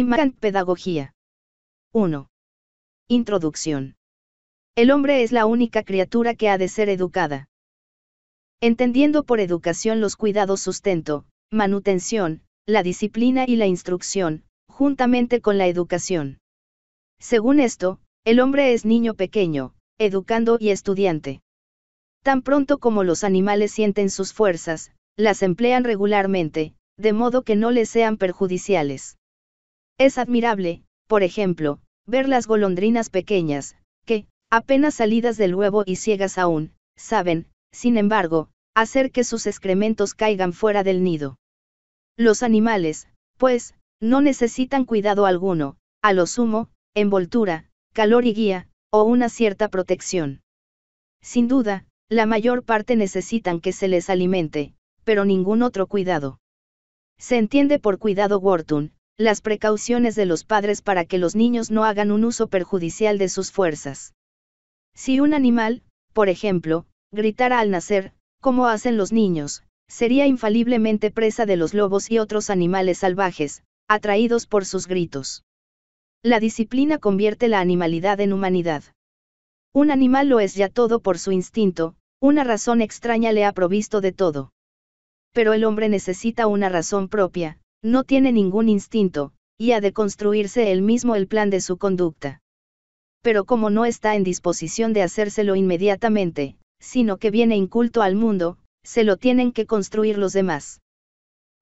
Imagen Pedagogía. 1. Introducción. El hombre es la única criatura que ha de ser educada. Entendiendo por educación los cuidados sustento, manutención, la disciplina y la instrucción, juntamente con la educación. Según esto, el hombre es niño pequeño, educando y estudiante. Tan pronto como los animales sienten sus fuerzas, las emplean regularmente, de modo que no les sean perjudiciales. Es admirable, por ejemplo, ver las golondrinas pequeñas, que, apenas salidas del huevo y ciegas aún, saben, sin embargo, hacer que sus excrementos caigan fuera del nido. Los animales, pues, no necesitan cuidado alguno, a lo sumo, envoltura, calor y guía, o una cierta protección. Sin duda, la mayor parte necesitan que se les alimente, pero ningún otro cuidado. Se entiende por cuidado Wharton, las precauciones de los padres para que los niños no hagan un uso perjudicial de sus fuerzas. Si un animal, por ejemplo, gritara al nacer, como hacen los niños, sería infaliblemente presa de los lobos y otros animales salvajes, atraídos por sus gritos. La disciplina convierte la animalidad en humanidad. Un animal lo es ya todo por su instinto, una razón extraña le ha provisto de todo. Pero el hombre necesita una razón propia, no tiene ningún instinto, y ha de construirse él mismo el plan de su conducta. Pero como no está en disposición de hacérselo inmediatamente, sino que viene inculto al mundo, se lo tienen que construir los demás.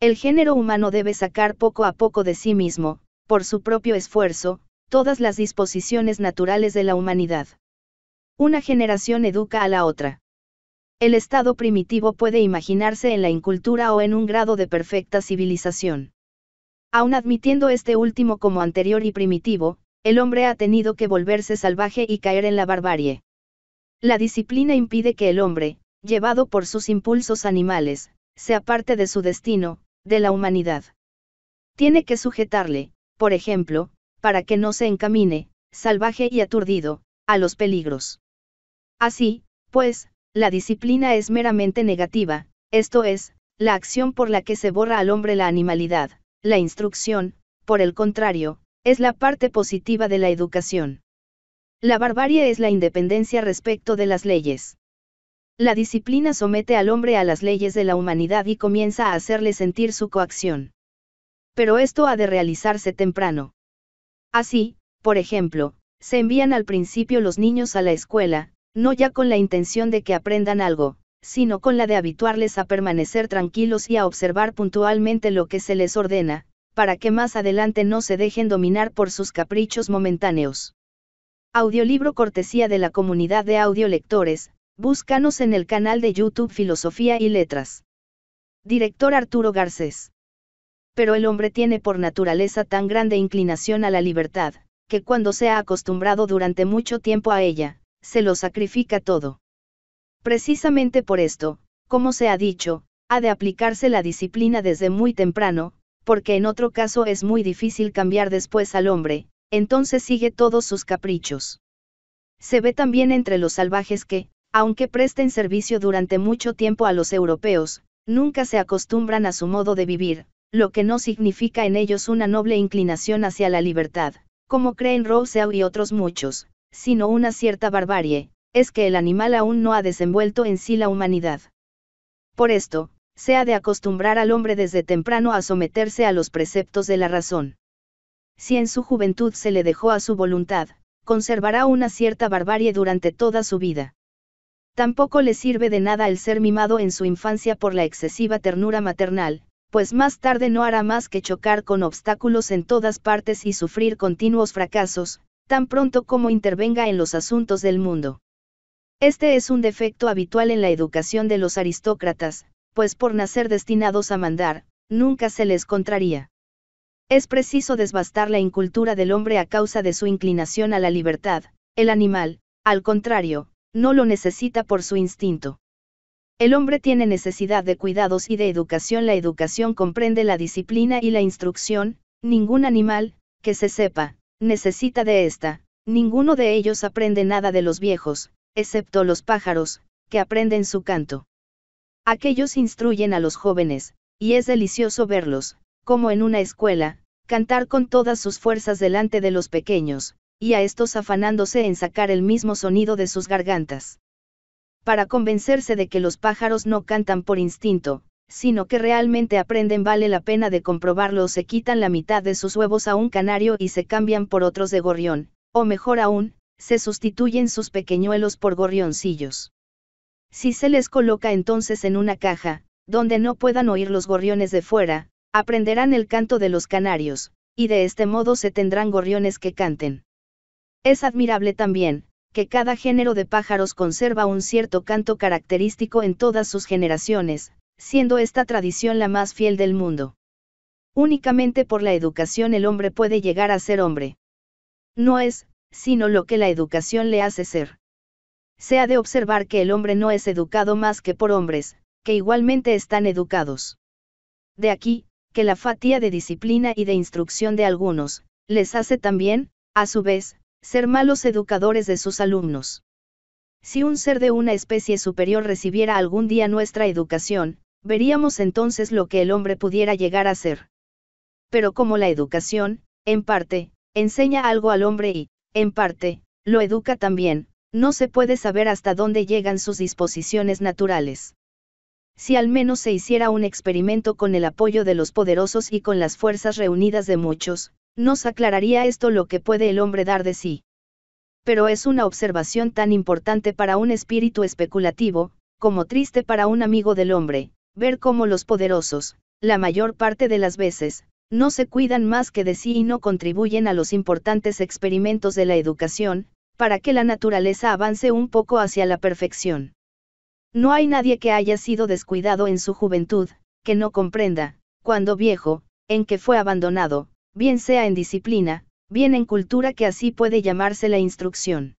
El género humano debe sacar poco a poco de sí mismo, por su propio esfuerzo, todas las disposiciones naturales de la humanidad. Una generación educa a la otra el estado primitivo puede imaginarse en la incultura o en un grado de perfecta civilización. Aun admitiendo este último como anterior y primitivo, el hombre ha tenido que volverse salvaje y caer en la barbarie. La disciplina impide que el hombre, llevado por sus impulsos animales, sea parte de su destino, de la humanidad. Tiene que sujetarle, por ejemplo, para que no se encamine, salvaje y aturdido, a los peligros. Así, pues, la disciplina es meramente negativa, esto es, la acción por la que se borra al hombre la animalidad, la instrucción, por el contrario, es la parte positiva de la educación. La barbarie es la independencia respecto de las leyes. La disciplina somete al hombre a las leyes de la humanidad y comienza a hacerle sentir su coacción. Pero esto ha de realizarse temprano. Así, por ejemplo, se envían al principio los niños a la escuela, no ya con la intención de que aprendan algo, sino con la de habituarles a permanecer tranquilos y a observar puntualmente lo que se les ordena, para que más adelante no se dejen dominar por sus caprichos momentáneos. Audiolibro cortesía de la comunidad de audiolectores, búscanos en el canal de YouTube Filosofía y Letras. Director Arturo Garcés. Pero el hombre tiene por naturaleza tan grande inclinación a la libertad, que cuando se ha acostumbrado durante mucho tiempo a ella, se lo sacrifica todo. Precisamente por esto, como se ha dicho, ha de aplicarse la disciplina desde muy temprano, porque en otro caso es muy difícil cambiar después al hombre, entonces sigue todos sus caprichos. Se ve también entre los salvajes que, aunque presten servicio durante mucho tiempo a los europeos, nunca se acostumbran a su modo de vivir, lo que no significa en ellos una noble inclinación hacia la libertad, como creen Rousseau y otros muchos, sino una cierta barbarie, es que el animal aún no ha desenvuelto en sí la humanidad. Por esto, se ha de acostumbrar al hombre desde temprano a someterse a los preceptos de la razón. Si en su juventud se le dejó a su voluntad, conservará una cierta barbarie durante toda su vida. Tampoco le sirve de nada el ser mimado en su infancia por la excesiva ternura maternal, pues más tarde no hará más que chocar con obstáculos en todas partes y sufrir continuos fracasos, tan pronto como intervenga en los asuntos del mundo. Este es un defecto habitual en la educación de los aristócratas, pues por nacer destinados a mandar, nunca se les contraría. Es preciso desbastar la incultura del hombre a causa de su inclinación a la libertad, el animal, al contrario, no lo necesita por su instinto. El hombre tiene necesidad de cuidados y de educación. La educación comprende la disciplina y la instrucción, ningún animal, que se sepa, necesita de esta, ninguno de ellos aprende nada de los viejos, excepto los pájaros, que aprenden su canto. Aquellos instruyen a los jóvenes, y es delicioso verlos, como en una escuela, cantar con todas sus fuerzas delante de los pequeños, y a estos afanándose en sacar el mismo sonido de sus gargantas. Para convencerse de que los pájaros no cantan por instinto, sino que realmente aprenden vale la pena de comprobarlo o se quitan la mitad de sus huevos a un canario y se cambian por otros de gorrión, o mejor aún, se sustituyen sus pequeñuelos por gorrioncillos. Si se les coloca entonces en una caja, donde no puedan oír los gorriones de fuera, aprenderán el canto de los canarios, y de este modo se tendrán gorriones que canten. Es admirable también, que cada género de pájaros conserva un cierto canto característico en todas sus generaciones, siendo esta tradición la más fiel del mundo. Únicamente por la educación el hombre puede llegar a ser hombre. No es, sino lo que la educación le hace ser. Se ha de observar que el hombre no es educado más que por hombres, que igualmente están educados. De aquí, que la fatía de disciplina y de instrucción de algunos, les hace también, a su vez, ser malos educadores de sus alumnos. Si un ser de una especie superior recibiera algún día nuestra educación, Veríamos entonces lo que el hombre pudiera llegar a ser. Pero como la educación, en parte, enseña algo al hombre y, en parte, lo educa también, no se puede saber hasta dónde llegan sus disposiciones naturales. Si al menos se hiciera un experimento con el apoyo de los poderosos y con las fuerzas reunidas de muchos, nos aclararía esto lo que puede el hombre dar de sí. Pero es una observación tan importante para un espíritu especulativo, como triste para un amigo del hombre, ver cómo los poderosos, la mayor parte de las veces, no se cuidan más que de sí y no contribuyen a los importantes experimentos de la educación, para que la naturaleza avance un poco hacia la perfección. No hay nadie que haya sido descuidado en su juventud, que no comprenda, cuando viejo, en que fue abandonado, bien sea en disciplina, bien en cultura que así puede llamarse la instrucción.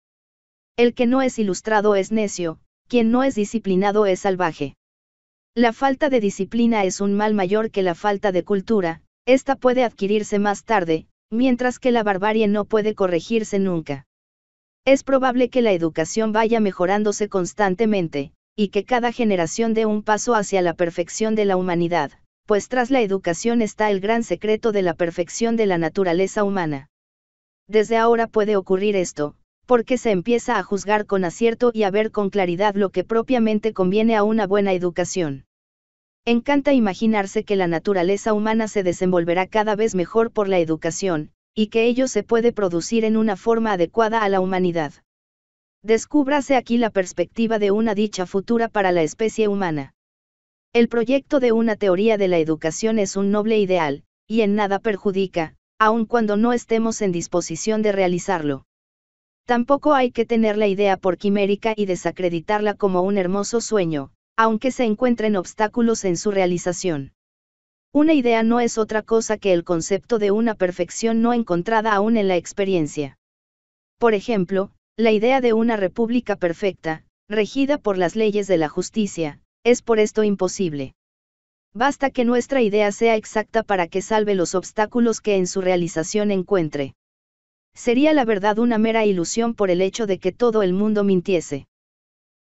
El que no es ilustrado es necio, quien no es disciplinado es salvaje. La falta de disciplina es un mal mayor que la falta de cultura, esta puede adquirirse más tarde, mientras que la barbarie no puede corregirse nunca. Es probable que la educación vaya mejorándose constantemente, y que cada generación dé un paso hacia la perfección de la humanidad, pues tras la educación está el gran secreto de la perfección de la naturaleza humana. Desde ahora puede ocurrir esto, porque se empieza a juzgar con acierto y a ver con claridad lo que propiamente conviene a una buena educación. Encanta imaginarse que la naturaleza humana se desenvolverá cada vez mejor por la educación, y que ello se puede producir en una forma adecuada a la humanidad. Descúbrase aquí la perspectiva de una dicha futura para la especie humana. El proyecto de una teoría de la educación es un noble ideal, y en nada perjudica, aun cuando no estemos en disposición de realizarlo. Tampoco hay que tener la idea por quimérica y desacreditarla como un hermoso sueño, aunque se encuentren obstáculos en su realización. Una idea no es otra cosa que el concepto de una perfección no encontrada aún en la experiencia. Por ejemplo, la idea de una república perfecta, regida por las leyes de la justicia, es por esto imposible. Basta que nuestra idea sea exacta para que salve los obstáculos que en su realización encuentre. Sería la verdad una mera ilusión por el hecho de que todo el mundo mintiese.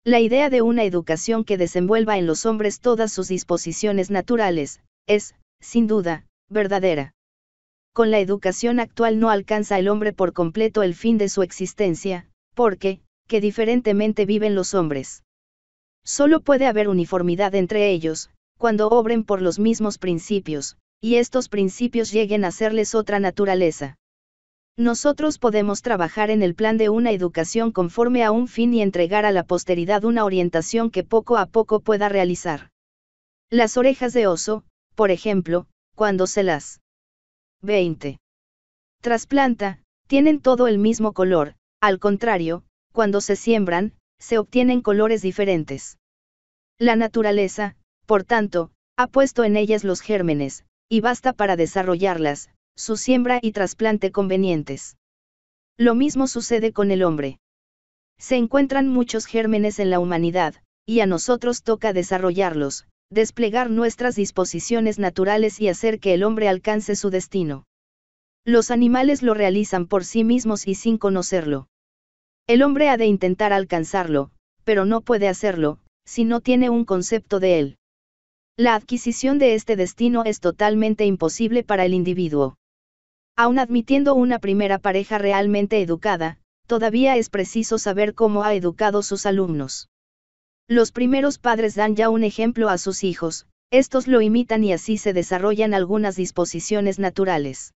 La idea de una educación que desenvuelva en los hombres todas sus disposiciones naturales, es, sin duda, verdadera. Con la educación actual no alcanza el hombre por completo el fin de su existencia, porque, que diferentemente viven los hombres. Solo puede haber uniformidad entre ellos, cuando obren por los mismos principios, y estos principios lleguen a serles otra naturaleza. Nosotros podemos trabajar en el plan de una educación conforme a un fin y entregar a la posteridad una orientación que poco a poco pueda realizar. Las orejas de oso, por ejemplo, cuando se las 20. Trasplanta, tienen todo el mismo color, al contrario, cuando se siembran, se obtienen colores diferentes. La naturaleza, por tanto, ha puesto en ellas los gérmenes, y basta para desarrollarlas, su siembra y trasplante convenientes. Lo mismo sucede con el hombre. Se encuentran muchos gérmenes en la humanidad, y a nosotros toca desarrollarlos, desplegar nuestras disposiciones naturales y hacer que el hombre alcance su destino. Los animales lo realizan por sí mismos y sin conocerlo. El hombre ha de intentar alcanzarlo, pero no puede hacerlo, si no tiene un concepto de él. La adquisición de este destino es totalmente imposible para el individuo. Aun admitiendo una primera pareja realmente educada, todavía es preciso saber cómo ha educado sus alumnos. Los primeros padres dan ya un ejemplo a sus hijos, estos lo imitan y así se desarrollan algunas disposiciones naturales.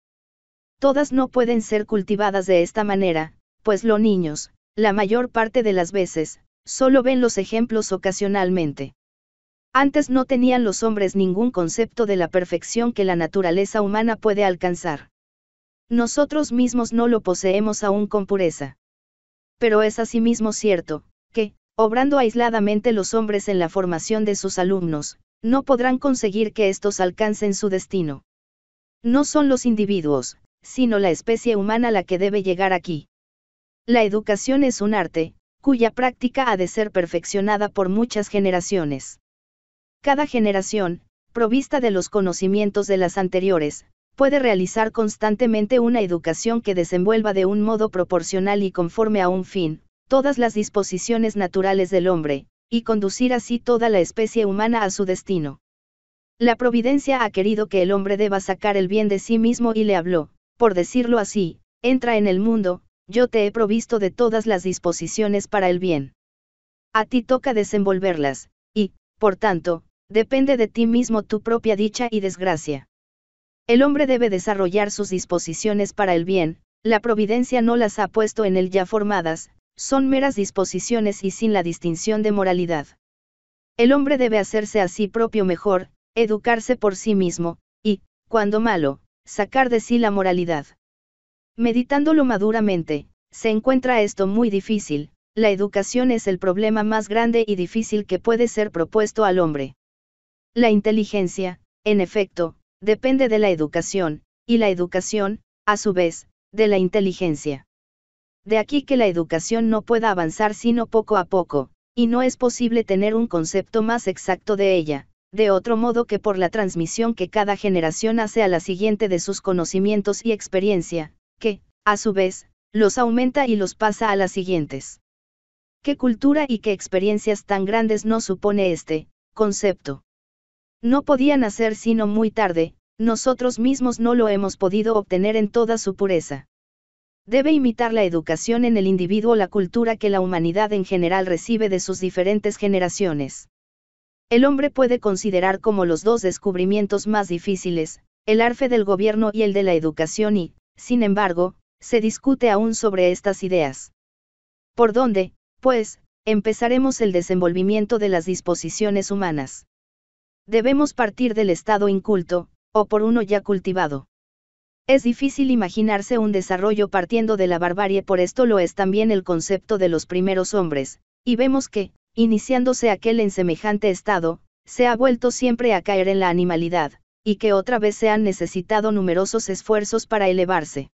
Todas no pueden ser cultivadas de esta manera, pues los niños, la mayor parte de las veces, solo ven los ejemplos ocasionalmente. Antes no tenían los hombres ningún concepto de la perfección que la naturaleza humana puede alcanzar. Nosotros mismos no lo poseemos aún con pureza. Pero es asimismo cierto, que, obrando aisladamente los hombres en la formación de sus alumnos, no podrán conseguir que estos alcancen su destino. No son los individuos, sino la especie humana la que debe llegar aquí. La educación es un arte, cuya práctica ha de ser perfeccionada por muchas generaciones. Cada generación, provista de los conocimientos de las anteriores, puede realizar constantemente una educación que desenvuelva de un modo proporcional y conforme a un fin, todas las disposiciones naturales del hombre, y conducir así toda la especie humana a su destino. La providencia ha querido que el hombre deba sacar el bien de sí mismo y le habló, por decirlo así, entra en el mundo, yo te he provisto de todas las disposiciones para el bien. A ti toca desenvolverlas, y, por tanto, depende de ti mismo tu propia dicha y desgracia. El hombre debe desarrollar sus disposiciones para el bien, la providencia no las ha puesto en él ya formadas, son meras disposiciones y sin la distinción de moralidad. El hombre debe hacerse a sí propio mejor, educarse por sí mismo, y, cuando malo, sacar de sí la moralidad. Meditándolo maduramente, se encuentra esto muy difícil, la educación es el problema más grande y difícil que puede ser propuesto al hombre. La inteligencia, en efecto, depende de la educación, y la educación, a su vez, de la inteligencia. De aquí que la educación no pueda avanzar sino poco a poco, y no es posible tener un concepto más exacto de ella, de otro modo que por la transmisión que cada generación hace a la siguiente de sus conocimientos y experiencia, que, a su vez, los aumenta y los pasa a las siguientes. ¿Qué cultura y qué experiencias tan grandes no supone este concepto? No podían hacer sino muy tarde, nosotros mismos no lo hemos podido obtener en toda su pureza. Debe imitar la educación en el individuo la cultura que la humanidad en general recibe de sus diferentes generaciones. El hombre puede considerar como los dos descubrimientos más difíciles, el arfe del gobierno y el de la educación y, sin embargo, se discute aún sobre estas ideas. ¿Por dónde, pues, empezaremos el desenvolvimiento de las disposiciones humanas? Debemos partir del estado inculto, o por uno ya cultivado. Es difícil imaginarse un desarrollo partiendo de la barbarie, por esto lo es también el concepto de los primeros hombres, y vemos que, iniciándose aquel en semejante estado, se ha vuelto siempre a caer en la animalidad, y que otra vez se han necesitado numerosos esfuerzos para elevarse.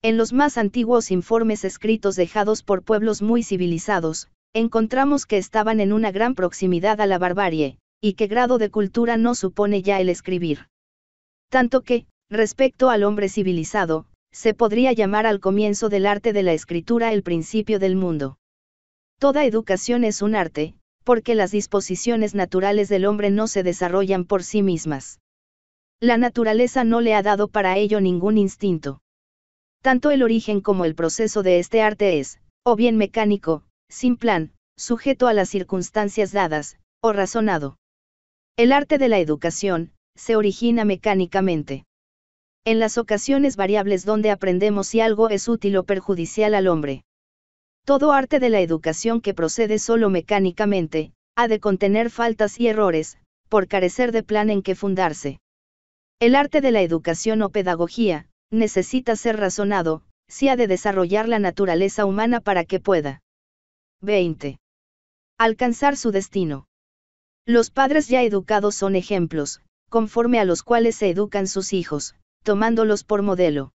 En los más antiguos informes escritos dejados por pueblos muy civilizados, encontramos que estaban en una gran proximidad a la barbarie, y qué grado de cultura no supone ya el escribir. Tanto que, respecto al hombre civilizado, se podría llamar al comienzo del arte de la escritura el principio del mundo. Toda educación es un arte, porque las disposiciones naturales del hombre no se desarrollan por sí mismas. La naturaleza no le ha dado para ello ningún instinto. Tanto el origen como el proceso de este arte es, o bien mecánico, sin plan, sujeto a las circunstancias dadas, o razonado. El arte de la educación, se origina mecánicamente. En las ocasiones variables donde aprendemos si algo es útil o perjudicial al hombre. Todo arte de la educación que procede solo mecánicamente, ha de contener faltas y errores, por carecer de plan en que fundarse. El arte de la educación o pedagogía, necesita ser razonado, si ha de desarrollar la naturaleza humana para que pueda. 20. Alcanzar su destino. Los padres ya educados son ejemplos, conforme a los cuales se educan sus hijos, tomándolos por modelo.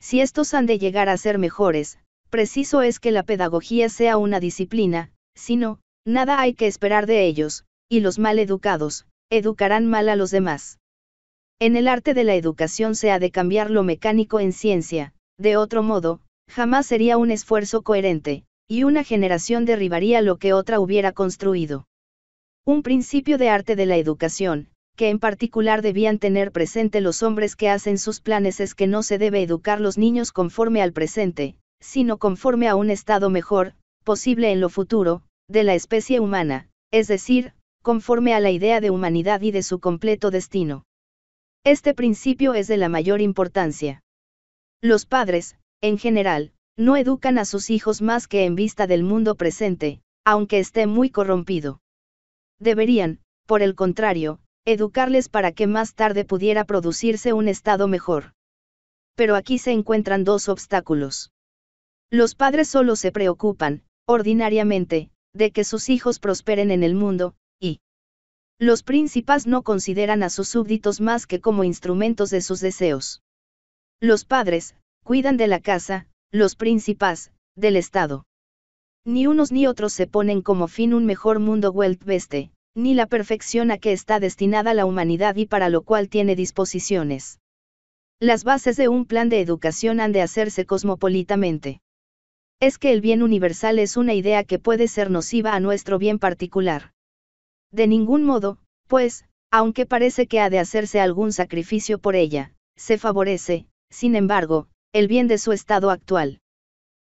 Si estos han de llegar a ser mejores, preciso es que la pedagogía sea una disciplina, si no, nada hay que esperar de ellos, y los mal educados, educarán mal a los demás. En el arte de la educación se ha de cambiar lo mecánico en ciencia, de otro modo, jamás sería un esfuerzo coherente, y una generación derribaría lo que otra hubiera construido. Un principio de arte de la educación, que en particular debían tener presente los hombres que hacen sus planes es que no se debe educar los niños conforme al presente, sino conforme a un estado mejor, posible en lo futuro, de la especie humana, es decir, conforme a la idea de humanidad y de su completo destino. Este principio es de la mayor importancia. Los padres, en general, no educan a sus hijos más que en vista del mundo presente, aunque esté muy corrompido. Deberían, por el contrario, educarles para que más tarde pudiera producirse un estado mejor. Pero aquí se encuentran dos obstáculos. Los padres solo se preocupan, ordinariamente, de que sus hijos prosperen en el mundo, y los príncipes no consideran a sus súbditos más que como instrumentos de sus deseos. Los padres, cuidan de la casa, los príncipes, del Estado. Ni unos ni otros se ponen como fin un mejor mundo Weltbeste, ni la perfección a que está destinada la humanidad y para lo cual tiene disposiciones. Las bases de un plan de educación han de hacerse cosmopolitamente. Es que el bien universal es una idea que puede ser nociva a nuestro bien particular. De ningún modo, pues, aunque parece que ha de hacerse algún sacrificio por ella, se favorece, sin embargo, el bien de su estado actual.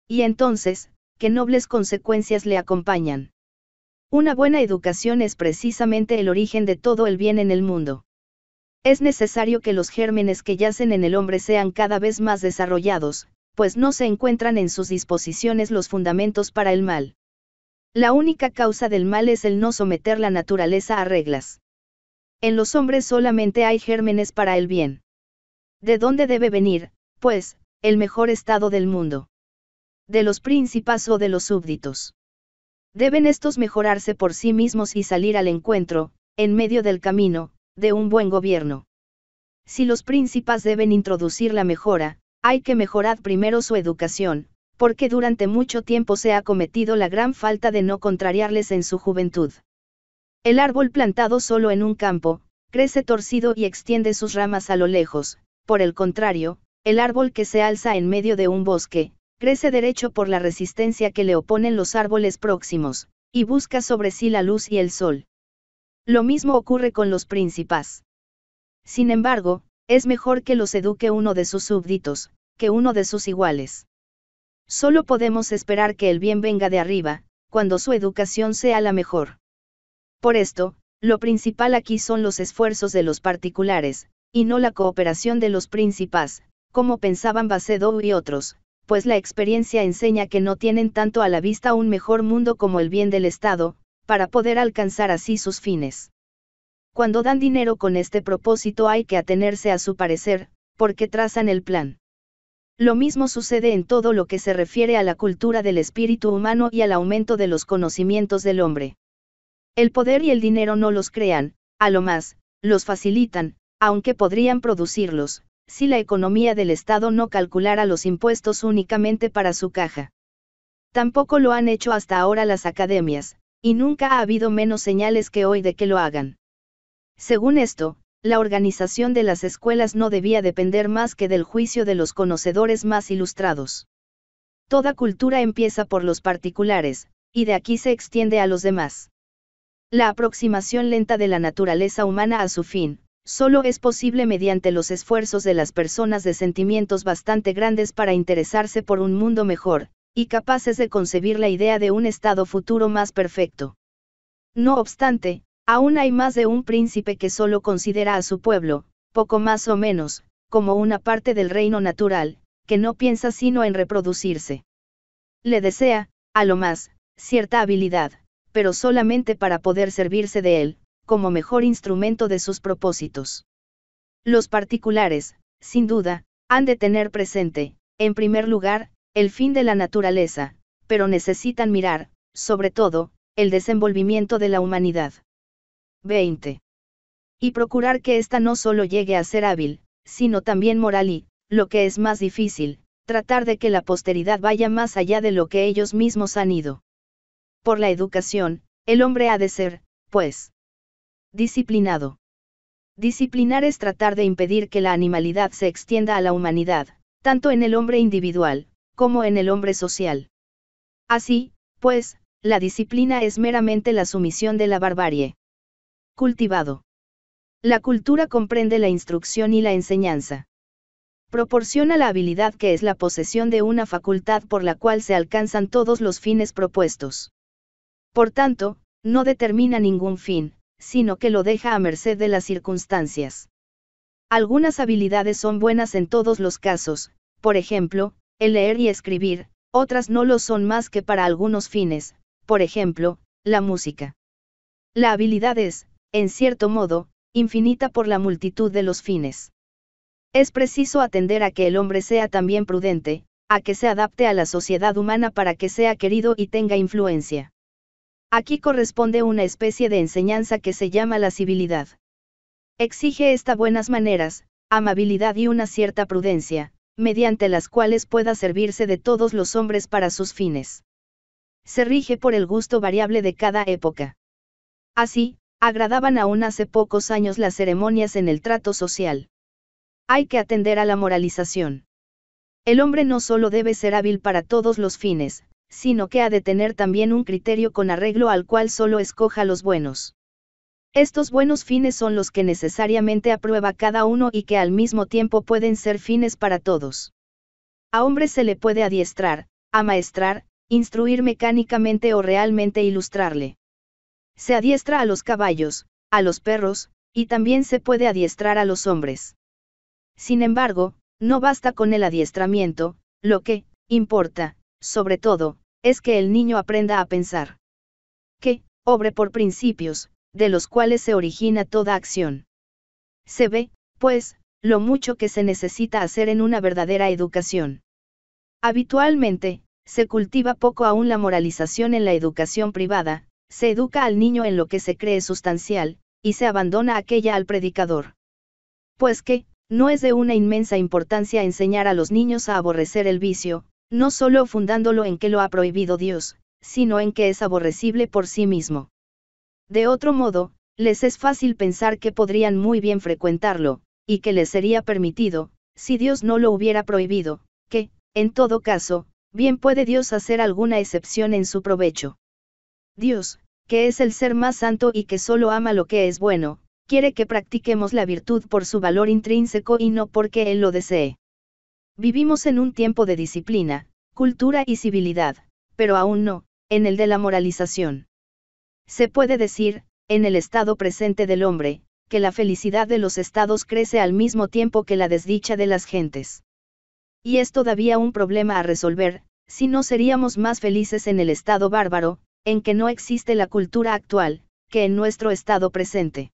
Y entonces, que nobles consecuencias le acompañan. Una buena educación es precisamente el origen de todo el bien en el mundo. Es necesario que los gérmenes que yacen en el hombre sean cada vez más desarrollados, pues no se encuentran en sus disposiciones los fundamentos para el mal. La única causa del mal es el no someter la naturaleza a reglas. En los hombres solamente hay gérmenes para el bien. ¿De dónde debe venir, pues, el mejor estado del mundo? de los príncipes o de los súbditos. Deben estos mejorarse por sí mismos y salir al encuentro, en medio del camino, de un buen gobierno. Si los príncipes deben introducir la mejora, hay que mejorar primero su educación, porque durante mucho tiempo se ha cometido la gran falta de no contrariarles en su juventud. El árbol plantado solo en un campo, crece torcido y extiende sus ramas a lo lejos, por el contrario, el árbol que se alza en medio de un bosque, crece derecho por la resistencia que le oponen los árboles próximos, y busca sobre sí la luz y el sol. Lo mismo ocurre con los príncipes. Sin embargo, es mejor que los eduque uno de sus súbditos, que uno de sus iguales. Solo podemos esperar que el bien venga de arriba, cuando su educación sea la mejor. Por esto, lo principal aquí son los esfuerzos de los particulares, y no la cooperación de los príncipes, como pensaban Vacedo y otros, pues la experiencia enseña que no tienen tanto a la vista un mejor mundo como el bien del Estado, para poder alcanzar así sus fines. Cuando dan dinero con este propósito hay que atenerse a su parecer, porque trazan el plan. Lo mismo sucede en todo lo que se refiere a la cultura del espíritu humano y al aumento de los conocimientos del hombre. El poder y el dinero no los crean, a lo más, los facilitan, aunque podrían producirlos, si la economía del Estado no calculara los impuestos únicamente para su caja. Tampoco lo han hecho hasta ahora las academias, y nunca ha habido menos señales que hoy de que lo hagan. Según esto, la organización de las escuelas no debía depender más que del juicio de los conocedores más ilustrados. Toda cultura empieza por los particulares, y de aquí se extiende a los demás. La aproximación lenta de la naturaleza humana a su fin, solo es posible mediante los esfuerzos de las personas de sentimientos bastante grandes para interesarse por un mundo mejor, y capaces de concebir la idea de un estado futuro más perfecto. No obstante, aún hay más de un príncipe que solo considera a su pueblo, poco más o menos, como una parte del reino natural, que no piensa sino en reproducirse. Le desea, a lo más, cierta habilidad, pero solamente para poder servirse de él, como mejor instrumento de sus propósitos. Los particulares, sin duda, han de tener presente, en primer lugar, el fin de la naturaleza, pero necesitan mirar, sobre todo, el desenvolvimiento de la humanidad. 20. Y procurar que ésta no solo llegue a ser hábil, sino también moral y, lo que es más difícil, tratar de que la posteridad vaya más allá de lo que ellos mismos han ido. Por la educación, el hombre ha de ser, pues, Disciplinado. Disciplinar es tratar de impedir que la animalidad se extienda a la humanidad, tanto en el hombre individual, como en el hombre social. Así, pues, la disciplina es meramente la sumisión de la barbarie. Cultivado. La cultura comprende la instrucción y la enseñanza. Proporciona la habilidad que es la posesión de una facultad por la cual se alcanzan todos los fines propuestos. Por tanto, no determina ningún fin, sino que lo deja a merced de las circunstancias. Algunas habilidades son buenas en todos los casos, por ejemplo, el leer y escribir, otras no lo son más que para algunos fines, por ejemplo, la música. La habilidad es, en cierto modo, infinita por la multitud de los fines. Es preciso atender a que el hombre sea también prudente, a que se adapte a la sociedad humana para que sea querido y tenga influencia. Aquí corresponde una especie de enseñanza que se llama la civilidad. Exige esta buenas maneras, amabilidad y una cierta prudencia, mediante las cuales pueda servirse de todos los hombres para sus fines. Se rige por el gusto variable de cada época. Así, agradaban aún hace pocos años las ceremonias en el trato social. Hay que atender a la moralización. El hombre no solo debe ser hábil para todos los fines, sino que ha de tener también un criterio con arreglo al cual solo escoja los buenos. Estos buenos fines son los que necesariamente aprueba cada uno y que al mismo tiempo pueden ser fines para todos. A hombres se le puede adiestrar, amaestrar, instruir mecánicamente o realmente ilustrarle. Se adiestra a los caballos, a los perros, y también se puede adiestrar a los hombres. Sin embargo, no basta con el adiestramiento, lo que, importa, sobre todo, es que el niño aprenda a pensar. Que, obre por principios, de los cuales se origina toda acción. Se ve, pues, lo mucho que se necesita hacer en una verdadera educación. Habitualmente, se cultiva poco aún la moralización en la educación privada, se educa al niño en lo que se cree sustancial, y se abandona aquella al predicador. Pues que, no es de una inmensa importancia enseñar a los niños a aborrecer el vicio, no solo fundándolo en que lo ha prohibido Dios, sino en que es aborrecible por sí mismo. De otro modo, les es fácil pensar que podrían muy bien frecuentarlo, y que les sería permitido, si Dios no lo hubiera prohibido, que, en todo caso, bien puede Dios hacer alguna excepción en su provecho. Dios, que es el ser más santo y que solo ama lo que es bueno, quiere que practiquemos la virtud por su valor intrínseco y no porque Él lo desee. Vivimos en un tiempo de disciplina, cultura y civilidad, pero aún no, en el de la moralización. Se puede decir, en el estado presente del hombre, que la felicidad de los estados crece al mismo tiempo que la desdicha de las gentes. Y es todavía un problema a resolver, si no seríamos más felices en el estado bárbaro, en que no existe la cultura actual, que en nuestro estado presente.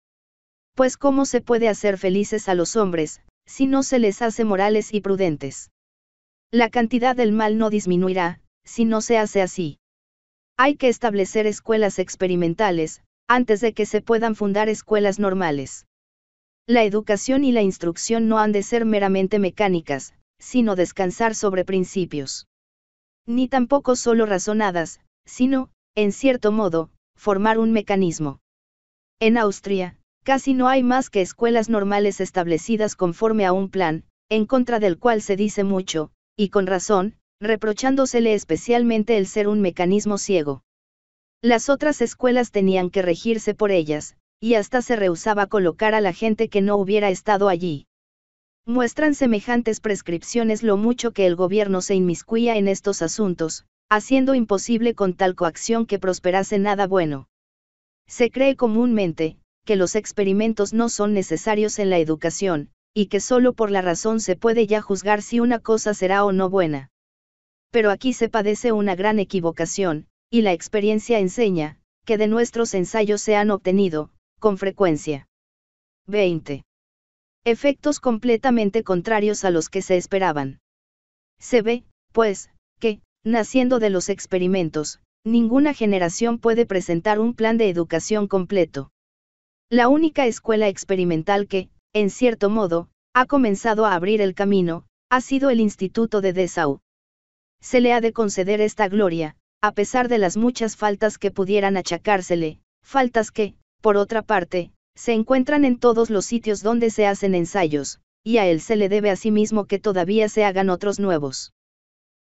Pues cómo se puede hacer felices a los hombres, si no se les hace morales y prudentes. La cantidad del mal no disminuirá, si no se hace así. Hay que establecer escuelas experimentales, antes de que se puedan fundar escuelas normales. La educación y la instrucción no han de ser meramente mecánicas, sino descansar sobre principios. Ni tampoco solo razonadas, sino, en cierto modo, formar un mecanismo. En Austria, Casi no hay más que escuelas normales establecidas conforme a un plan, en contra del cual se dice mucho, y con razón, reprochándosele especialmente el ser un mecanismo ciego. Las otras escuelas tenían que regirse por ellas, y hasta se rehusaba colocar a la gente que no hubiera estado allí. Muestran semejantes prescripciones lo mucho que el gobierno se inmiscuía en estos asuntos, haciendo imposible con tal coacción que prosperase nada bueno. Se cree comúnmente, que los experimentos no son necesarios en la educación, y que solo por la razón se puede ya juzgar si una cosa será o no buena. Pero aquí se padece una gran equivocación, y la experiencia enseña, que de nuestros ensayos se han obtenido, con frecuencia. 20. Efectos completamente contrarios a los que se esperaban. Se ve, pues, que, naciendo de los experimentos, ninguna generación puede presentar un plan de educación completo la única escuela experimental que, en cierto modo, ha comenzado a abrir el camino, ha sido el Instituto de Dessau. Se le ha de conceder esta gloria, a pesar de las muchas faltas que pudieran achacársele, faltas que, por otra parte, se encuentran en todos los sitios donde se hacen ensayos, y a él se le debe asimismo que todavía se hagan otros nuevos.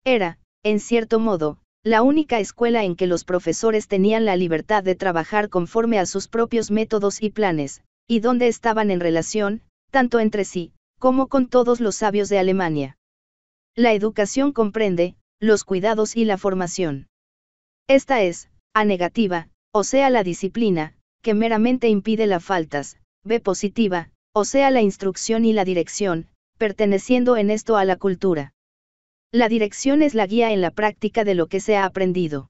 Era, en cierto modo, la única escuela en que los profesores tenían la libertad de trabajar conforme a sus propios métodos y planes, y donde estaban en relación, tanto entre sí, como con todos los sabios de Alemania. La educación comprende, los cuidados y la formación. Esta es, A negativa, o sea la disciplina, que meramente impide las faltas, B positiva, o sea la instrucción y la dirección, perteneciendo en esto a la cultura. La dirección es la guía en la práctica de lo que se ha aprendido.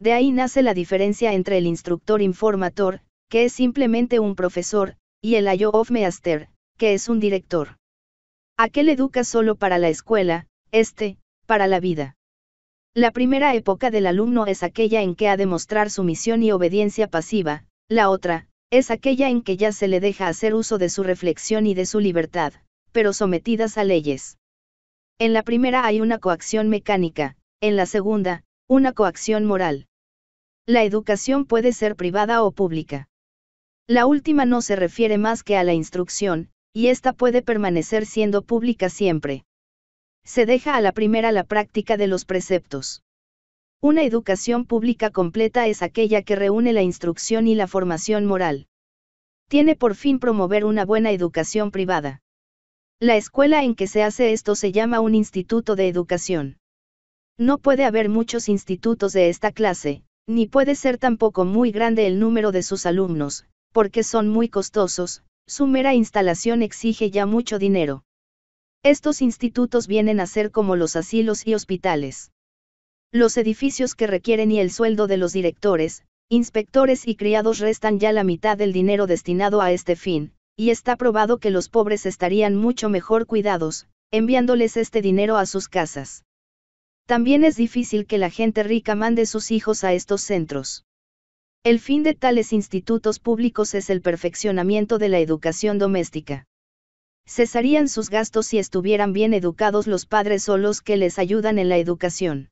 De ahí nace la diferencia entre el instructor informator, que es simplemente un profesor, y el ayo of que es un director. Aquel educa solo para la escuela, este, para la vida. La primera época del alumno es aquella en que ha de mostrar sumisión y obediencia pasiva, la otra, es aquella en que ya se le deja hacer uso de su reflexión y de su libertad, pero sometidas a leyes. En la primera hay una coacción mecánica, en la segunda, una coacción moral. La educación puede ser privada o pública. La última no se refiere más que a la instrucción, y ésta puede permanecer siendo pública siempre. Se deja a la primera la práctica de los preceptos. Una educación pública completa es aquella que reúne la instrucción y la formación moral. Tiene por fin promover una buena educación privada. La escuela en que se hace esto se llama un instituto de educación. No puede haber muchos institutos de esta clase, ni puede ser tampoco muy grande el número de sus alumnos, porque son muy costosos, su mera instalación exige ya mucho dinero. Estos institutos vienen a ser como los asilos y hospitales. Los edificios que requieren y el sueldo de los directores, inspectores y criados restan ya la mitad del dinero destinado a este fin, y está probado que los pobres estarían mucho mejor cuidados, enviándoles este dinero a sus casas. También es difícil que la gente rica mande sus hijos a estos centros. El fin de tales institutos públicos es el perfeccionamiento de la educación doméstica. Cesarían sus gastos si estuvieran bien educados los padres o los que les ayudan en la educación.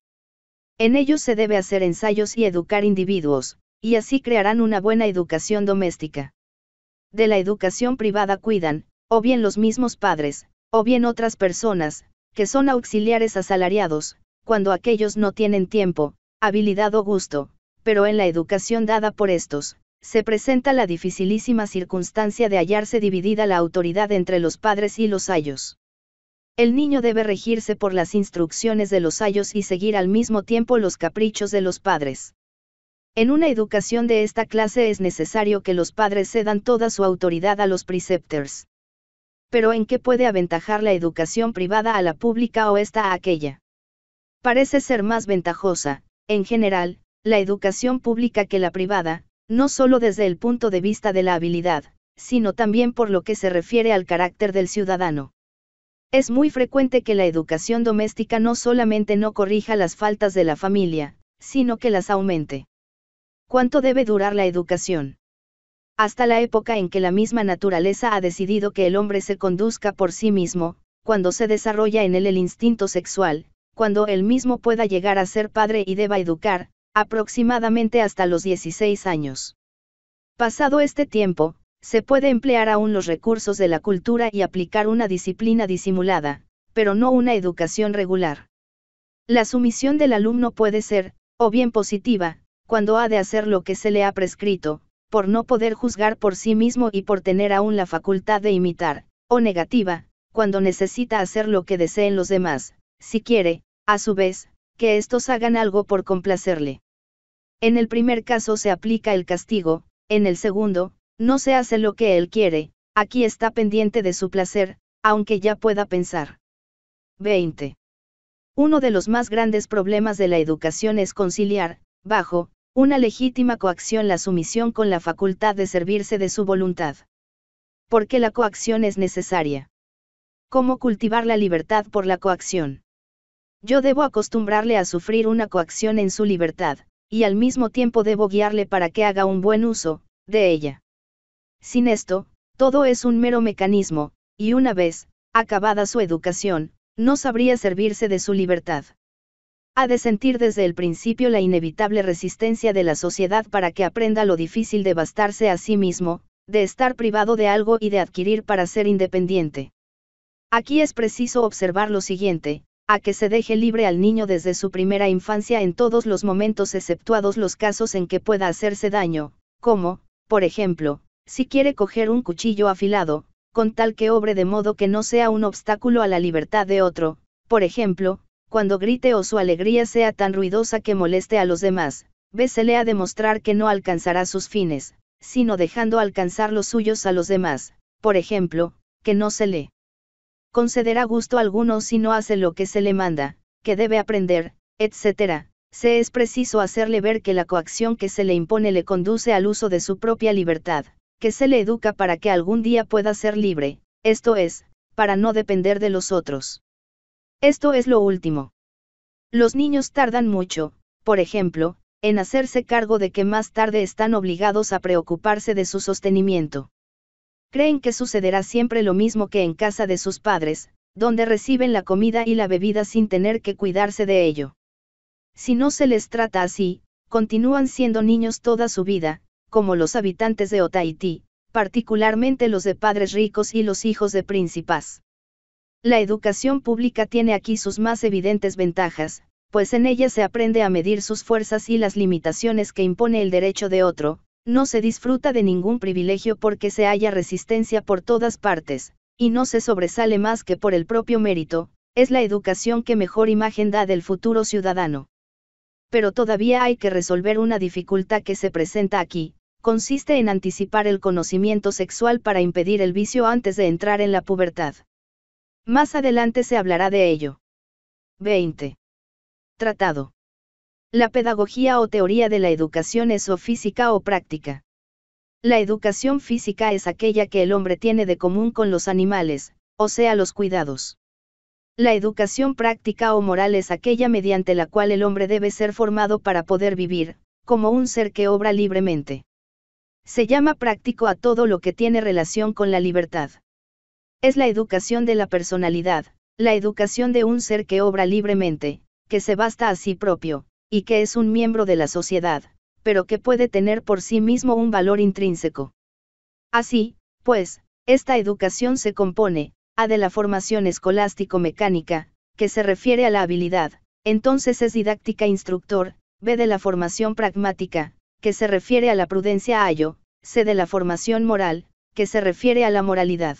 En ellos se debe hacer ensayos y educar individuos, y así crearán una buena educación doméstica de la educación privada cuidan, o bien los mismos padres, o bien otras personas, que son auxiliares asalariados, cuando aquellos no tienen tiempo, habilidad o gusto, pero en la educación dada por estos, se presenta la dificilísima circunstancia de hallarse dividida la autoridad entre los padres y los ayos. El niño debe regirse por las instrucciones de los ayos y seguir al mismo tiempo los caprichos de los padres. En una educación de esta clase es necesario que los padres cedan toda su autoridad a los preceptors. Pero ¿en qué puede aventajar la educación privada a la pública o esta a aquella? Parece ser más ventajosa, en general, la educación pública que la privada, no solo desde el punto de vista de la habilidad, sino también por lo que se refiere al carácter del ciudadano. Es muy frecuente que la educación doméstica no solamente no corrija las faltas de la familia, sino que las aumente. ¿Cuánto debe durar la educación? Hasta la época en que la misma naturaleza ha decidido que el hombre se conduzca por sí mismo, cuando se desarrolla en él el instinto sexual, cuando él mismo pueda llegar a ser padre y deba educar, aproximadamente hasta los 16 años. Pasado este tiempo, se puede emplear aún los recursos de la cultura y aplicar una disciplina disimulada, pero no una educación regular. La sumisión del alumno puede ser, o bien positiva, cuando ha de hacer lo que se le ha prescrito, por no poder juzgar por sí mismo y por tener aún la facultad de imitar, o negativa, cuando necesita hacer lo que deseen los demás, si quiere, a su vez, que estos hagan algo por complacerle. En el primer caso se aplica el castigo, en el segundo, no se hace lo que él quiere, aquí está pendiente de su placer, aunque ya pueda pensar. 20. Uno de los más grandes problemas de la educación es conciliar, bajo, una legítima coacción la sumisión con la facultad de servirse de su voluntad. porque qué la coacción es necesaria? ¿Cómo cultivar la libertad por la coacción? Yo debo acostumbrarle a sufrir una coacción en su libertad, y al mismo tiempo debo guiarle para que haga un buen uso, de ella. Sin esto, todo es un mero mecanismo, y una vez, acabada su educación, no sabría servirse de su libertad ha de sentir desde el principio la inevitable resistencia de la sociedad para que aprenda lo difícil de bastarse a sí mismo, de estar privado de algo y de adquirir para ser independiente. Aquí es preciso observar lo siguiente, a que se deje libre al niño desde su primera infancia en todos los momentos exceptuados los casos en que pueda hacerse daño, como, por ejemplo, si quiere coger un cuchillo afilado, con tal que obre de modo que no sea un obstáculo a la libertad de otro, por ejemplo, cuando grite o su alegría sea tan ruidosa que moleste a los demás, vésele a demostrar que no alcanzará sus fines, sino dejando alcanzar los suyos a los demás, por ejemplo, que no se le concederá gusto alguno si no hace lo que se le manda, que debe aprender, etc. Se es preciso hacerle ver que la coacción que se le impone le conduce al uso de su propia libertad, que se le educa para que algún día pueda ser libre, esto es, para no depender de los otros. Esto es lo último. Los niños tardan mucho, por ejemplo, en hacerse cargo de que más tarde están obligados a preocuparse de su sostenimiento. Creen que sucederá siempre lo mismo que en casa de sus padres, donde reciben la comida y la bebida sin tener que cuidarse de ello. Si no se les trata así, continúan siendo niños toda su vida, como los habitantes de Otaití, particularmente los de padres ricos y los hijos de príncipes. La educación pública tiene aquí sus más evidentes ventajas, pues en ella se aprende a medir sus fuerzas y las limitaciones que impone el derecho de otro, no se disfruta de ningún privilegio porque se haya resistencia por todas partes, y no se sobresale más que por el propio mérito, es la educación que mejor imagen da del futuro ciudadano. Pero todavía hay que resolver una dificultad que se presenta aquí, consiste en anticipar el conocimiento sexual para impedir el vicio antes de entrar en la pubertad. Más adelante se hablará de ello. 20. Tratado. La pedagogía o teoría de la educación es o física o práctica. La educación física es aquella que el hombre tiene de común con los animales, o sea, los cuidados. La educación práctica o moral es aquella mediante la cual el hombre debe ser formado para poder vivir, como un ser que obra libremente. Se llama práctico a todo lo que tiene relación con la libertad. Es la educación de la personalidad, la educación de un ser que obra libremente, que se basta a sí propio, y que es un miembro de la sociedad, pero que puede tener por sí mismo un valor intrínseco. Así, pues, esta educación se compone, a de la formación escolástico-mecánica, que se refiere a la habilidad, entonces es didáctica instructor, B de la formación pragmática, que se refiere a la prudencia ayo, C de la formación moral, que se refiere a la moralidad.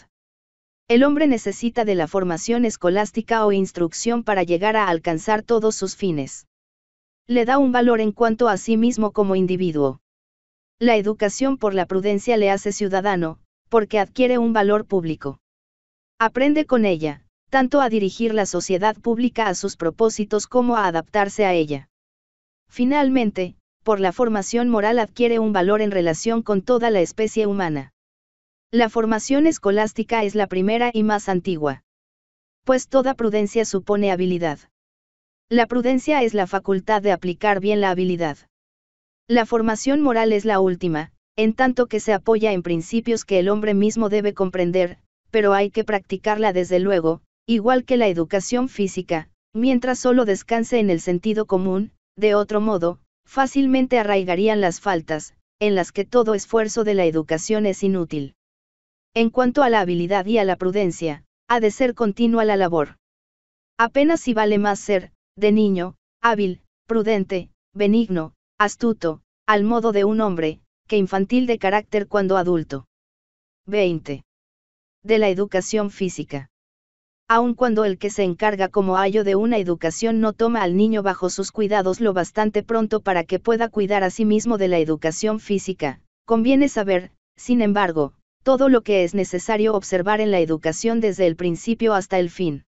El hombre necesita de la formación escolástica o instrucción para llegar a alcanzar todos sus fines. Le da un valor en cuanto a sí mismo como individuo. La educación por la prudencia le hace ciudadano, porque adquiere un valor público. Aprende con ella, tanto a dirigir la sociedad pública a sus propósitos como a adaptarse a ella. Finalmente, por la formación moral adquiere un valor en relación con toda la especie humana. La formación escolástica es la primera y más antigua. Pues toda prudencia supone habilidad. La prudencia es la facultad de aplicar bien la habilidad. La formación moral es la última, en tanto que se apoya en principios que el hombre mismo debe comprender, pero hay que practicarla desde luego, igual que la educación física, mientras solo descanse en el sentido común, de otro modo, fácilmente arraigarían las faltas, en las que todo esfuerzo de la educación es inútil. En cuanto a la habilidad y a la prudencia, ha de ser continua la labor. Apenas si vale más ser, de niño, hábil, prudente, benigno, astuto, al modo de un hombre, que infantil de carácter cuando adulto. 20. De la educación física. Aun cuando el que se encarga como ayo de una educación no toma al niño bajo sus cuidados lo bastante pronto para que pueda cuidar a sí mismo de la educación física, conviene saber, sin embargo, todo lo que es necesario observar en la educación desde el principio hasta el fin.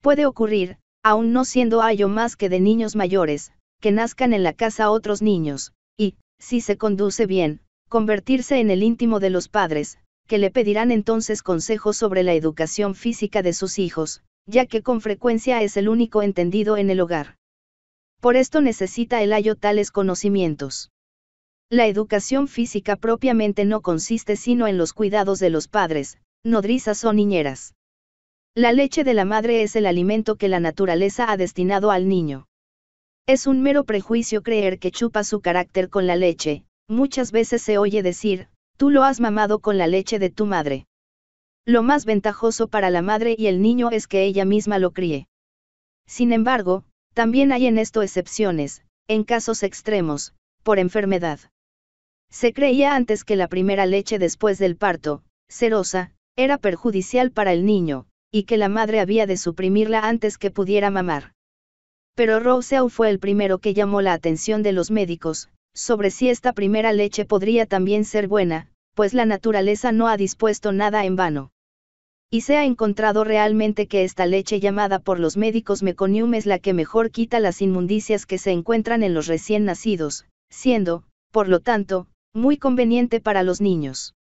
Puede ocurrir, aún no siendo ayo más que de niños mayores, que nazcan en la casa otros niños, y, si se conduce bien, convertirse en el íntimo de los padres, que le pedirán entonces consejos sobre la educación física de sus hijos, ya que con frecuencia es el único entendido en el hogar. Por esto necesita el ayo tales conocimientos. La educación física propiamente no consiste sino en los cuidados de los padres, nodrizas o niñeras. La leche de la madre es el alimento que la naturaleza ha destinado al niño. Es un mero prejuicio creer que chupa su carácter con la leche, muchas veces se oye decir, tú lo has mamado con la leche de tu madre. Lo más ventajoso para la madre y el niño es que ella misma lo críe. Sin embargo, también hay en esto excepciones, en casos extremos, por enfermedad. Se creía antes que la primera leche después del parto, serosa, era perjudicial para el niño, y que la madre había de suprimirla antes que pudiera mamar. Pero Roseau fue el primero que llamó la atención de los médicos, sobre si esta primera leche podría también ser buena, pues la naturaleza no ha dispuesto nada en vano. Y se ha encontrado realmente que esta leche llamada por los médicos meconium es la que mejor quita las inmundicias que se encuentran en los recién nacidos, siendo, por lo tanto, muy conveniente para los niños.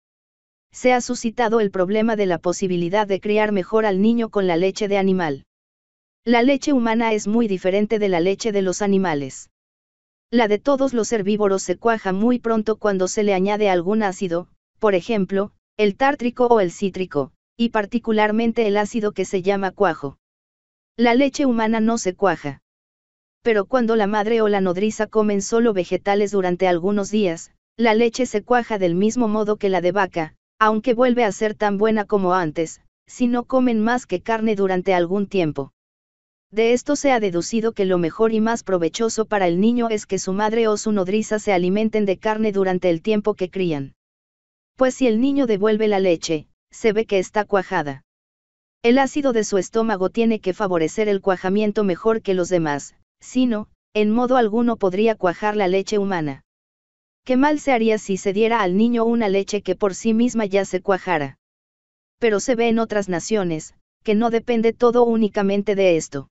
Se ha suscitado el problema de la posibilidad de criar mejor al niño con la leche de animal. La leche humana es muy diferente de la leche de los animales. La de todos los herbívoros se cuaja muy pronto cuando se le añade algún ácido, por ejemplo, el tártrico o el cítrico, y particularmente el ácido que se llama cuajo. La leche humana no se cuaja. Pero cuando la madre o la nodriza comen solo vegetales durante algunos días, la leche se cuaja del mismo modo que la de vaca, aunque vuelve a ser tan buena como antes, si no comen más que carne durante algún tiempo. De esto se ha deducido que lo mejor y más provechoso para el niño es que su madre o su nodriza se alimenten de carne durante el tiempo que crían. Pues si el niño devuelve la leche, se ve que está cuajada. El ácido de su estómago tiene que favorecer el cuajamiento mejor que los demás, sino, en modo alguno podría cuajar la leche humana. Qué mal se haría si se diera al niño una leche que por sí misma ya se cuajara. Pero se ve en otras naciones, que no depende todo únicamente de esto.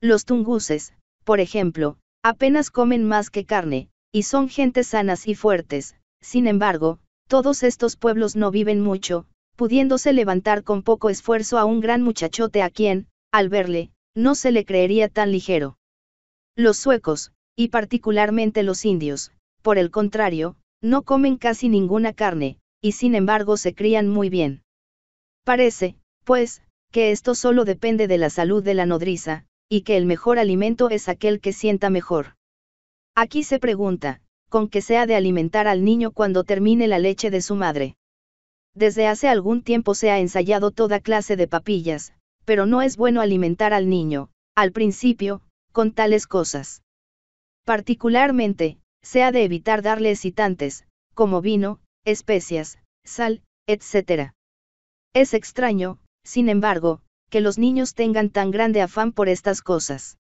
Los tunguses, por ejemplo, apenas comen más que carne, y son gentes sanas y fuertes, sin embargo, todos estos pueblos no viven mucho, pudiéndose levantar con poco esfuerzo a un gran muchachote a quien, al verle, no se le creería tan ligero. Los suecos, y particularmente los indios, por el contrario, no comen casi ninguna carne, y sin embargo se crían muy bien. Parece, pues, que esto solo depende de la salud de la nodriza, y que el mejor alimento es aquel que sienta mejor. Aquí se pregunta, con qué se ha de alimentar al niño cuando termine la leche de su madre. Desde hace algún tiempo se ha ensayado toda clase de papillas, pero no es bueno alimentar al niño, al principio, con tales cosas. Particularmente, se ha de evitar darle excitantes, como vino, especias, sal, etc. Es extraño, sin embargo, que los niños tengan tan grande afán por estas cosas.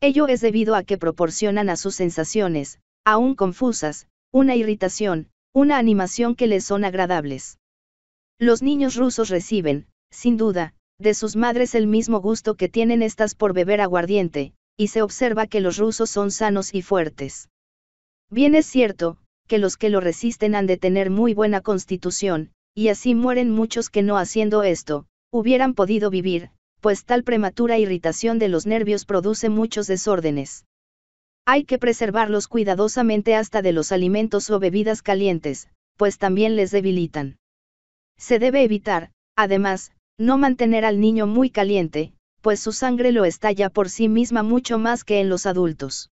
Ello es debido a que proporcionan a sus sensaciones, aún confusas, una irritación, una animación que les son agradables. Los niños rusos reciben, sin duda, de sus madres el mismo gusto que tienen estas por beber aguardiente, y se observa que los rusos son sanos y fuertes. Bien es cierto, que los que lo resisten han de tener muy buena constitución, y así mueren muchos que no haciendo esto, hubieran podido vivir, pues tal prematura irritación de los nervios produce muchos desórdenes. Hay que preservarlos cuidadosamente hasta de los alimentos o bebidas calientes, pues también les debilitan. Se debe evitar, además, no mantener al niño muy caliente, pues su sangre lo estalla por sí misma mucho más que en los adultos.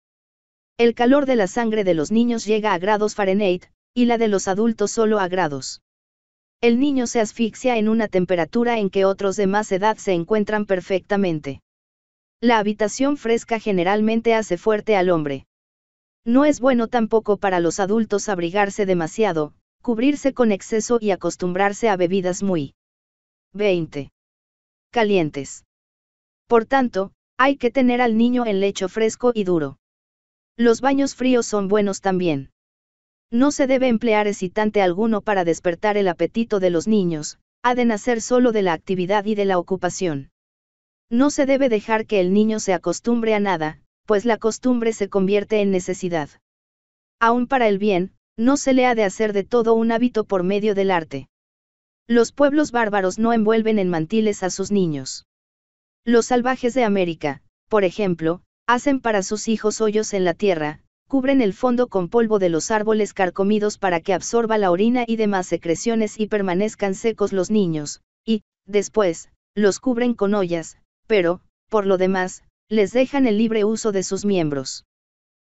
El calor de la sangre de los niños llega a grados Fahrenheit, y la de los adultos solo a grados. El niño se asfixia en una temperatura en que otros de más edad se encuentran perfectamente. La habitación fresca generalmente hace fuerte al hombre. No es bueno tampoco para los adultos abrigarse demasiado, cubrirse con exceso y acostumbrarse a bebidas muy 20. calientes. Por tanto, hay que tener al niño en lecho fresco y duro. Los baños fríos son buenos también. No se debe emplear excitante alguno para despertar el apetito de los niños, ha de nacer solo de la actividad y de la ocupación. No se debe dejar que el niño se acostumbre a nada, pues la costumbre se convierte en necesidad. Aún para el bien, no se le ha de hacer de todo un hábito por medio del arte. Los pueblos bárbaros no envuelven en mantiles a sus niños. Los salvajes de América, por ejemplo, Hacen para sus hijos hoyos en la tierra, cubren el fondo con polvo de los árboles carcomidos para que absorba la orina y demás secreciones y permanezcan secos los niños, y, después, los cubren con ollas, pero, por lo demás, les dejan el libre uso de sus miembros.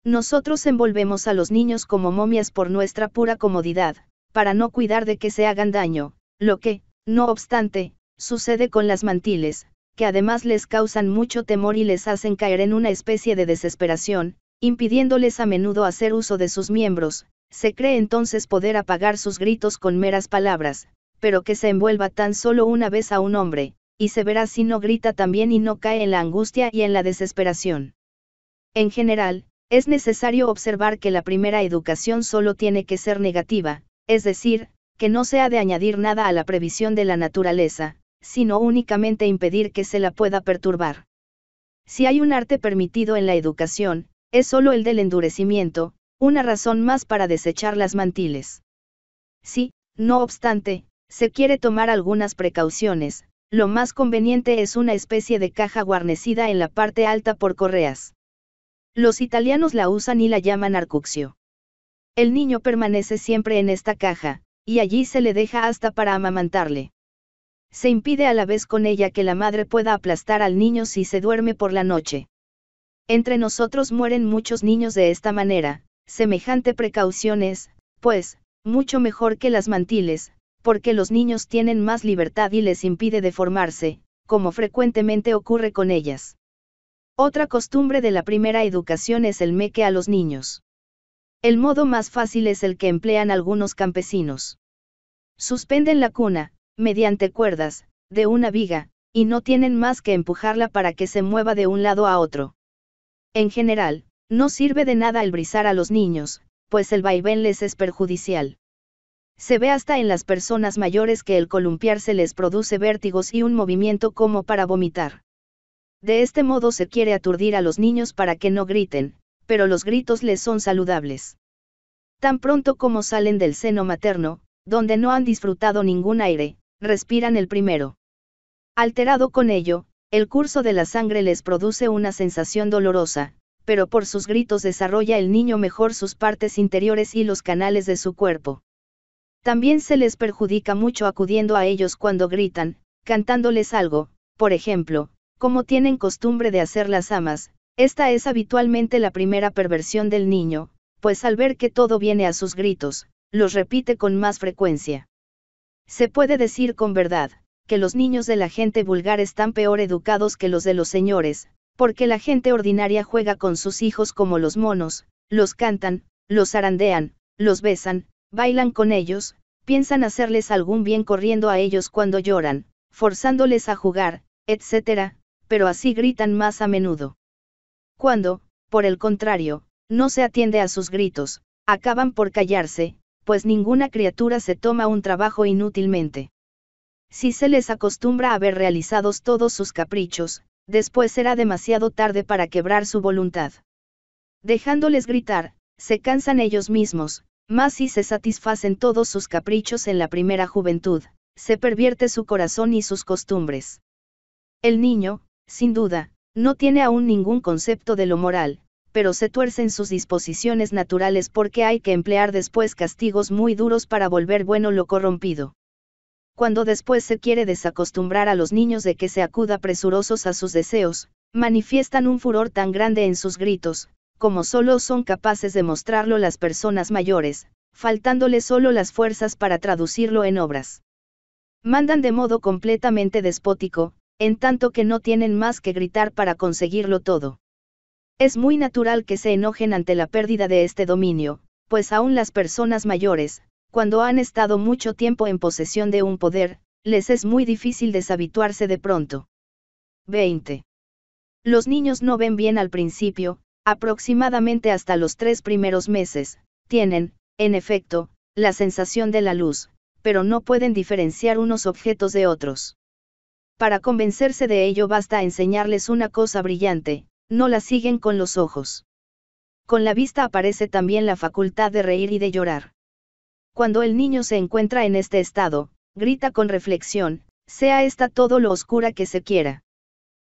Nosotros envolvemos a los niños como momias por nuestra pura comodidad, para no cuidar de que se hagan daño, lo que, no obstante, sucede con las mantiles, que además les causan mucho temor y les hacen caer en una especie de desesperación, impidiéndoles a menudo hacer uso de sus miembros, se cree entonces poder apagar sus gritos con meras palabras, pero que se envuelva tan solo una vez a un hombre, y se verá si no grita también y no cae en la angustia y en la desesperación. En general, es necesario observar que la primera educación solo tiene que ser negativa, es decir, que no se ha de añadir nada a la previsión de la naturaleza, sino únicamente impedir que se la pueda perturbar. Si hay un arte permitido en la educación, es solo el del endurecimiento, una razón más para desechar las mantiles. Si, no obstante, se quiere tomar algunas precauciones, lo más conveniente es una especie de caja guarnecida en la parte alta por correas. Los italianos la usan y la llaman arcuxio. El niño permanece siempre en esta caja, y allí se le deja hasta para amamantarle. Se impide a la vez con ella que la madre pueda aplastar al niño si se duerme por la noche. Entre nosotros mueren muchos niños de esta manera, semejante precaución es, pues, mucho mejor que las mantiles, porque los niños tienen más libertad y les impide deformarse, como frecuentemente ocurre con ellas. Otra costumbre de la primera educación es el meque a los niños. El modo más fácil es el que emplean algunos campesinos. Suspenden la cuna, mediante cuerdas, de una viga, y no tienen más que empujarla para que se mueva de un lado a otro. En general, no sirve de nada el brizar a los niños, pues el vaivén les es perjudicial. Se ve hasta en las personas mayores que el columpiarse les produce vértigos y un movimiento como para vomitar. De este modo se quiere aturdir a los niños para que no griten, pero los gritos les son saludables. Tan pronto como salen del seno materno, donde no han disfrutado ningún aire, respiran el primero. Alterado con ello, el curso de la sangre les produce una sensación dolorosa, pero por sus gritos desarrolla el niño mejor sus partes interiores y los canales de su cuerpo. También se les perjudica mucho acudiendo a ellos cuando gritan, cantándoles algo, por ejemplo, como tienen costumbre de hacer las amas, esta es habitualmente la primera perversión del niño, pues al ver que todo viene a sus gritos, los repite con más frecuencia. Se puede decir con verdad, que los niños de la gente vulgar están peor educados que los de los señores, porque la gente ordinaria juega con sus hijos como los monos, los cantan, los arandean, los besan, bailan con ellos, piensan hacerles algún bien corriendo a ellos cuando lloran, forzándoles a jugar, etc., pero así gritan más a menudo. Cuando, por el contrario, no se atiende a sus gritos, acaban por callarse, pues ninguna criatura se toma un trabajo inútilmente. Si se les acostumbra a ver realizados todos sus caprichos, después será demasiado tarde para quebrar su voluntad. Dejándoles gritar, se cansan ellos mismos, más si se satisfacen todos sus caprichos en la primera juventud, se pervierte su corazón y sus costumbres. El niño, sin duda, no tiene aún ningún concepto de lo moral, pero se tuercen sus disposiciones naturales porque hay que emplear después castigos muy duros para volver bueno lo corrompido. Cuando después se quiere desacostumbrar a los niños de que se acuda presurosos a sus deseos, manifiestan un furor tan grande en sus gritos, como solo son capaces de mostrarlo las personas mayores, faltándole solo las fuerzas para traducirlo en obras. Mandan de modo completamente despótico, en tanto que no tienen más que gritar para conseguirlo todo. Es muy natural que se enojen ante la pérdida de este dominio, pues aún las personas mayores, cuando han estado mucho tiempo en posesión de un poder, les es muy difícil deshabituarse de pronto. 20. Los niños no ven bien al principio, aproximadamente hasta los tres primeros meses, tienen, en efecto, la sensación de la luz, pero no pueden diferenciar unos objetos de otros. Para convencerse de ello basta enseñarles una cosa brillante, no la siguen con los ojos. Con la vista aparece también la facultad de reír y de llorar. Cuando el niño se encuentra en este estado, grita con reflexión, sea esta todo lo oscura que se quiera.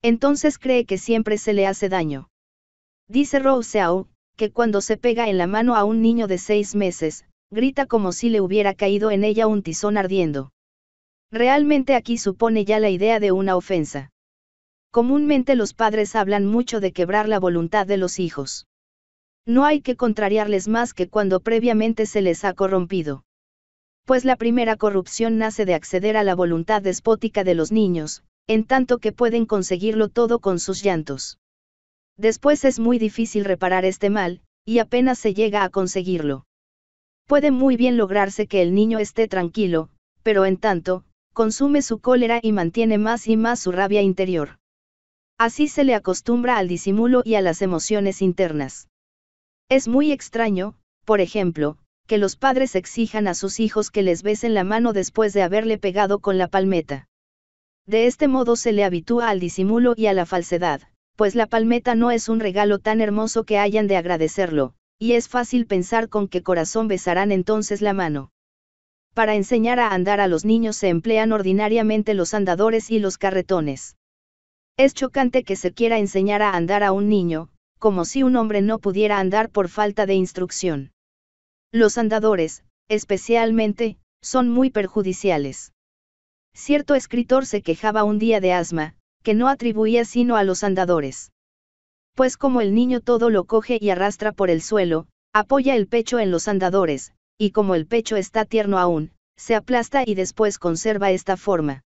Entonces cree que siempre se le hace daño. Dice Rousseau, que cuando se pega en la mano a un niño de seis meses, grita como si le hubiera caído en ella un tizón ardiendo. Realmente aquí supone ya la idea de una ofensa. Comúnmente los padres hablan mucho de quebrar la voluntad de los hijos. No hay que contrariarles más que cuando previamente se les ha corrompido. Pues la primera corrupción nace de acceder a la voluntad despótica de los niños, en tanto que pueden conseguirlo todo con sus llantos. Después es muy difícil reparar este mal, y apenas se llega a conseguirlo. Puede muy bien lograrse que el niño esté tranquilo, pero en tanto, consume su cólera y mantiene más y más su rabia interior. Así se le acostumbra al disimulo y a las emociones internas. Es muy extraño, por ejemplo, que los padres exijan a sus hijos que les besen la mano después de haberle pegado con la palmeta. De este modo se le habitúa al disimulo y a la falsedad, pues la palmeta no es un regalo tan hermoso que hayan de agradecerlo, y es fácil pensar con qué corazón besarán entonces la mano. Para enseñar a andar a los niños se emplean ordinariamente los andadores y los carretones. Es chocante que se quiera enseñar a andar a un niño, como si un hombre no pudiera andar por falta de instrucción. Los andadores, especialmente, son muy perjudiciales. Cierto escritor se quejaba un día de asma, que no atribuía sino a los andadores. Pues como el niño todo lo coge y arrastra por el suelo, apoya el pecho en los andadores, y como el pecho está tierno aún, se aplasta y después conserva esta forma.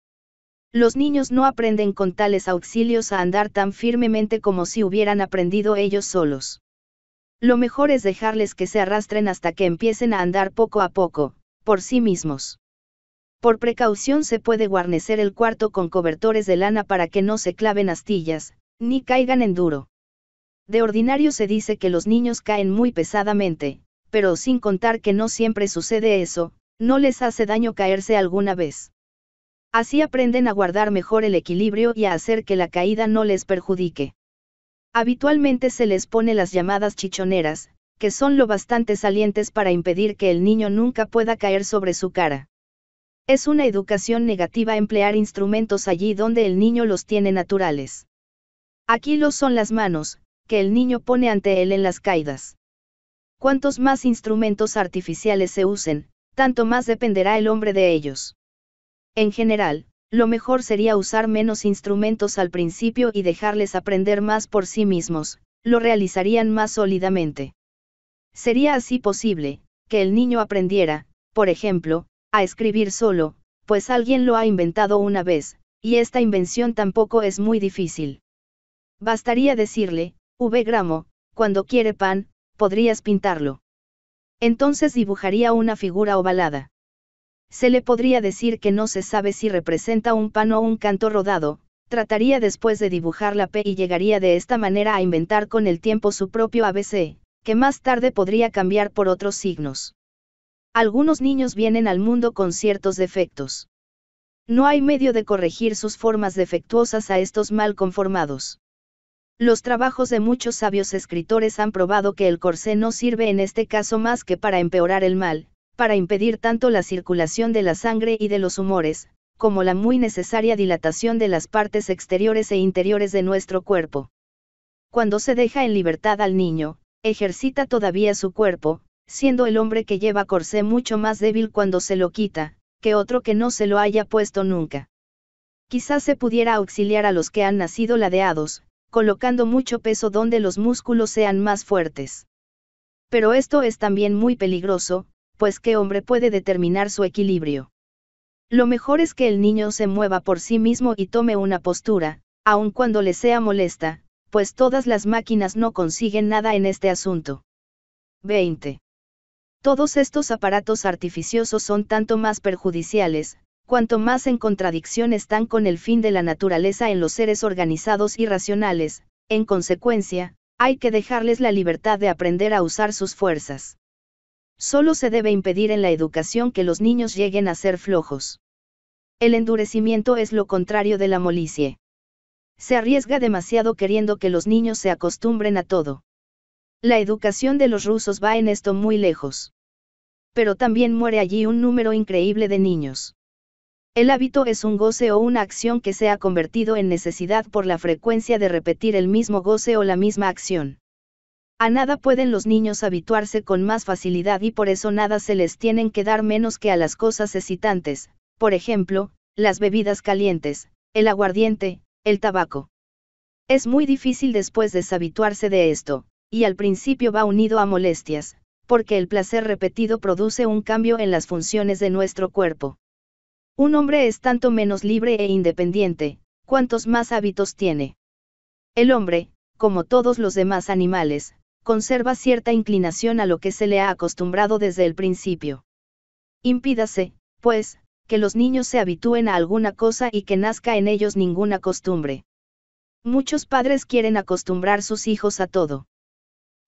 Los niños no aprenden con tales auxilios a andar tan firmemente como si hubieran aprendido ellos solos. Lo mejor es dejarles que se arrastren hasta que empiecen a andar poco a poco, por sí mismos. Por precaución se puede guarnecer el cuarto con cobertores de lana para que no se claven astillas, ni caigan en duro. De ordinario se dice que los niños caen muy pesadamente, pero sin contar que no siempre sucede eso, no les hace daño caerse alguna vez. Así aprenden a guardar mejor el equilibrio y a hacer que la caída no les perjudique. Habitualmente se les pone las llamadas chichoneras, que son lo bastante salientes para impedir que el niño nunca pueda caer sobre su cara. Es una educación negativa emplear instrumentos allí donde el niño los tiene naturales. Aquí lo son las manos, que el niño pone ante él en las caídas. Cuantos más instrumentos artificiales se usen, tanto más dependerá el hombre de ellos. En general, lo mejor sería usar menos instrumentos al principio y dejarles aprender más por sí mismos, lo realizarían más sólidamente. Sería así posible, que el niño aprendiera, por ejemplo, a escribir solo, pues alguien lo ha inventado una vez, y esta invención tampoco es muy difícil. Bastaría decirle, V gramo, cuando quiere pan, podrías pintarlo. Entonces dibujaría una figura ovalada se le podría decir que no se sabe si representa un pan o un canto rodado, trataría después de dibujar la P y llegaría de esta manera a inventar con el tiempo su propio ABC, que más tarde podría cambiar por otros signos. Algunos niños vienen al mundo con ciertos defectos. No hay medio de corregir sus formas defectuosas a estos mal conformados. Los trabajos de muchos sabios escritores han probado que el corsé no sirve en este caso más que para empeorar el mal, para impedir tanto la circulación de la sangre y de los humores, como la muy necesaria dilatación de las partes exteriores e interiores de nuestro cuerpo. Cuando se deja en libertad al niño, ejercita todavía su cuerpo, siendo el hombre que lleva corsé mucho más débil cuando se lo quita, que otro que no se lo haya puesto nunca. Quizás se pudiera auxiliar a los que han nacido ladeados, colocando mucho peso donde los músculos sean más fuertes. Pero esto es también muy peligroso, pues qué hombre puede determinar su equilibrio. Lo mejor es que el niño se mueva por sí mismo y tome una postura, aun cuando le sea molesta, pues todas las máquinas no consiguen nada en este asunto. 20. Todos estos aparatos artificiosos son tanto más perjudiciales, cuanto más en contradicción están con el fin de la naturaleza en los seres organizados y racionales, en consecuencia, hay que dejarles la libertad de aprender a usar sus fuerzas. Solo se debe impedir en la educación que los niños lleguen a ser flojos. El endurecimiento es lo contrario de la molicie. Se arriesga demasiado queriendo que los niños se acostumbren a todo. La educación de los rusos va en esto muy lejos. Pero también muere allí un número increíble de niños. El hábito es un goce o una acción que se ha convertido en necesidad por la frecuencia de repetir el mismo goce o la misma acción. A nada pueden los niños habituarse con más facilidad y por eso nada se les tienen que dar menos que a las cosas excitantes, por ejemplo, las bebidas calientes, el aguardiente, el tabaco. Es muy difícil después deshabituarse de esto, y al principio va unido a molestias, porque el placer repetido produce un cambio en las funciones de nuestro cuerpo. Un hombre es tanto menos libre e independiente, cuantos más hábitos tiene. El hombre, como todos los demás animales, conserva cierta inclinación a lo que se le ha acostumbrado desde el principio. Impídase, pues, que los niños se habitúen a alguna cosa y que nazca en ellos ninguna costumbre. Muchos padres quieren acostumbrar sus hijos a todo.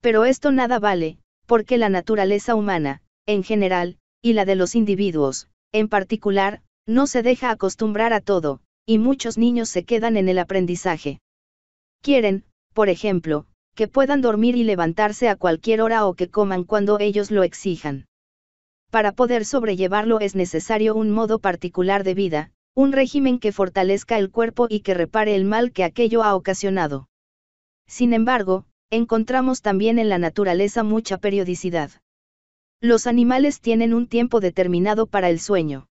Pero esto nada vale, porque la naturaleza humana, en general, y la de los individuos, en particular, no se deja acostumbrar a todo, y muchos niños se quedan en el aprendizaje. Quieren, por ejemplo, que puedan dormir y levantarse a cualquier hora o que coman cuando ellos lo exijan. Para poder sobrellevarlo es necesario un modo particular de vida, un régimen que fortalezca el cuerpo y que repare el mal que aquello ha ocasionado. Sin embargo, encontramos también en la naturaleza mucha periodicidad. Los animales tienen un tiempo determinado para el sueño.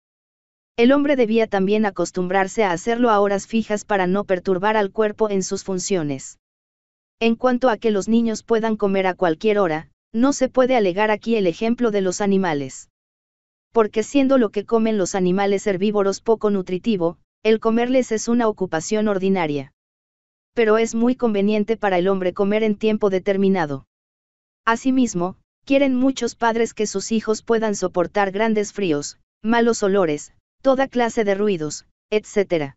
El hombre debía también acostumbrarse a hacerlo a horas fijas para no perturbar al cuerpo en sus funciones. En cuanto a que los niños puedan comer a cualquier hora, no se puede alegar aquí el ejemplo de los animales. Porque siendo lo que comen los animales herbívoros poco nutritivo, el comerles es una ocupación ordinaria. Pero es muy conveniente para el hombre comer en tiempo determinado. Asimismo, quieren muchos padres que sus hijos puedan soportar grandes fríos, malos olores, toda clase de ruidos, etc.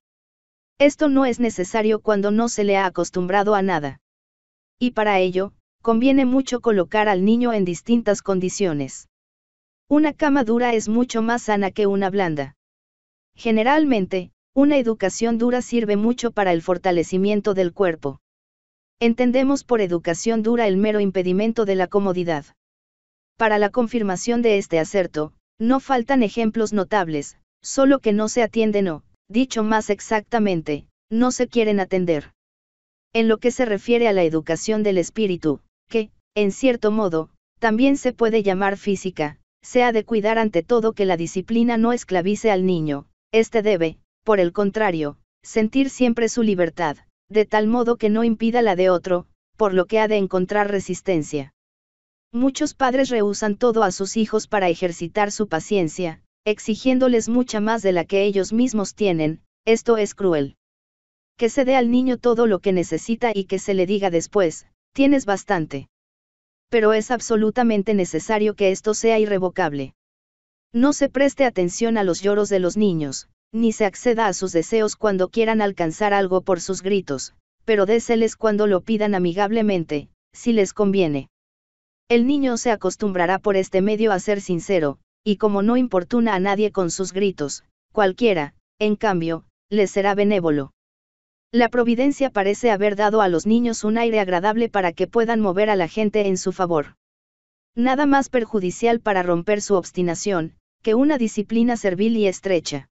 Esto no es necesario cuando no se le ha acostumbrado a nada y para ello, conviene mucho colocar al niño en distintas condiciones. Una cama dura es mucho más sana que una blanda. Generalmente, una educación dura sirve mucho para el fortalecimiento del cuerpo. Entendemos por educación dura el mero impedimento de la comodidad. Para la confirmación de este acerto, no faltan ejemplos notables, solo que no se atienden o, dicho más exactamente, no se quieren atender en lo que se refiere a la educación del espíritu, que, en cierto modo, también se puede llamar física, se ha de cuidar ante todo que la disciplina no esclavice al niño, éste debe, por el contrario, sentir siempre su libertad, de tal modo que no impida la de otro, por lo que ha de encontrar resistencia. Muchos padres rehusan todo a sus hijos para ejercitar su paciencia, exigiéndoles mucha más de la que ellos mismos tienen, esto es cruel que se dé al niño todo lo que necesita y que se le diga después, tienes bastante. Pero es absolutamente necesario que esto sea irrevocable. No se preste atención a los lloros de los niños, ni se acceda a sus deseos cuando quieran alcanzar algo por sus gritos, pero déseles cuando lo pidan amigablemente, si les conviene. El niño se acostumbrará por este medio a ser sincero, y como no importuna a nadie con sus gritos, cualquiera, en cambio, le será benévolo. La providencia parece haber dado a los niños un aire agradable para que puedan mover a la gente en su favor. Nada más perjudicial para romper su obstinación, que una disciplina servil y estrecha.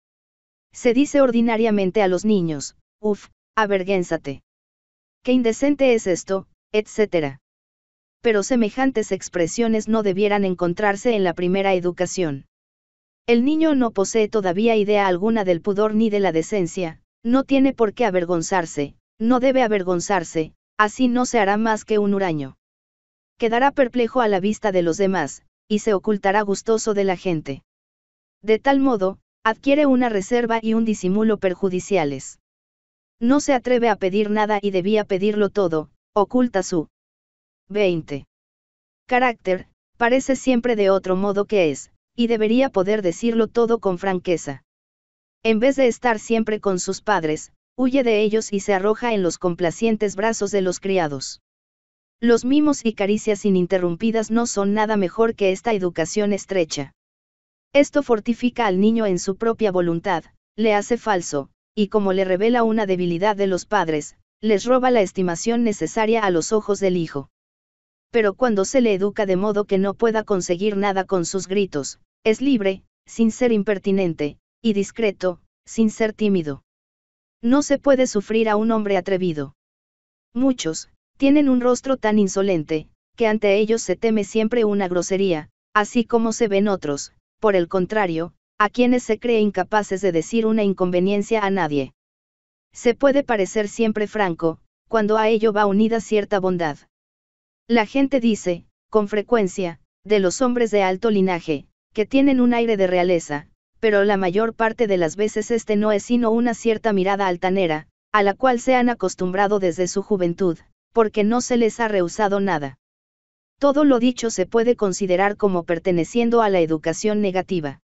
Se dice ordinariamente a los niños, uf, avergüénzate. Qué indecente es esto, etc. Pero semejantes expresiones no debieran encontrarse en la primera educación. El niño no posee todavía idea alguna del pudor ni de la decencia, no tiene por qué avergonzarse, no debe avergonzarse, así no se hará más que un huraño. Quedará perplejo a la vista de los demás, y se ocultará gustoso de la gente. De tal modo, adquiere una reserva y un disimulo perjudiciales. No se atreve a pedir nada y debía pedirlo todo, oculta su 20. Carácter, parece siempre de otro modo que es, y debería poder decirlo todo con franqueza. En vez de estar siempre con sus padres, huye de ellos y se arroja en los complacientes brazos de los criados. Los mimos y caricias ininterrumpidas no son nada mejor que esta educación estrecha. Esto fortifica al niño en su propia voluntad, le hace falso, y como le revela una debilidad de los padres, les roba la estimación necesaria a los ojos del hijo. Pero cuando se le educa de modo que no pueda conseguir nada con sus gritos, es libre, sin ser impertinente, y discreto, sin ser tímido. No se puede sufrir a un hombre atrevido. Muchos, tienen un rostro tan insolente, que ante ellos se teme siempre una grosería, así como se ven otros, por el contrario, a quienes se cree incapaces de decir una inconveniencia a nadie. Se puede parecer siempre franco, cuando a ello va unida cierta bondad. La gente dice, con frecuencia, de los hombres de alto linaje, que tienen un aire de realeza, pero la mayor parte de las veces este no es sino una cierta mirada altanera, a la cual se han acostumbrado desde su juventud, porque no se les ha rehusado nada. Todo lo dicho se puede considerar como perteneciendo a la educación negativa.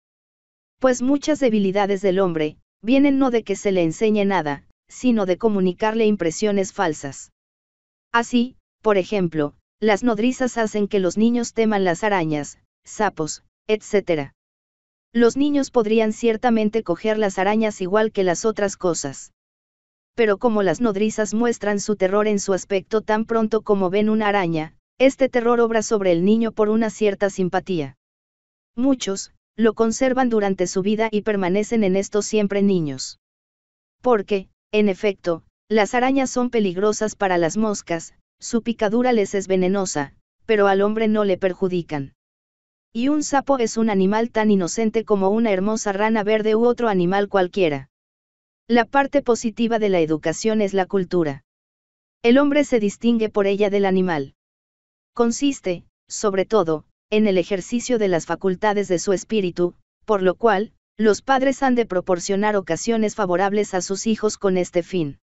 Pues muchas debilidades del hombre, vienen no de que se le enseñe nada, sino de comunicarle impresiones falsas. Así, por ejemplo, las nodrizas hacen que los niños teman las arañas, sapos, etc. Los niños podrían ciertamente coger las arañas igual que las otras cosas. Pero como las nodrizas muestran su terror en su aspecto tan pronto como ven una araña, este terror obra sobre el niño por una cierta simpatía. Muchos, lo conservan durante su vida y permanecen en esto siempre niños. Porque, en efecto, las arañas son peligrosas para las moscas, su picadura les es venenosa, pero al hombre no le perjudican. Y un sapo es un animal tan inocente como una hermosa rana verde u otro animal cualquiera. La parte positiva de la educación es la cultura. El hombre se distingue por ella del animal. Consiste, sobre todo, en el ejercicio de las facultades de su espíritu, por lo cual, los padres han de proporcionar ocasiones favorables a sus hijos con este fin.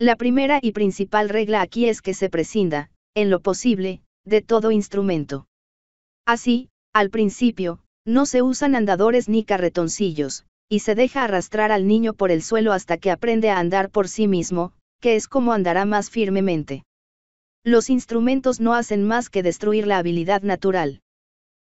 La primera y principal regla aquí es que se prescinda, en lo posible, de todo instrumento. Así, al principio, no se usan andadores ni carretoncillos, y se deja arrastrar al niño por el suelo hasta que aprende a andar por sí mismo, que es como andará más firmemente. Los instrumentos no hacen más que destruir la habilidad natural.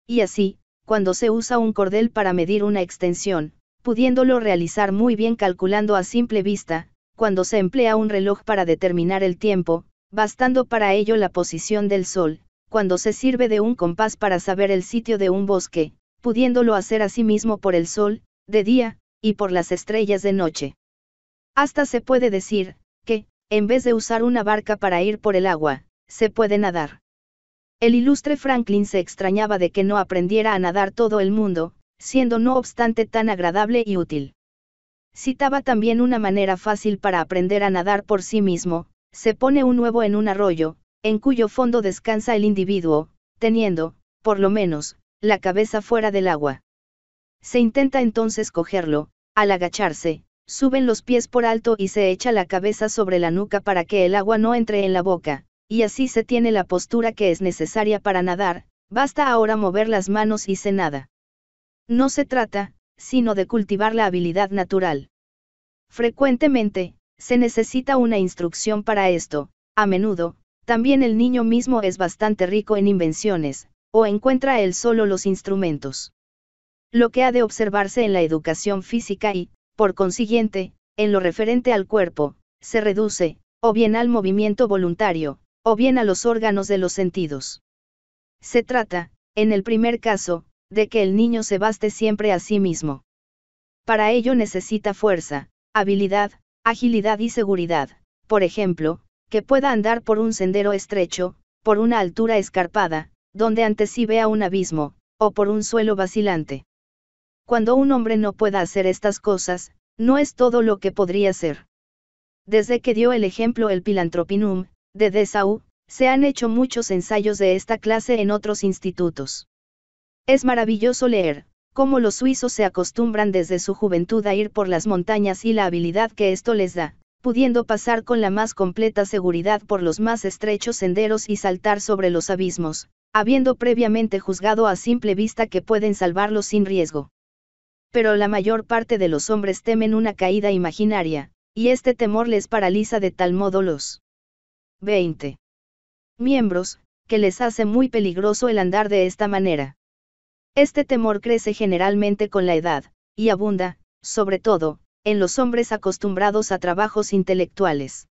Y así, cuando se usa un cordel para medir una extensión, pudiéndolo realizar muy bien calculando a simple vista, cuando se emplea un reloj para determinar el tiempo, bastando para ello la posición del sol, cuando se sirve de un compás para saber el sitio de un bosque, pudiéndolo hacer a sí mismo por el sol, de día, y por las estrellas de noche. Hasta se puede decir, que, en vez de usar una barca para ir por el agua, se puede nadar. El ilustre Franklin se extrañaba de que no aprendiera a nadar todo el mundo, siendo no obstante tan agradable y útil. Citaba también una manera fácil para aprender a nadar por sí mismo, se pone un huevo en un arroyo, en cuyo fondo descansa el individuo, teniendo, por lo menos, la cabeza fuera del agua. Se intenta entonces cogerlo, al agacharse, suben los pies por alto y se echa la cabeza sobre la nuca para que el agua no entre en la boca, y así se tiene la postura que es necesaria para nadar, basta ahora mover las manos y se nada. No se trata, sino de cultivar la habilidad natural. Frecuentemente, se necesita una instrucción para esto, a menudo, también el niño mismo es bastante rico en invenciones, o encuentra él solo los instrumentos. Lo que ha de observarse en la educación física y, por consiguiente, en lo referente al cuerpo, se reduce, o bien al movimiento voluntario, o bien a los órganos de los sentidos. Se trata, en el primer caso, de que el niño se baste siempre a sí mismo. Para ello necesita fuerza, habilidad, agilidad y seguridad, por ejemplo, que pueda andar por un sendero estrecho, por una altura escarpada, donde ante sí vea un abismo, o por un suelo vacilante. Cuando un hombre no pueda hacer estas cosas, no es todo lo que podría ser. Desde que dio el ejemplo el Pilantropinum, de Dessau, se han hecho muchos ensayos de esta clase en otros institutos. Es maravilloso leer, cómo los suizos se acostumbran desde su juventud a ir por las montañas y la habilidad que esto les da, pudiendo pasar con la más completa seguridad por los más estrechos senderos y saltar sobre los abismos, habiendo previamente juzgado a simple vista que pueden salvarlos sin riesgo. Pero la mayor parte de los hombres temen una caída imaginaria, y este temor les paraliza de tal modo los 20 miembros, que les hace muy peligroso el andar de esta manera. Este temor crece generalmente con la edad, y abunda, sobre todo, en los hombres acostumbrados a trabajos intelectuales.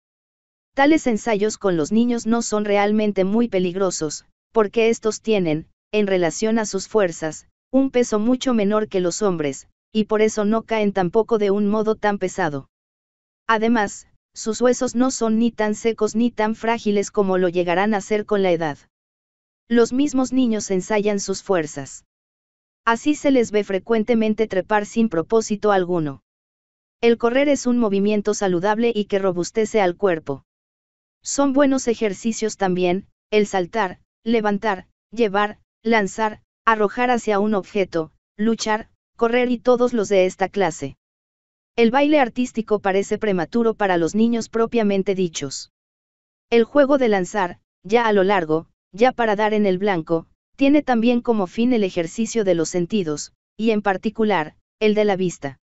Tales ensayos con los niños no son realmente muy peligrosos, porque estos tienen, en relación a sus fuerzas, un peso mucho menor que los hombres, y por eso no caen tampoco de un modo tan pesado. Además, sus huesos no son ni tan secos ni tan frágiles como lo llegarán a ser con la edad. Los mismos niños ensayan sus fuerzas. Así se les ve frecuentemente trepar sin propósito alguno. El correr es un movimiento saludable y que robustece al cuerpo. Son buenos ejercicios también, el saltar, levantar, llevar, lanzar, arrojar hacia un objeto, luchar, correr y todos los de esta clase. El baile artístico parece prematuro para los niños propiamente dichos. El juego de lanzar, ya a lo largo, ya para dar en el blanco, tiene también como fin el ejercicio de los sentidos, y en particular, el de la vista.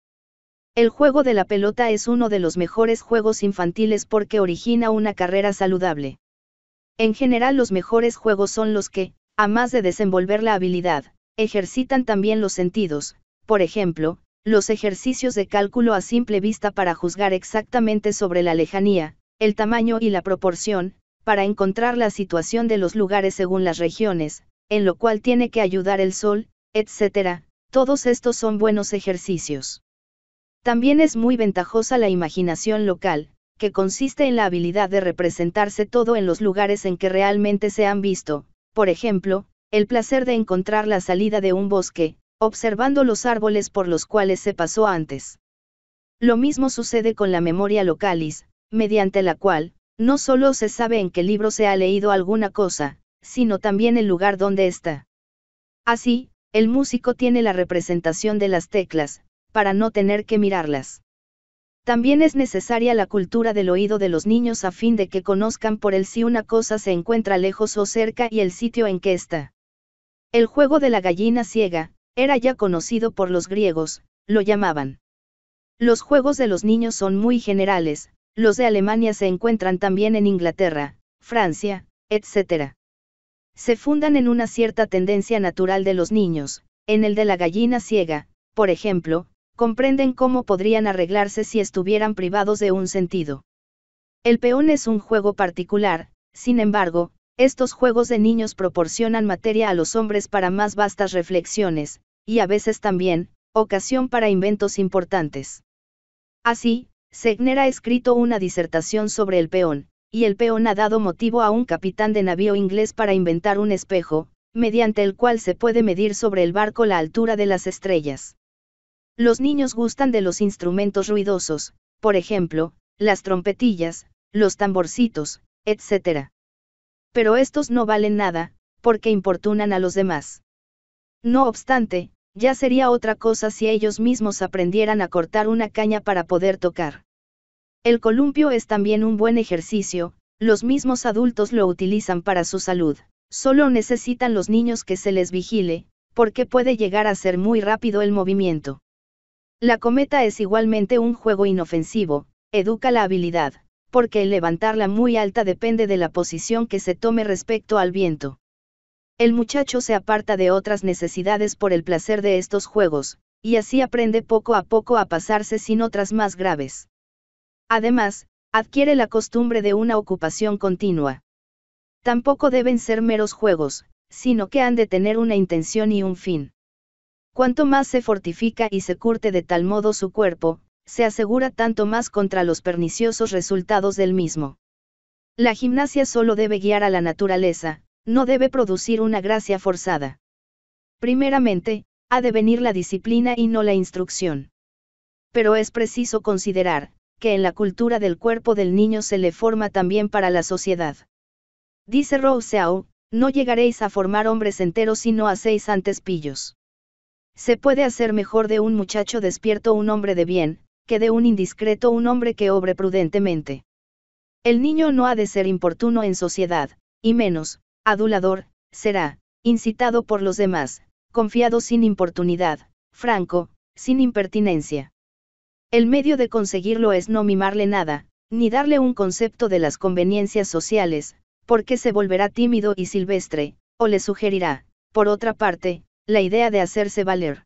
El juego de la pelota es uno de los mejores juegos infantiles porque origina una carrera saludable. En general los mejores juegos son los que, a más de desenvolver la habilidad, ejercitan también los sentidos, por ejemplo, los ejercicios de cálculo a simple vista para juzgar exactamente sobre la lejanía, el tamaño y la proporción, para encontrar la situación de los lugares según las regiones, en lo cual tiene que ayudar el sol, etc. Todos estos son buenos ejercicios. También es muy ventajosa la imaginación local, que consiste en la habilidad de representarse todo en los lugares en que realmente se han visto, por ejemplo, el placer de encontrar la salida de un bosque, observando los árboles por los cuales se pasó antes. Lo mismo sucede con la memoria localis, mediante la cual, no solo se sabe en qué libro se ha leído alguna cosa, sino también el lugar donde está. Así, el músico tiene la representación de las teclas, para no tener que mirarlas. También es necesaria la cultura del oído de los niños a fin de que conozcan por él si una cosa se encuentra lejos o cerca y el sitio en que está. El juego de la gallina ciega, era ya conocido por los griegos, lo llamaban. Los juegos de los niños son muy generales, los de Alemania se encuentran también en Inglaterra, Francia, etc. Se fundan en una cierta tendencia natural de los niños, en el de la gallina ciega, por ejemplo, comprenden cómo podrían arreglarse si estuvieran privados de un sentido. El peón es un juego particular, sin embargo, estos juegos de niños proporcionan materia a los hombres para más vastas reflexiones, y a veces también, ocasión para inventos importantes. Así, Segner ha escrito una disertación sobre el peón, y el peón ha dado motivo a un capitán de navío inglés para inventar un espejo, mediante el cual se puede medir sobre el barco la altura de las estrellas. Los niños gustan de los instrumentos ruidosos, por ejemplo, las trompetillas, los tamborcitos, etc. Pero estos no valen nada, porque importunan a los demás. No obstante, ya sería otra cosa si ellos mismos aprendieran a cortar una caña para poder tocar. El columpio es también un buen ejercicio, los mismos adultos lo utilizan para su salud, solo necesitan los niños que se les vigile, porque puede llegar a ser muy rápido el movimiento. La cometa es igualmente un juego inofensivo, educa la habilidad, porque el levantarla muy alta depende de la posición que se tome respecto al viento. El muchacho se aparta de otras necesidades por el placer de estos juegos, y así aprende poco a poco a pasarse sin otras más graves. Además, adquiere la costumbre de una ocupación continua. Tampoco deben ser meros juegos, sino que han de tener una intención y un fin. Cuanto más se fortifica y se curte de tal modo su cuerpo, se asegura tanto más contra los perniciosos resultados del mismo. La gimnasia solo debe guiar a la naturaleza, no debe producir una gracia forzada. Primeramente, ha de venir la disciplina y no la instrucción. Pero es preciso considerar, que en la cultura del cuerpo del niño se le forma también para la sociedad. Dice Rousseau, no llegaréis a formar hombres enteros si no hacéis antes pillos. Se puede hacer mejor de un muchacho despierto un hombre de bien, que de un indiscreto un hombre que obre prudentemente. El niño no ha de ser importuno en sociedad, y menos, adulador, será, incitado por los demás, confiado sin importunidad, franco, sin impertinencia. El medio de conseguirlo es no mimarle nada, ni darle un concepto de las conveniencias sociales, porque se volverá tímido y silvestre, o le sugerirá, por otra parte, la idea de hacerse valer.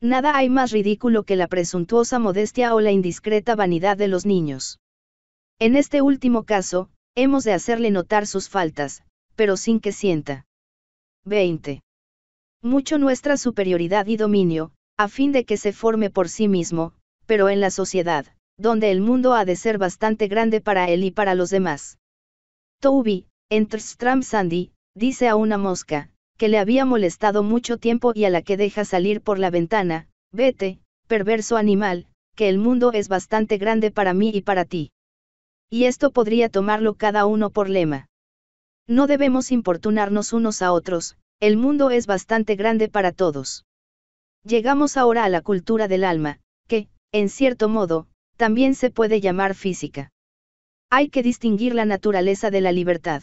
Nada hay más ridículo que la presuntuosa modestia o la indiscreta vanidad de los niños. En este último caso, hemos de hacerle notar sus faltas, pero sin que sienta. 20. Mucho nuestra superioridad y dominio, a fin de que se forme por sí mismo, pero en la sociedad, donde el mundo ha de ser bastante grande para él y para los demás. Toby, entre Stram Sandy, dice a una mosca, que le había molestado mucho tiempo y a la que deja salir por la ventana, vete, perverso animal, que el mundo es bastante grande para mí y para ti. Y esto podría tomarlo cada uno por lema. No debemos importunarnos unos a otros, el mundo es bastante grande para todos. Llegamos ahora a la cultura del alma, que, en cierto modo, también se puede llamar física. Hay que distinguir la naturaleza de la libertad.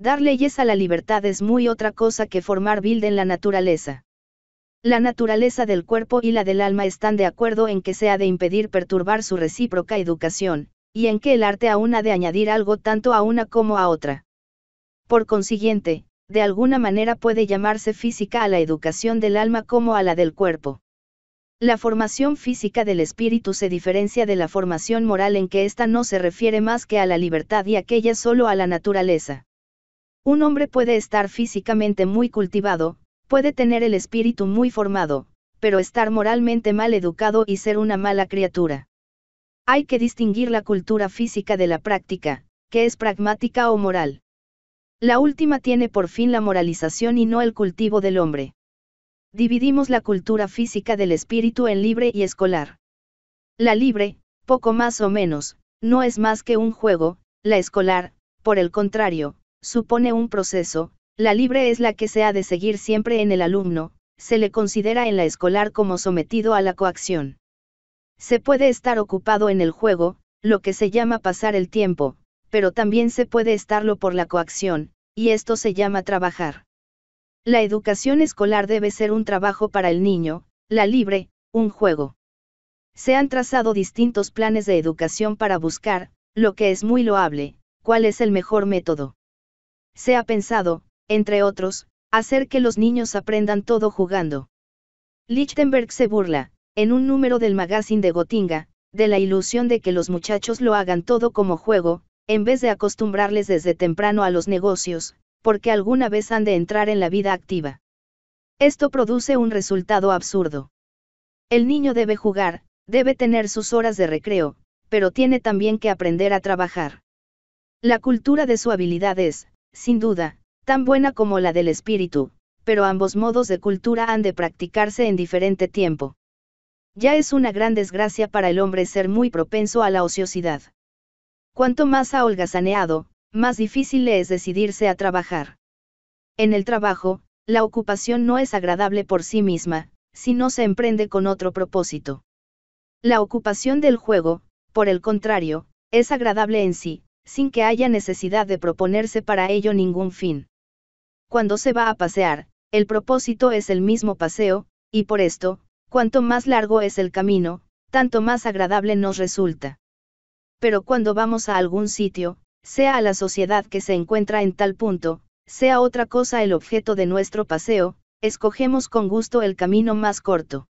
Dar leyes a la libertad es muy otra cosa que formar build en la naturaleza. La naturaleza del cuerpo y la del alma están de acuerdo en que se ha de impedir perturbar su recíproca educación, y en que el arte aún ha de añadir algo tanto a una como a otra. Por consiguiente, de alguna manera puede llamarse física a la educación del alma como a la del cuerpo. La formación física del espíritu se diferencia de la formación moral en que ésta no se refiere más que a la libertad y aquella solo a la naturaleza. Un hombre puede estar físicamente muy cultivado, puede tener el espíritu muy formado, pero estar moralmente mal educado y ser una mala criatura. Hay que distinguir la cultura física de la práctica, que es pragmática o moral. La última tiene por fin la moralización y no el cultivo del hombre. Dividimos la cultura física del espíritu en libre y escolar. La libre, poco más o menos, no es más que un juego, la escolar, por el contrario, supone un proceso, la libre es la que se ha de seguir siempre en el alumno, se le considera en la escolar como sometido a la coacción. Se puede estar ocupado en el juego, lo que se llama pasar el tiempo, pero también se puede estarlo por la coacción, y esto se llama trabajar. La educación escolar debe ser un trabajo para el niño, la libre, un juego. Se han trazado distintos planes de educación para buscar, lo que es muy loable, cuál es el mejor método se ha pensado, entre otros, hacer que los niños aprendan todo jugando. Lichtenberg se burla, en un número del magazine de Gotinga, de la ilusión de que los muchachos lo hagan todo como juego, en vez de acostumbrarles desde temprano a los negocios, porque alguna vez han de entrar en la vida activa. Esto produce un resultado absurdo. El niño debe jugar, debe tener sus horas de recreo, pero tiene también que aprender a trabajar. La cultura de su habilidad es, sin duda, tan buena como la del espíritu, pero ambos modos de cultura han de practicarse en diferente tiempo. Ya es una gran desgracia para el hombre ser muy propenso a la ociosidad. Cuanto más ha holgazaneado, más difícil le es decidirse a trabajar. En el trabajo, la ocupación no es agradable por sí misma, si no se emprende con otro propósito. La ocupación del juego, por el contrario, es agradable en sí, sin que haya necesidad de proponerse para ello ningún fin. Cuando se va a pasear, el propósito es el mismo paseo, y por esto, cuanto más largo es el camino, tanto más agradable nos resulta. Pero cuando vamos a algún sitio, sea a la sociedad que se encuentra en tal punto, sea otra cosa el objeto de nuestro paseo, escogemos con gusto el camino más corto.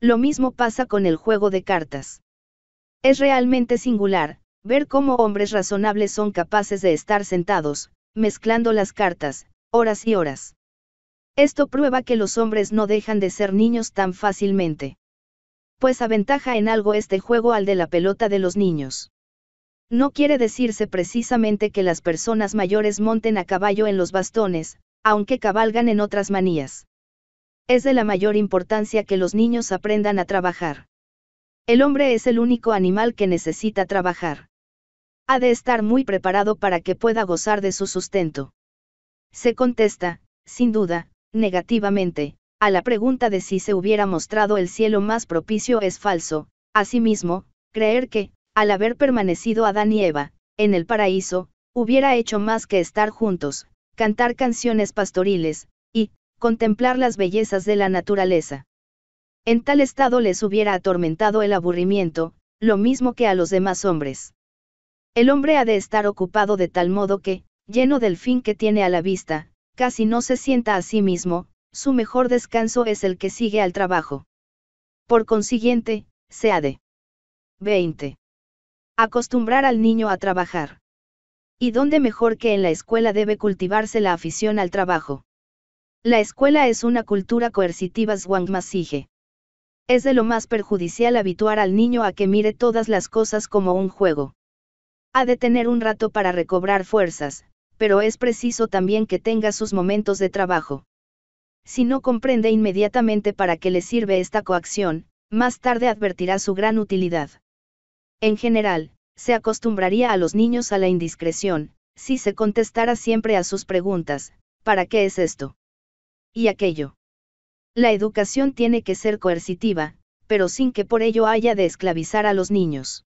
Lo mismo pasa con el juego de cartas. Es realmente singular, Ver cómo hombres razonables son capaces de estar sentados, mezclando las cartas, horas y horas. Esto prueba que los hombres no dejan de ser niños tan fácilmente. Pues aventaja en algo este juego al de la pelota de los niños. No quiere decirse precisamente que las personas mayores monten a caballo en los bastones, aunque cabalgan en otras manías. Es de la mayor importancia que los niños aprendan a trabajar. El hombre es el único animal que necesita trabajar ha de estar muy preparado para que pueda gozar de su sustento. Se contesta, sin duda, negativamente, a la pregunta de si se hubiera mostrado el cielo más propicio es falso, asimismo, creer que, al haber permanecido Adán y Eva, en el paraíso, hubiera hecho más que estar juntos, cantar canciones pastoriles, y, contemplar las bellezas de la naturaleza. En tal estado les hubiera atormentado el aburrimiento, lo mismo que a los demás hombres. El hombre ha de estar ocupado de tal modo que, lleno del fin que tiene a la vista, casi no se sienta a sí mismo, su mejor descanso es el que sigue al trabajo. Por consiguiente, se ha de 20. Acostumbrar al niño a trabajar. ¿Y dónde mejor que en la escuela debe cultivarse la afición al trabajo? La escuela es una cultura coercitiva swangmasige. Es de lo más perjudicial habituar al niño a que mire todas las cosas como un juego. Ha de tener un rato para recobrar fuerzas, pero es preciso también que tenga sus momentos de trabajo. Si no comprende inmediatamente para qué le sirve esta coacción, más tarde advertirá su gran utilidad. En general, se acostumbraría a los niños a la indiscreción, si se contestara siempre a sus preguntas, ¿para qué es esto? Y aquello. La educación tiene que ser coercitiva, pero sin que por ello haya de esclavizar a los niños.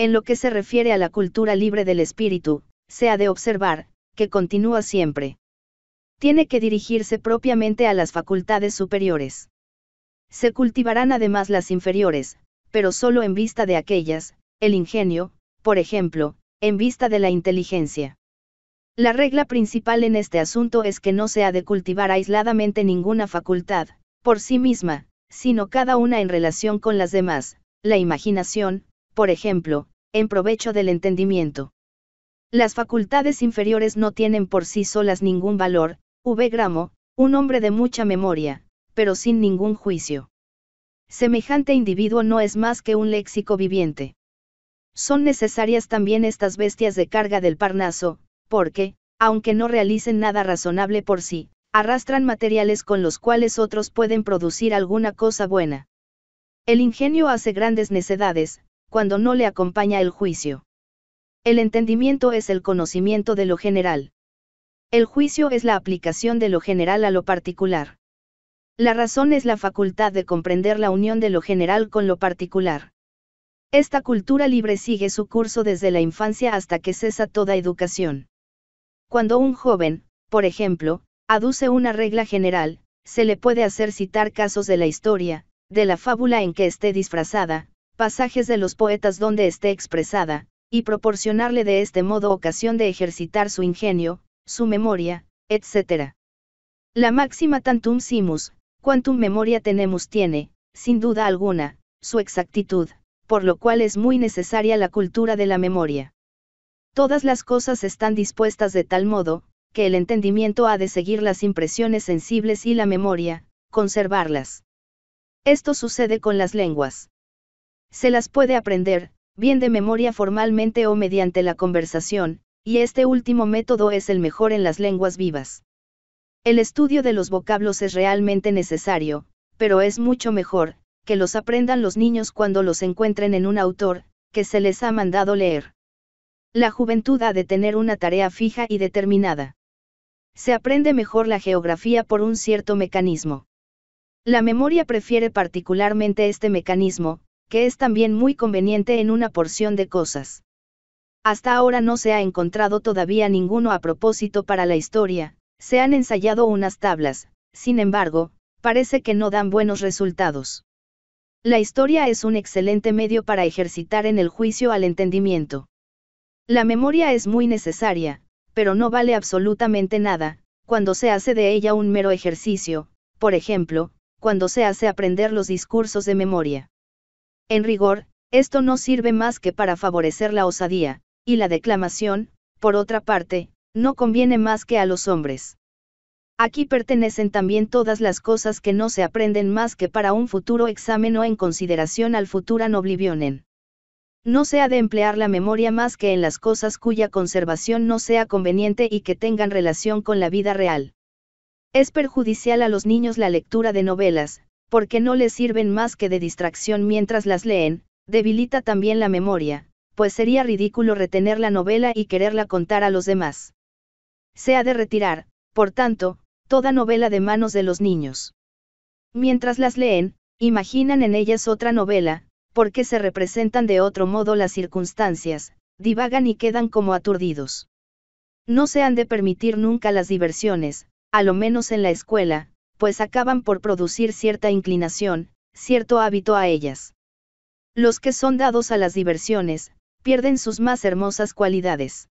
En lo que se refiere a la cultura libre del espíritu, se ha de observar, que continúa siempre. Tiene que dirigirse propiamente a las facultades superiores. Se cultivarán además las inferiores, pero solo en vista de aquellas, el ingenio, por ejemplo, en vista de la inteligencia. La regla principal en este asunto es que no se ha de cultivar aisladamente ninguna facultad, por sí misma, sino cada una en relación con las demás, la imaginación, por ejemplo, en provecho del entendimiento. Las facultades inferiores no tienen por sí solas ningún valor, V. Gramo, un hombre de mucha memoria, pero sin ningún juicio. Semejante individuo no es más que un léxico viviente. Son necesarias también estas bestias de carga del Parnaso, porque, aunque no realicen nada razonable por sí, arrastran materiales con los cuales otros pueden producir alguna cosa buena. El ingenio hace grandes necedades, cuando no le acompaña el juicio. El entendimiento es el conocimiento de lo general. El juicio es la aplicación de lo general a lo particular. La razón es la facultad de comprender la unión de lo general con lo particular. Esta cultura libre sigue su curso desde la infancia hasta que cesa toda educación. Cuando un joven, por ejemplo, aduce una regla general, se le puede hacer citar casos de la historia, de la fábula en que esté disfrazada, pasajes de los poetas donde esté expresada, y proporcionarle de este modo ocasión de ejercitar su ingenio, su memoria, etc. La máxima tantum simus, quantum memoria tenemos tiene, sin duda alguna, su exactitud, por lo cual es muy necesaria la cultura de la memoria. Todas las cosas están dispuestas de tal modo, que el entendimiento ha de seguir las impresiones sensibles y la memoria, conservarlas. Esto sucede con las lenguas. Se las puede aprender, bien de memoria formalmente o mediante la conversación, y este último método es el mejor en las lenguas vivas. El estudio de los vocablos es realmente necesario, pero es mucho mejor, que los aprendan los niños cuando los encuentren en un autor, que se les ha mandado leer. La juventud ha de tener una tarea fija y determinada. Se aprende mejor la geografía por un cierto mecanismo. La memoria prefiere particularmente este mecanismo, que es también muy conveniente en una porción de cosas. Hasta ahora no se ha encontrado todavía ninguno a propósito para la historia, se han ensayado unas tablas, sin embargo, parece que no dan buenos resultados. La historia es un excelente medio para ejercitar en el juicio al entendimiento. La memoria es muy necesaria, pero no vale absolutamente nada, cuando se hace de ella un mero ejercicio, por ejemplo, cuando se hace aprender los discursos de memoria. En rigor, esto no sirve más que para favorecer la osadía, y la declamación, por otra parte, no conviene más que a los hombres. Aquí pertenecen también todas las cosas que no se aprenden más que para un futuro examen o en consideración al futuro oblivionen. No se ha de emplear la memoria más que en las cosas cuya conservación no sea conveniente y que tengan relación con la vida real. Es perjudicial a los niños la lectura de novelas, porque no les sirven más que de distracción mientras las leen, debilita también la memoria, pues sería ridículo retener la novela y quererla contar a los demás. Se ha de retirar, por tanto, toda novela de manos de los niños. Mientras las leen, imaginan en ellas otra novela, porque se representan de otro modo las circunstancias, divagan y quedan como aturdidos. No se han de permitir nunca las diversiones, a lo menos en la escuela, pues acaban por producir cierta inclinación, cierto hábito a ellas. Los que son dados a las diversiones, pierden sus más hermosas cualidades.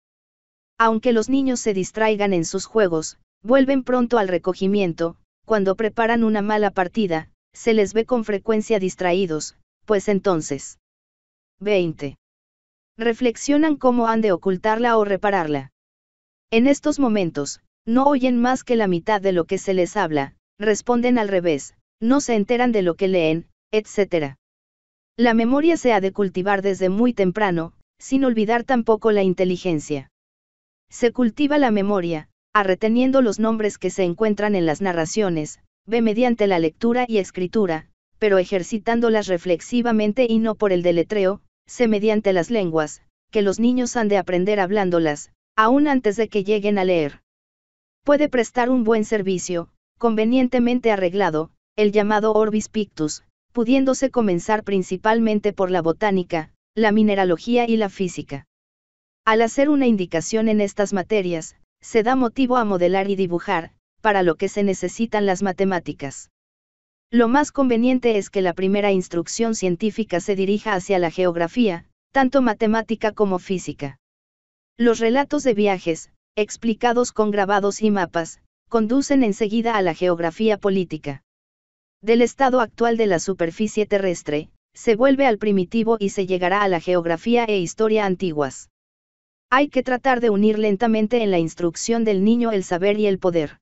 Aunque los niños se distraigan en sus juegos, vuelven pronto al recogimiento, cuando preparan una mala partida, se les ve con frecuencia distraídos, pues entonces. 20. Reflexionan cómo han de ocultarla o repararla. En estos momentos, no oyen más que la mitad de lo que se les habla, responden al revés, no se enteran de lo que leen, etc. La memoria se ha de cultivar desde muy temprano, sin olvidar tampoco la inteligencia. Se cultiva la memoria, arreteniendo ah, los nombres que se encuentran en las narraciones, ve mediante la lectura y escritura, pero ejercitándolas reflexivamente y no por el deletreo, se mediante las lenguas, que los niños han de aprender hablándolas, aún antes de que lleguen a leer. Puede prestar un buen servicio, convenientemente arreglado, el llamado Orbis Pictus, pudiéndose comenzar principalmente por la botánica, la mineralogía y la física. Al hacer una indicación en estas materias, se da motivo a modelar y dibujar, para lo que se necesitan las matemáticas. Lo más conveniente es que la primera instrucción científica se dirija hacia la geografía, tanto matemática como física. Los relatos de viajes, explicados con grabados y mapas, conducen enseguida a la geografía política. Del estado actual de la superficie terrestre, se vuelve al primitivo y se llegará a la geografía e historia antiguas. Hay que tratar de unir lentamente en la instrucción del niño el saber y el poder.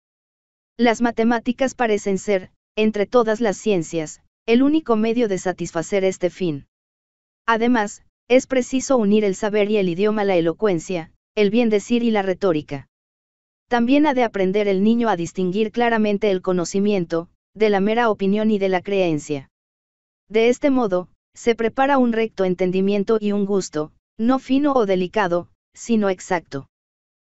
Las matemáticas parecen ser, entre todas las ciencias, el único medio de satisfacer este fin. Además, es preciso unir el saber y el idioma, la elocuencia, el bien decir y la retórica. También ha de aprender el niño a distinguir claramente el conocimiento, de la mera opinión y de la creencia. De este modo, se prepara un recto entendimiento y un gusto, no fino o delicado, sino exacto.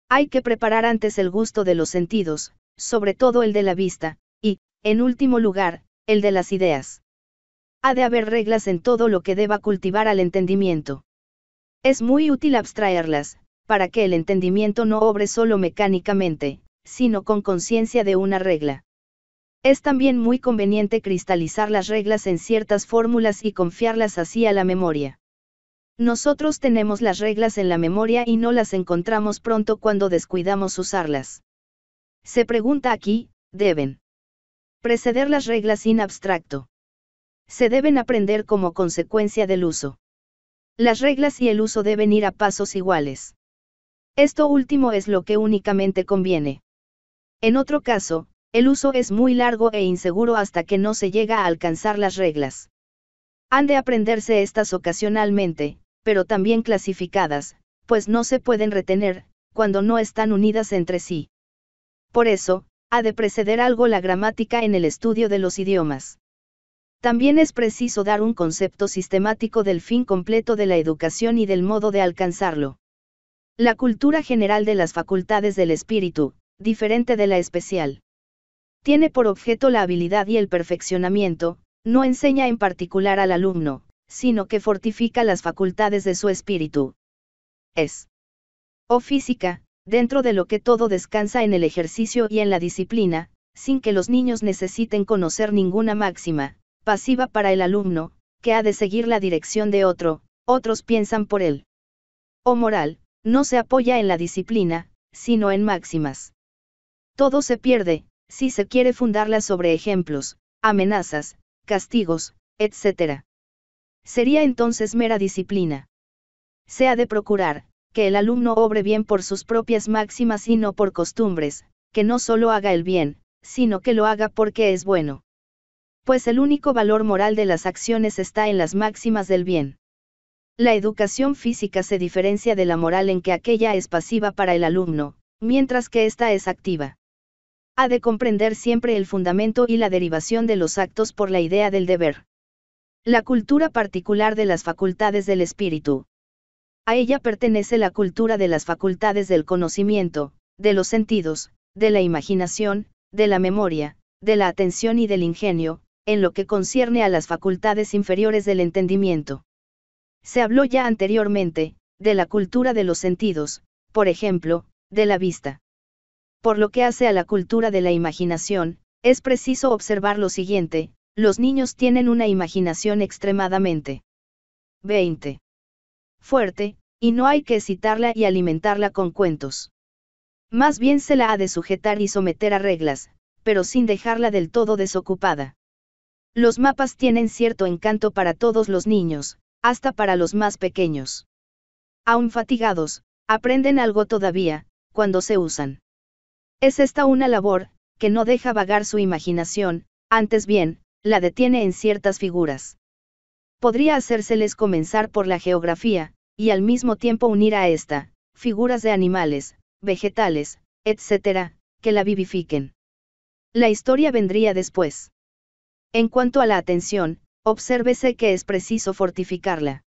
Hay que preparar antes el gusto de los sentidos, sobre todo el de la vista, y, en último lugar, el de las ideas. Ha de haber reglas en todo lo que deba cultivar al entendimiento. Es muy útil abstraerlas, para que el entendimiento no obre solo mecánicamente, sino con conciencia de una regla. Es también muy conveniente cristalizar las reglas en ciertas fórmulas y confiarlas así a la memoria. Nosotros tenemos las reglas en la memoria y no las encontramos pronto cuando descuidamos usarlas. Se pregunta aquí, deben preceder las reglas sin abstracto. Se deben aprender como consecuencia del uso. Las reglas y el uso deben ir a pasos iguales. Esto último es lo que únicamente conviene. En otro caso, el uso es muy largo e inseguro hasta que no se llega a alcanzar las reglas. Han de aprenderse estas ocasionalmente, pero también clasificadas, pues no se pueden retener, cuando no están unidas entre sí. Por eso, ha de preceder algo la gramática en el estudio de los idiomas. También es preciso dar un concepto sistemático del fin completo de la educación y del modo de alcanzarlo. La cultura general de las facultades del espíritu, diferente de la especial. Tiene por objeto la habilidad y el perfeccionamiento, no enseña en particular al alumno, sino que fortifica las facultades de su espíritu. Es. O física, dentro de lo que todo descansa en el ejercicio y en la disciplina, sin que los niños necesiten conocer ninguna máxima, pasiva para el alumno, que ha de seguir la dirección de otro, otros piensan por él. O moral, no se apoya en la disciplina, sino en máximas. Todo se pierde, si se quiere fundarla sobre ejemplos, amenazas, castigos, etc. Sería entonces mera disciplina. Se ha de procurar, que el alumno obre bien por sus propias máximas y no por costumbres, que no solo haga el bien, sino que lo haga porque es bueno. Pues el único valor moral de las acciones está en las máximas del bien. La educación física se diferencia de la moral en que aquella es pasiva para el alumno, mientras que ésta es activa. Ha de comprender siempre el fundamento y la derivación de los actos por la idea del deber. La cultura particular de las facultades del espíritu. A ella pertenece la cultura de las facultades del conocimiento, de los sentidos, de la imaginación, de la memoria, de la atención y del ingenio, en lo que concierne a las facultades inferiores del entendimiento. Se habló ya anteriormente, de la cultura de los sentidos, por ejemplo, de la vista. Por lo que hace a la cultura de la imaginación, es preciso observar lo siguiente, los niños tienen una imaginación extremadamente 20. Fuerte, y no hay que excitarla y alimentarla con cuentos. Más bien se la ha de sujetar y someter a reglas, pero sin dejarla del todo desocupada. Los mapas tienen cierto encanto para todos los niños, hasta para los más pequeños. Aún fatigados, aprenden algo todavía, cuando se usan. Es esta una labor, que no deja vagar su imaginación, antes bien, la detiene en ciertas figuras. Podría hacérseles comenzar por la geografía, y al mismo tiempo unir a esta, figuras de animales, vegetales, etc., que la vivifiquen. La historia vendría después. En cuanto a la atención, obsérvese que es preciso fortificarla.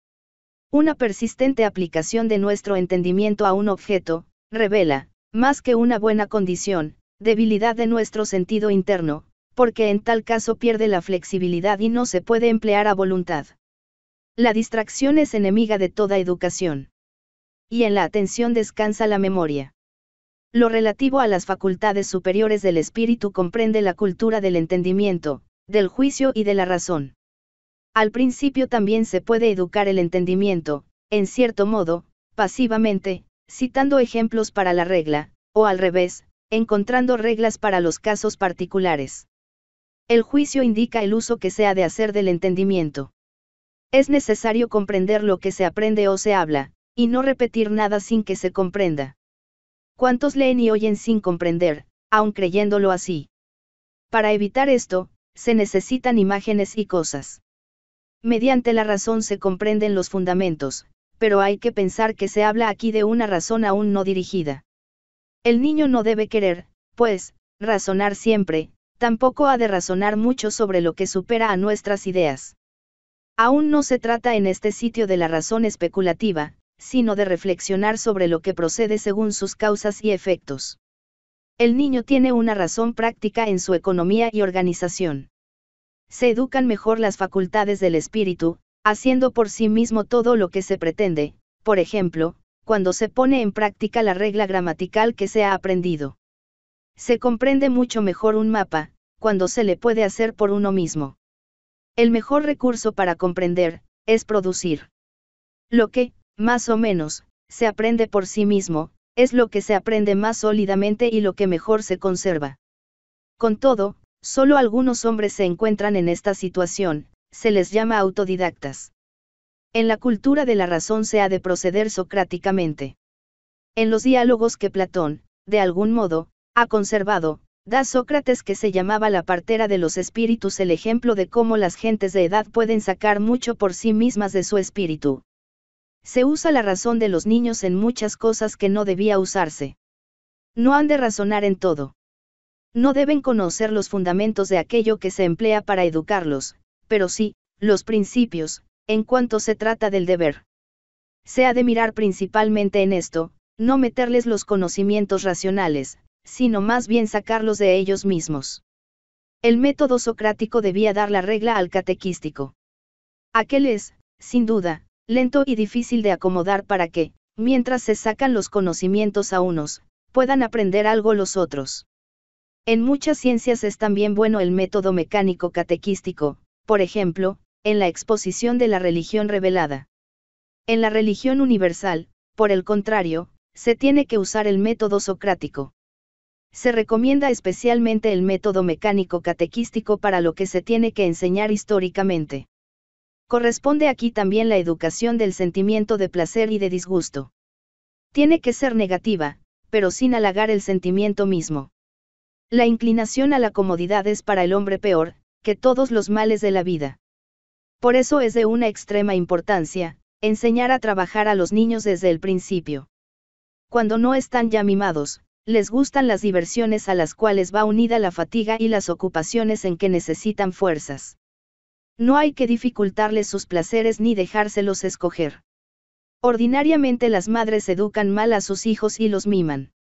Una persistente aplicación de nuestro entendimiento a un objeto, revela, más que una buena condición, debilidad de nuestro sentido interno, porque en tal caso pierde la flexibilidad y no se puede emplear a voluntad. La distracción es enemiga de toda educación. Y en la atención descansa la memoria. Lo relativo a las facultades superiores del espíritu comprende la cultura del entendimiento, del juicio y de la razón. Al principio también se puede educar el entendimiento, en cierto modo, pasivamente, citando ejemplos para la regla, o al revés, encontrando reglas para los casos particulares. El juicio indica el uso que se ha de hacer del entendimiento. Es necesario comprender lo que se aprende o se habla, y no repetir nada sin que se comprenda. ¿Cuántos leen y oyen sin comprender, aun creyéndolo así? Para evitar esto, se necesitan imágenes y cosas. Mediante la razón se comprenden los fundamentos, pero hay que pensar que se habla aquí de una razón aún no dirigida. El niño no debe querer, pues, razonar siempre, tampoco ha de razonar mucho sobre lo que supera a nuestras ideas. Aún no se trata en este sitio de la razón especulativa, sino de reflexionar sobre lo que procede según sus causas y efectos. El niño tiene una razón práctica en su economía y organización se educan mejor las facultades del espíritu, haciendo por sí mismo todo lo que se pretende, por ejemplo, cuando se pone en práctica la regla gramatical que se ha aprendido. Se comprende mucho mejor un mapa, cuando se le puede hacer por uno mismo. El mejor recurso para comprender, es producir. Lo que, más o menos, se aprende por sí mismo, es lo que se aprende más sólidamente y lo que mejor se conserva. Con todo, solo algunos hombres se encuentran en esta situación, se les llama autodidactas. En la cultura de la razón se ha de proceder socráticamente. En los diálogos que Platón, de algún modo, ha conservado, da Sócrates que se llamaba la partera de los espíritus el ejemplo de cómo las gentes de edad pueden sacar mucho por sí mismas de su espíritu. Se usa la razón de los niños en muchas cosas que no debía usarse. No han de razonar en todo. No deben conocer los fundamentos de aquello que se emplea para educarlos, pero sí, los principios, en cuanto se trata del deber. Se ha de mirar principalmente en esto, no meterles los conocimientos racionales, sino más bien sacarlos de ellos mismos. El método socrático debía dar la regla al catequístico. Aquel es, sin duda, lento y difícil de acomodar para que, mientras se sacan los conocimientos a unos, puedan aprender algo los otros. En muchas ciencias es también bueno el método mecánico catequístico, por ejemplo, en la exposición de la religión revelada. En la religión universal, por el contrario, se tiene que usar el método socrático. Se recomienda especialmente el método mecánico catequístico para lo que se tiene que enseñar históricamente. Corresponde aquí también la educación del sentimiento de placer y de disgusto. Tiene que ser negativa, pero sin halagar el sentimiento mismo. La inclinación a la comodidad es para el hombre peor, que todos los males de la vida. Por eso es de una extrema importancia, enseñar a trabajar a los niños desde el principio. Cuando no están ya mimados, les gustan las diversiones a las cuales va unida la fatiga y las ocupaciones en que necesitan fuerzas. No hay que dificultarles sus placeres ni dejárselos escoger. Ordinariamente las madres educan mal a sus hijos y los miman.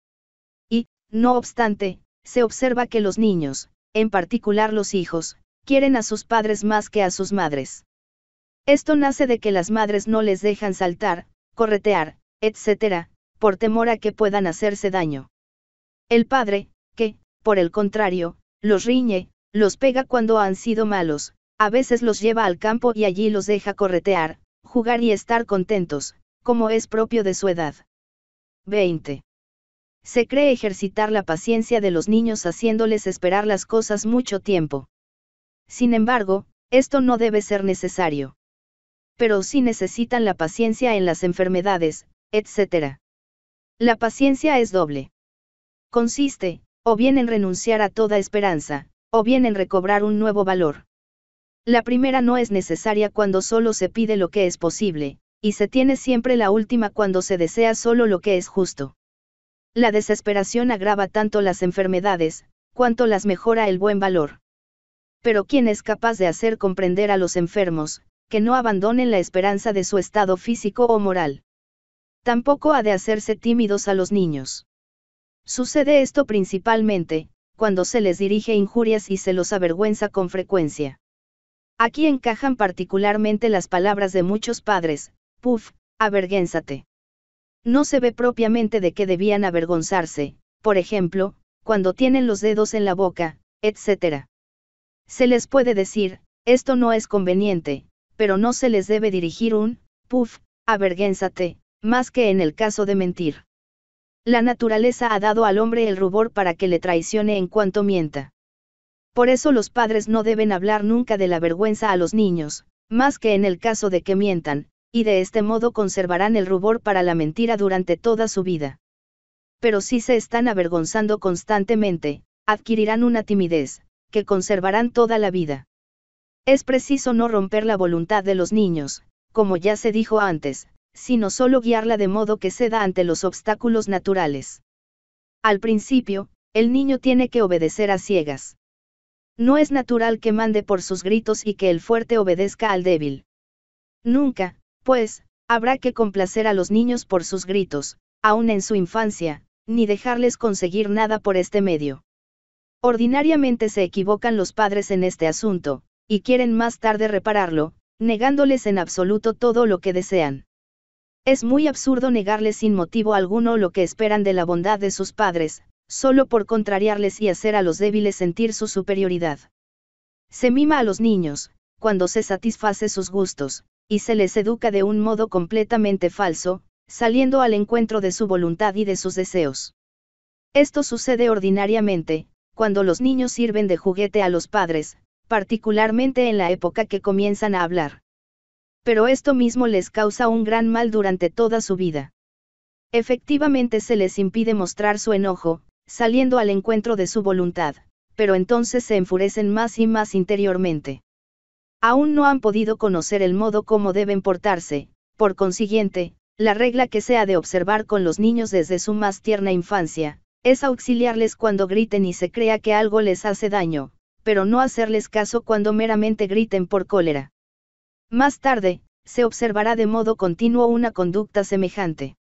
Y, no obstante, se observa que los niños, en particular los hijos, quieren a sus padres más que a sus madres. Esto nace de que las madres no les dejan saltar, corretear, etc., por temor a que puedan hacerse daño. El padre, que, por el contrario, los riñe, los pega cuando han sido malos, a veces los lleva al campo y allí los deja corretear, jugar y estar contentos, como es propio de su edad. 20. Se cree ejercitar la paciencia de los niños haciéndoles esperar las cosas mucho tiempo. Sin embargo, esto no debe ser necesario. Pero sí necesitan la paciencia en las enfermedades, etc. La paciencia es doble. Consiste, o bien en renunciar a toda esperanza, o bien en recobrar un nuevo valor. La primera no es necesaria cuando solo se pide lo que es posible, y se tiene siempre la última cuando se desea solo lo que es justo. La desesperación agrava tanto las enfermedades, cuanto las mejora el buen valor. Pero ¿quién es capaz de hacer comprender a los enfermos, que no abandonen la esperanza de su estado físico o moral? Tampoco ha de hacerse tímidos a los niños. Sucede esto principalmente, cuando se les dirige injurias y se los avergüenza con frecuencia. Aquí encajan particularmente las palabras de muchos padres, puf, avergüénzate. No se ve propiamente de qué debían avergonzarse, por ejemplo, cuando tienen los dedos en la boca, etc. Se les puede decir, esto no es conveniente, pero no se les debe dirigir un, puff, avergüénzate, más que en el caso de mentir. La naturaleza ha dado al hombre el rubor para que le traicione en cuanto mienta. Por eso los padres no deben hablar nunca de la vergüenza a los niños, más que en el caso de que mientan, y de este modo conservarán el rubor para la mentira durante toda su vida. Pero si se están avergonzando constantemente, adquirirán una timidez, que conservarán toda la vida. Es preciso no romper la voluntad de los niños, como ya se dijo antes, sino solo guiarla de modo que ceda ante los obstáculos naturales. Al principio, el niño tiene que obedecer a ciegas. No es natural que mande por sus gritos y que el fuerte obedezca al débil. Nunca, pues, habrá que complacer a los niños por sus gritos, aun en su infancia, ni dejarles conseguir nada por este medio. Ordinariamente se equivocan los padres en este asunto, y quieren más tarde repararlo, negándoles en absoluto todo lo que desean. Es muy absurdo negarles sin motivo alguno lo que esperan de la bondad de sus padres, solo por contrariarles y hacer a los débiles sentir su superioridad. Se mima a los niños, cuando se satisface sus gustos, y se les educa de un modo completamente falso, saliendo al encuentro de su voluntad y de sus deseos. Esto sucede ordinariamente, cuando los niños sirven de juguete a los padres, particularmente en la época que comienzan a hablar. Pero esto mismo les causa un gran mal durante toda su vida. Efectivamente se les impide mostrar su enojo, saliendo al encuentro de su voluntad, pero entonces se enfurecen más y más interiormente. Aún no han podido conocer el modo como deben portarse, por consiguiente, la regla que se ha de observar con los niños desde su más tierna infancia, es auxiliarles cuando griten y se crea que algo les hace daño, pero no hacerles caso cuando meramente griten por cólera. Más tarde, se observará de modo continuo una conducta semejante.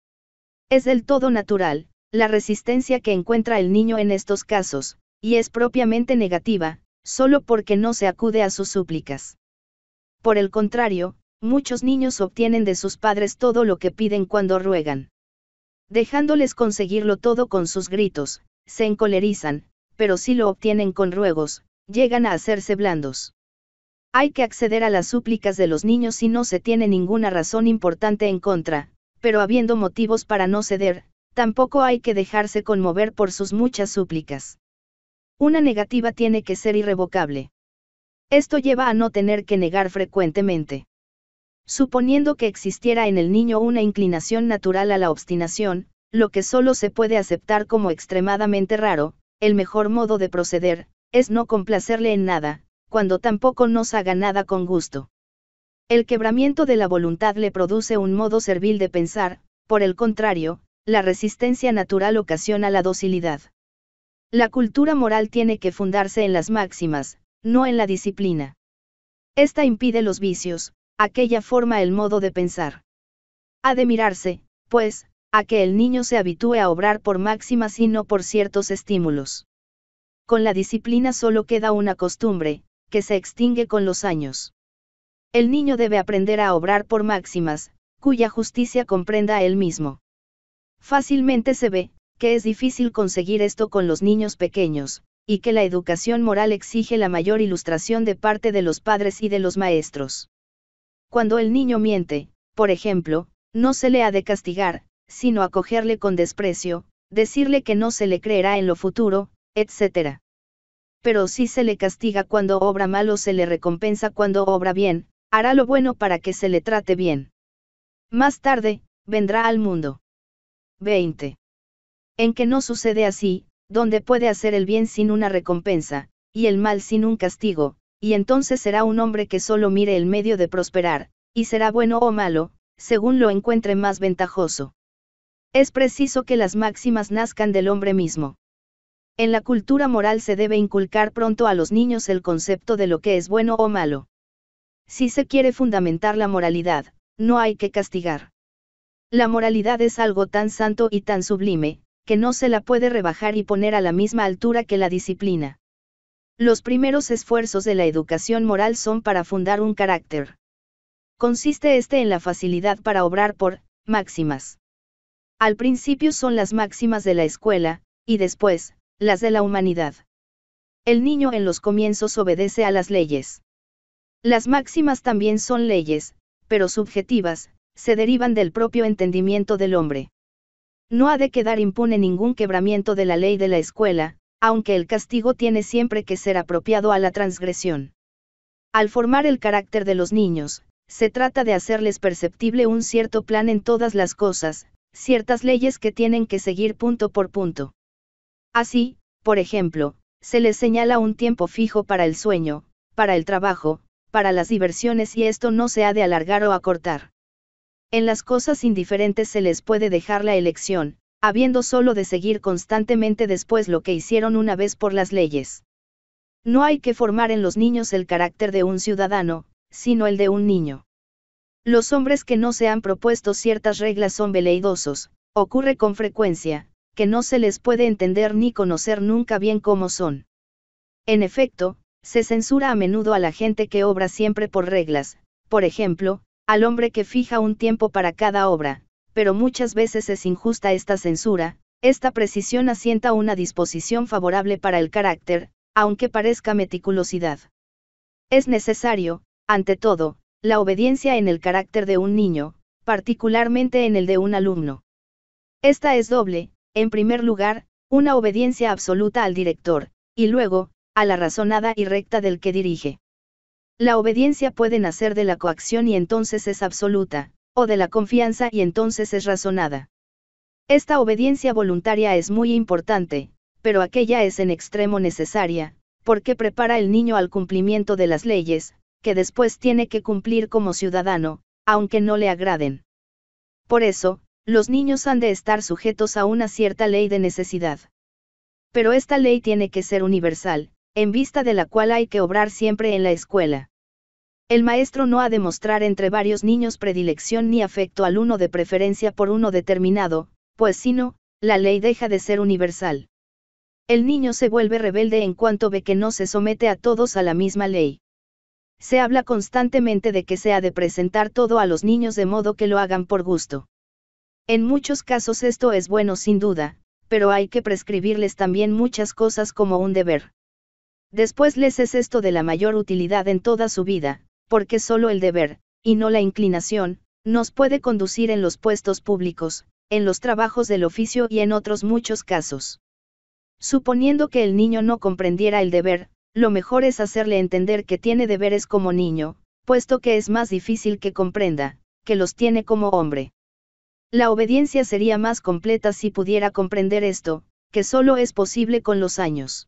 Es del todo natural, la resistencia que encuentra el niño en estos casos, y es propiamente negativa, solo porque no se acude a sus súplicas. Por el contrario, muchos niños obtienen de sus padres todo lo que piden cuando ruegan. Dejándoles conseguirlo todo con sus gritos, se encolerizan, pero si lo obtienen con ruegos, llegan a hacerse blandos. Hay que acceder a las súplicas de los niños si no se tiene ninguna razón importante en contra, pero habiendo motivos para no ceder, tampoco hay que dejarse conmover por sus muchas súplicas. Una negativa tiene que ser irrevocable. Esto lleva a no tener que negar frecuentemente. Suponiendo que existiera en el niño una inclinación natural a la obstinación, lo que solo se puede aceptar como extremadamente raro, el mejor modo de proceder, es no complacerle en nada, cuando tampoco nos haga nada con gusto. El quebramiento de la voluntad le produce un modo servil de pensar, por el contrario, la resistencia natural ocasiona la docilidad. La cultura moral tiene que fundarse en las máximas, no en la disciplina. Esta impide los vicios, aquella forma el modo de pensar. Ha de mirarse, pues, a que el niño se habitúe a obrar por máximas y no por ciertos estímulos. Con la disciplina solo queda una costumbre, que se extingue con los años. El niño debe aprender a obrar por máximas, cuya justicia comprenda él mismo. Fácilmente se ve, que es difícil conseguir esto con los niños pequeños, y que la educación moral exige la mayor ilustración de parte de los padres y de los maestros. Cuando el niño miente, por ejemplo, no se le ha de castigar, sino acogerle con desprecio, decirle que no se le creerá en lo futuro, etc. Pero si se le castiga cuando obra mal o se le recompensa cuando obra bien, hará lo bueno para que se le trate bien. Más tarde, vendrá al mundo. 20. En que no sucede así, donde puede hacer el bien sin una recompensa, y el mal sin un castigo, y entonces será un hombre que solo mire el medio de prosperar, y será bueno o malo, según lo encuentre más ventajoso. Es preciso que las máximas nazcan del hombre mismo. En la cultura moral se debe inculcar pronto a los niños el concepto de lo que es bueno o malo. Si se quiere fundamentar la moralidad, no hay que castigar. La moralidad es algo tan santo y tan sublime, que no se la puede rebajar y poner a la misma altura que la disciplina. Los primeros esfuerzos de la educación moral son para fundar un carácter. Consiste este en la facilidad para obrar por máximas. Al principio son las máximas de la escuela, y después, las de la humanidad. El niño en los comienzos obedece a las leyes. Las máximas también son leyes, pero subjetivas, se derivan del propio entendimiento del hombre. No ha de quedar impune ningún quebramiento de la ley de la escuela, aunque el castigo tiene siempre que ser apropiado a la transgresión. Al formar el carácter de los niños, se trata de hacerles perceptible un cierto plan en todas las cosas, ciertas leyes que tienen que seguir punto por punto. Así, por ejemplo, se les señala un tiempo fijo para el sueño, para el trabajo, para las diversiones y esto no se ha de alargar o acortar. En las cosas indiferentes se les puede dejar la elección, habiendo solo de seguir constantemente después lo que hicieron una vez por las leyes. No hay que formar en los niños el carácter de un ciudadano, sino el de un niño. Los hombres que no se han propuesto ciertas reglas son veleidosos, ocurre con frecuencia, que no se les puede entender ni conocer nunca bien cómo son. En efecto, se censura a menudo a la gente que obra siempre por reglas, por ejemplo, al hombre que fija un tiempo para cada obra, pero muchas veces es injusta esta censura, esta precisión asienta una disposición favorable para el carácter, aunque parezca meticulosidad. Es necesario, ante todo, la obediencia en el carácter de un niño, particularmente en el de un alumno. Esta es doble, en primer lugar, una obediencia absoluta al director, y luego, a la razonada y recta del que dirige. La obediencia puede nacer de la coacción y entonces es absoluta, o de la confianza y entonces es razonada. Esta obediencia voluntaria es muy importante, pero aquella es en extremo necesaria, porque prepara el niño al cumplimiento de las leyes, que después tiene que cumplir como ciudadano, aunque no le agraden. Por eso, los niños han de estar sujetos a una cierta ley de necesidad. Pero esta ley tiene que ser universal, en vista de la cual hay que obrar siempre en la escuela. El maestro no ha de mostrar entre varios niños predilección ni afecto al uno de preferencia por uno determinado, pues si no, la ley deja de ser universal. El niño se vuelve rebelde en cuanto ve que no se somete a todos a la misma ley. Se habla constantemente de que se ha de presentar todo a los niños de modo que lo hagan por gusto. En muchos casos esto es bueno sin duda, pero hay que prescribirles también muchas cosas como un deber. Después les es esto de la mayor utilidad en toda su vida, porque solo el deber, y no la inclinación, nos puede conducir en los puestos públicos, en los trabajos del oficio y en otros muchos casos. Suponiendo que el niño no comprendiera el deber, lo mejor es hacerle entender que tiene deberes como niño, puesto que es más difícil que comprenda, que los tiene como hombre. La obediencia sería más completa si pudiera comprender esto, que solo es posible con los años.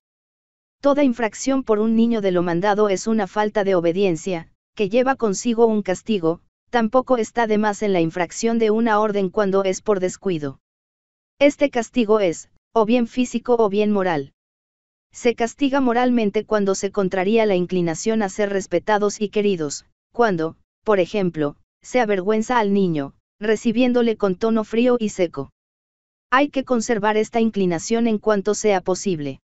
Toda infracción por un niño de lo mandado es una falta de obediencia, que lleva consigo un castigo, tampoco está de más en la infracción de una orden cuando es por descuido. Este castigo es, o bien físico o bien moral. Se castiga moralmente cuando se contraría la inclinación a ser respetados y queridos, cuando, por ejemplo, se avergüenza al niño, recibiéndole con tono frío y seco. Hay que conservar esta inclinación en cuanto sea posible.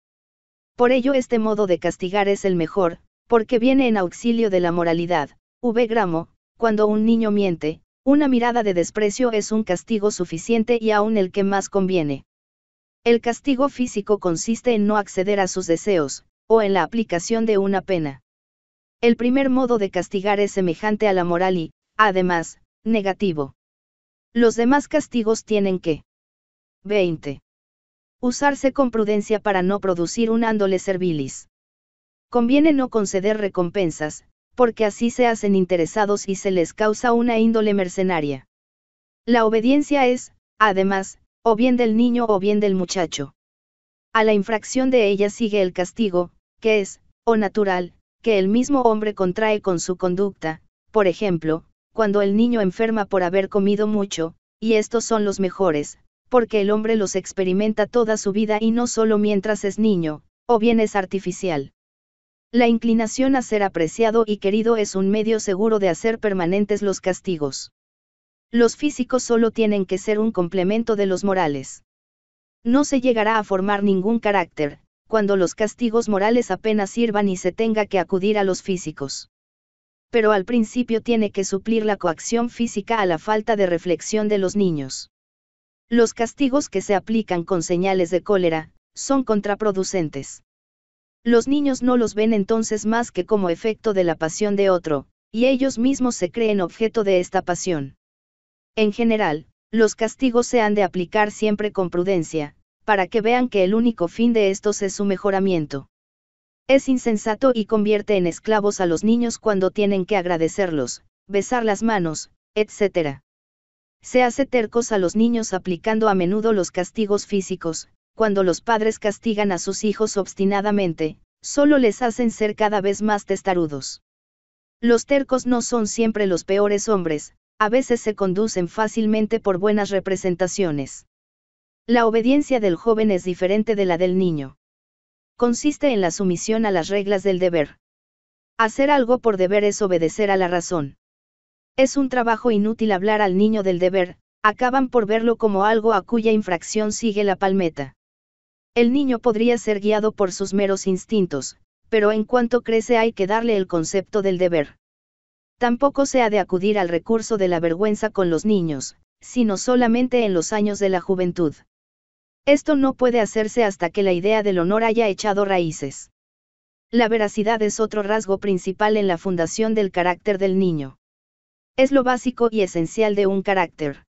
Por ello este modo de castigar es el mejor, porque viene en auxilio de la moralidad. V. Gramo, cuando un niño miente, una mirada de desprecio es un castigo suficiente y aún el que más conviene. El castigo físico consiste en no acceder a sus deseos, o en la aplicación de una pena. El primer modo de castigar es semejante a la moral y, además, negativo. Los demás castigos tienen que 20. Usarse con prudencia para no producir un ándole servilis. Conviene no conceder recompensas, porque así se hacen interesados y se les causa una índole mercenaria. La obediencia es, además, o bien del niño o bien del muchacho. A la infracción de ella sigue el castigo, que es, o natural, que el mismo hombre contrae con su conducta, por ejemplo, cuando el niño enferma por haber comido mucho, y estos son los mejores, porque el hombre los experimenta toda su vida y no solo mientras es niño, o bien es artificial. La inclinación a ser apreciado y querido es un medio seguro de hacer permanentes los castigos. Los físicos solo tienen que ser un complemento de los morales. No se llegará a formar ningún carácter, cuando los castigos morales apenas sirvan y se tenga que acudir a los físicos. Pero al principio tiene que suplir la coacción física a la falta de reflexión de los niños. Los castigos que se aplican con señales de cólera, son contraproducentes. Los niños no los ven entonces más que como efecto de la pasión de otro, y ellos mismos se creen objeto de esta pasión. En general, los castigos se han de aplicar siempre con prudencia, para que vean que el único fin de estos es su mejoramiento. Es insensato y convierte en esclavos a los niños cuando tienen que agradecerlos, besar las manos, etc se hace tercos a los niños aplicando a menudo los castigos físicos, cuando los padres castigan a sus hijos obstinadamente, solo les hacen ser cada vez más testarudos. Los tercos no son siempre los peores hombres, a veces se conducen fácilmente por buenas representaciones. La obediencia del joven es diferente de la del niño. Consiste en la sumisión a las reglas del deber. Hacer algo por deber es obedecer a la razón. Es un trabajo inútil hablar al niño del deber, acaban por verlo como algo a cuya infracción sigue la palmeta. El niño podría ser guiado por sus meros instintos, pero en cuanto crece hay que darle el concepto del deber. Tampoco se ha de acudir al recurso de la vergüenza con los niños, sino solamente en los años de la juventud. Esto no puede hacerse hasta que la idea del honor haya echado raíces. La veracidad es otro rasgo principal en la fundación del carácter del niño es lo básico y esencial de un carácter.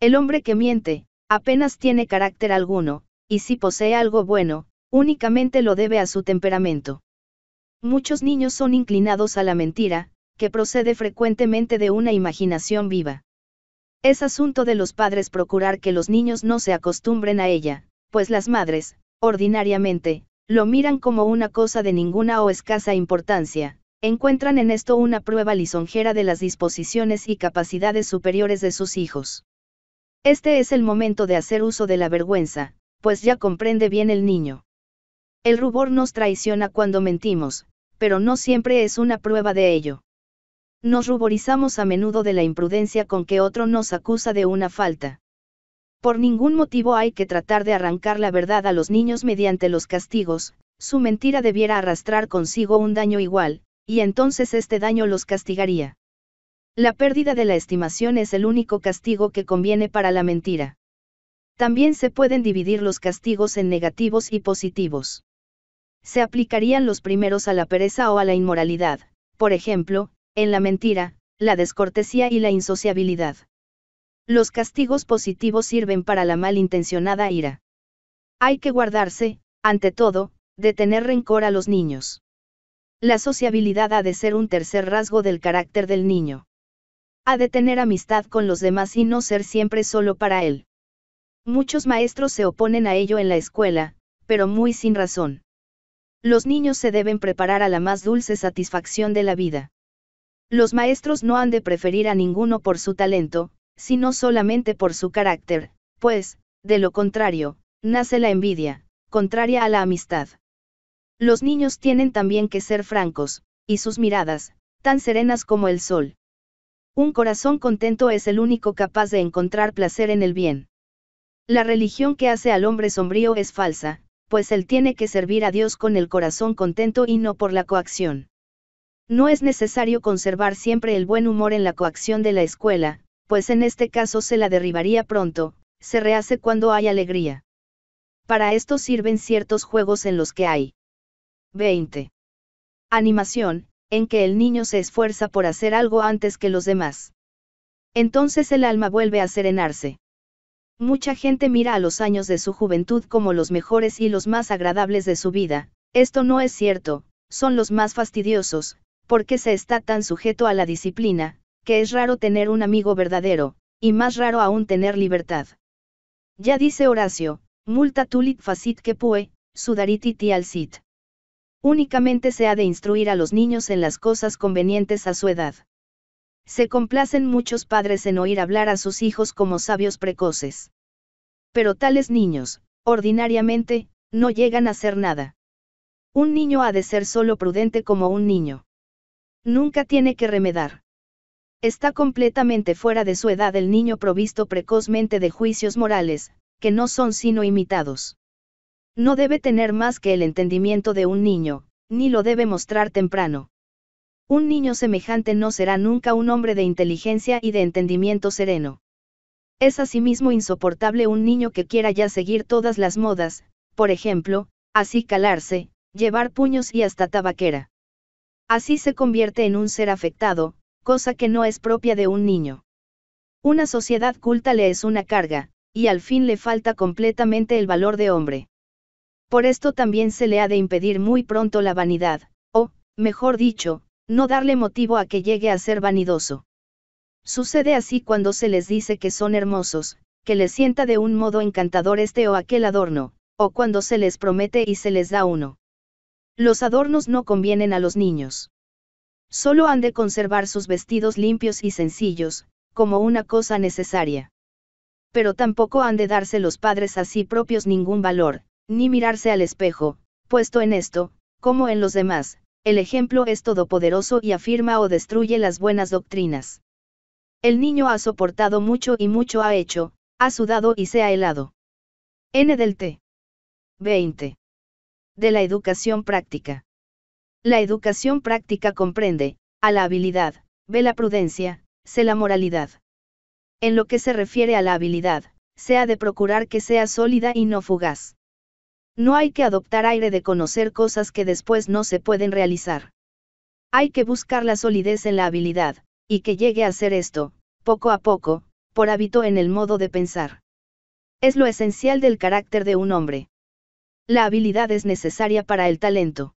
El hombre que miente, apenas tiene carácter alguno, y si posee algo bueno, únicamente lo debe a su temperamento. Muchos niños son inclinados a la mentira, que procede frecuentemente de una imaginación viva. Es asunto de los padres procurar que los niños no se acostumbren a ella, pues las madres, ordinariamente, lo miran como una cosa de ninguna o escasa importancia, encuentran en esto una prueba lisonjera de las disposiciones y capacidades superiores de sus hijos. Este es el momento de hacer uso de la vergüenza, pues ya comprende bien el niño. El rubor nos traiciona cuando mentimos, pero no siempre es una prueba de ello. Nos ruborizamos a menudo de la imprudencia con que otro nos acusa de una falta. Por ningún motivo hay que tratar de arrancar la verdad a los niños mediante los castigos, su mentira debiera arrastrar consigo un daño igual, y entonces este daño los castigaría. La pérdida de la estimación es el único castigo que conviene para la mentira. También se pueden dividir los castigos en negativos y positivos. Se aplicarían los primeros a la pereza o a la inmoralidad, por ejemplo, en la mentira, la descortesía y la insociabilidad. Los castigos positivos sirven para la malintencionada ira. Hay que guardarse, ante todo, de tener rencor a los niños. La sociabilidad ha de ser un tercer rasgo del carácter del niño. Ha de tener amistad con los demás y no ser siempre solo para él. Muchos maestros se oponen a ello en la escuela, pero muy sin razón. Los niños se deben preparar a la más dulce satisfacción de la vida. Los maestros no han de preferir a ninguno por su talento, sino solamente por su carácter, pues, de lo contrario, nace la envidia, contraria a la amistad. Los niños tienen también que ser francos, y sus miradas, tan serenas como el sol. Un corazón contento es el único capaz de encontrar placer en el bien. La religión que hace al hombre sombrío es falsa, pues él tiene que servir a Dios con el corazón contento y no por la coacción. No es necesario conservar siempre el buen humor en la coacción de la escuela, pues en este caso se la derribaría pronto, se rehace cuando hay alegría. Para esto sirven ciertos juegos en los que hay 20. Animación, en que el niño se esfuerza por hacer algo antes que los demás. Entonces el alma vuelve a serenarse. Mucha gente mira a los años de su juventud como los mejores y los más agradables de su vida, esto no es cierto, son los más fastidiosos, porque se está tan sujeto a la disciplina, que es raro tener un amigo verdadero, y más raro aún tener libertad. Ya dice Horacio, multa tulit facit que pue, sudariti al sit únicamente se ha de instruir a los niños en las cosas convenientes a su edad. Se complacen muchos padres en oír hablar a sus hijos como sabios precoces. Pero tales niños, ordinariamente, no llegan a ser nada. Un niño ha de ser solo prudente como un niño. Nunca tiene que remedar. Está completamente fuera de su edad el niño provisto precozmente de juicios morales, que no son sino imitados. No debe tener más que el entendimiento de un niño, ni lo debe mostrar temprano. Un niño semejante no será nunca un hombre de inteligencia y de entendimiento sereno. Es asimismo insoportable un niño que quiera ya seguir todas las modas, por ejemplo, así calarse, llevar puños y hasta tabaquera. Así se convierte en un ser afectado, cosa que no es propia de un niño. Una sociedad culta le es una carga, y al fin le falta completamente el valor de hombre. Por esto también se le ha de impedir muy pronto la vanidad, o, mejor dicho, no darle motivo a que llegue a ser vanidoso. Sucede así cuando se les dice que son hermosos, que les sienta de un modo encantador este o aquel adorno, o cuando se les promete y se les da uno. Los adornos no convienen a los niños. Solo han de conservar sus vestidos limpios y sencillos, como una cosa necesaria. Pero tampoco han de darse los padres a sí propios ningún valor, ni mirarse al espejo, puesto en esto, como en los demás, el ejemplo es todopoderoso y afirma o destruye las buenas doctrinas. El niño ha soportado mucho y mucho ha hecho, ha sudado y se ha helado. N del T. 20. De la educación práctica. La educación práctica comprende, a la habilidad, ve la prudencia, sé la moralidad. En lo que se refiere a la habilidad, sea de procurar que sea sólida y no fugaz. No hay que adoptar aire de conocer cosas que después no se pueden realizar. Hay que buscar la solidez en la habilidad, y que llegue a ser esto, poco a poco, por hábito en el modo de pensar. Es lo esencial del carácter de un hombre. La habilidad es necesaria para el talento.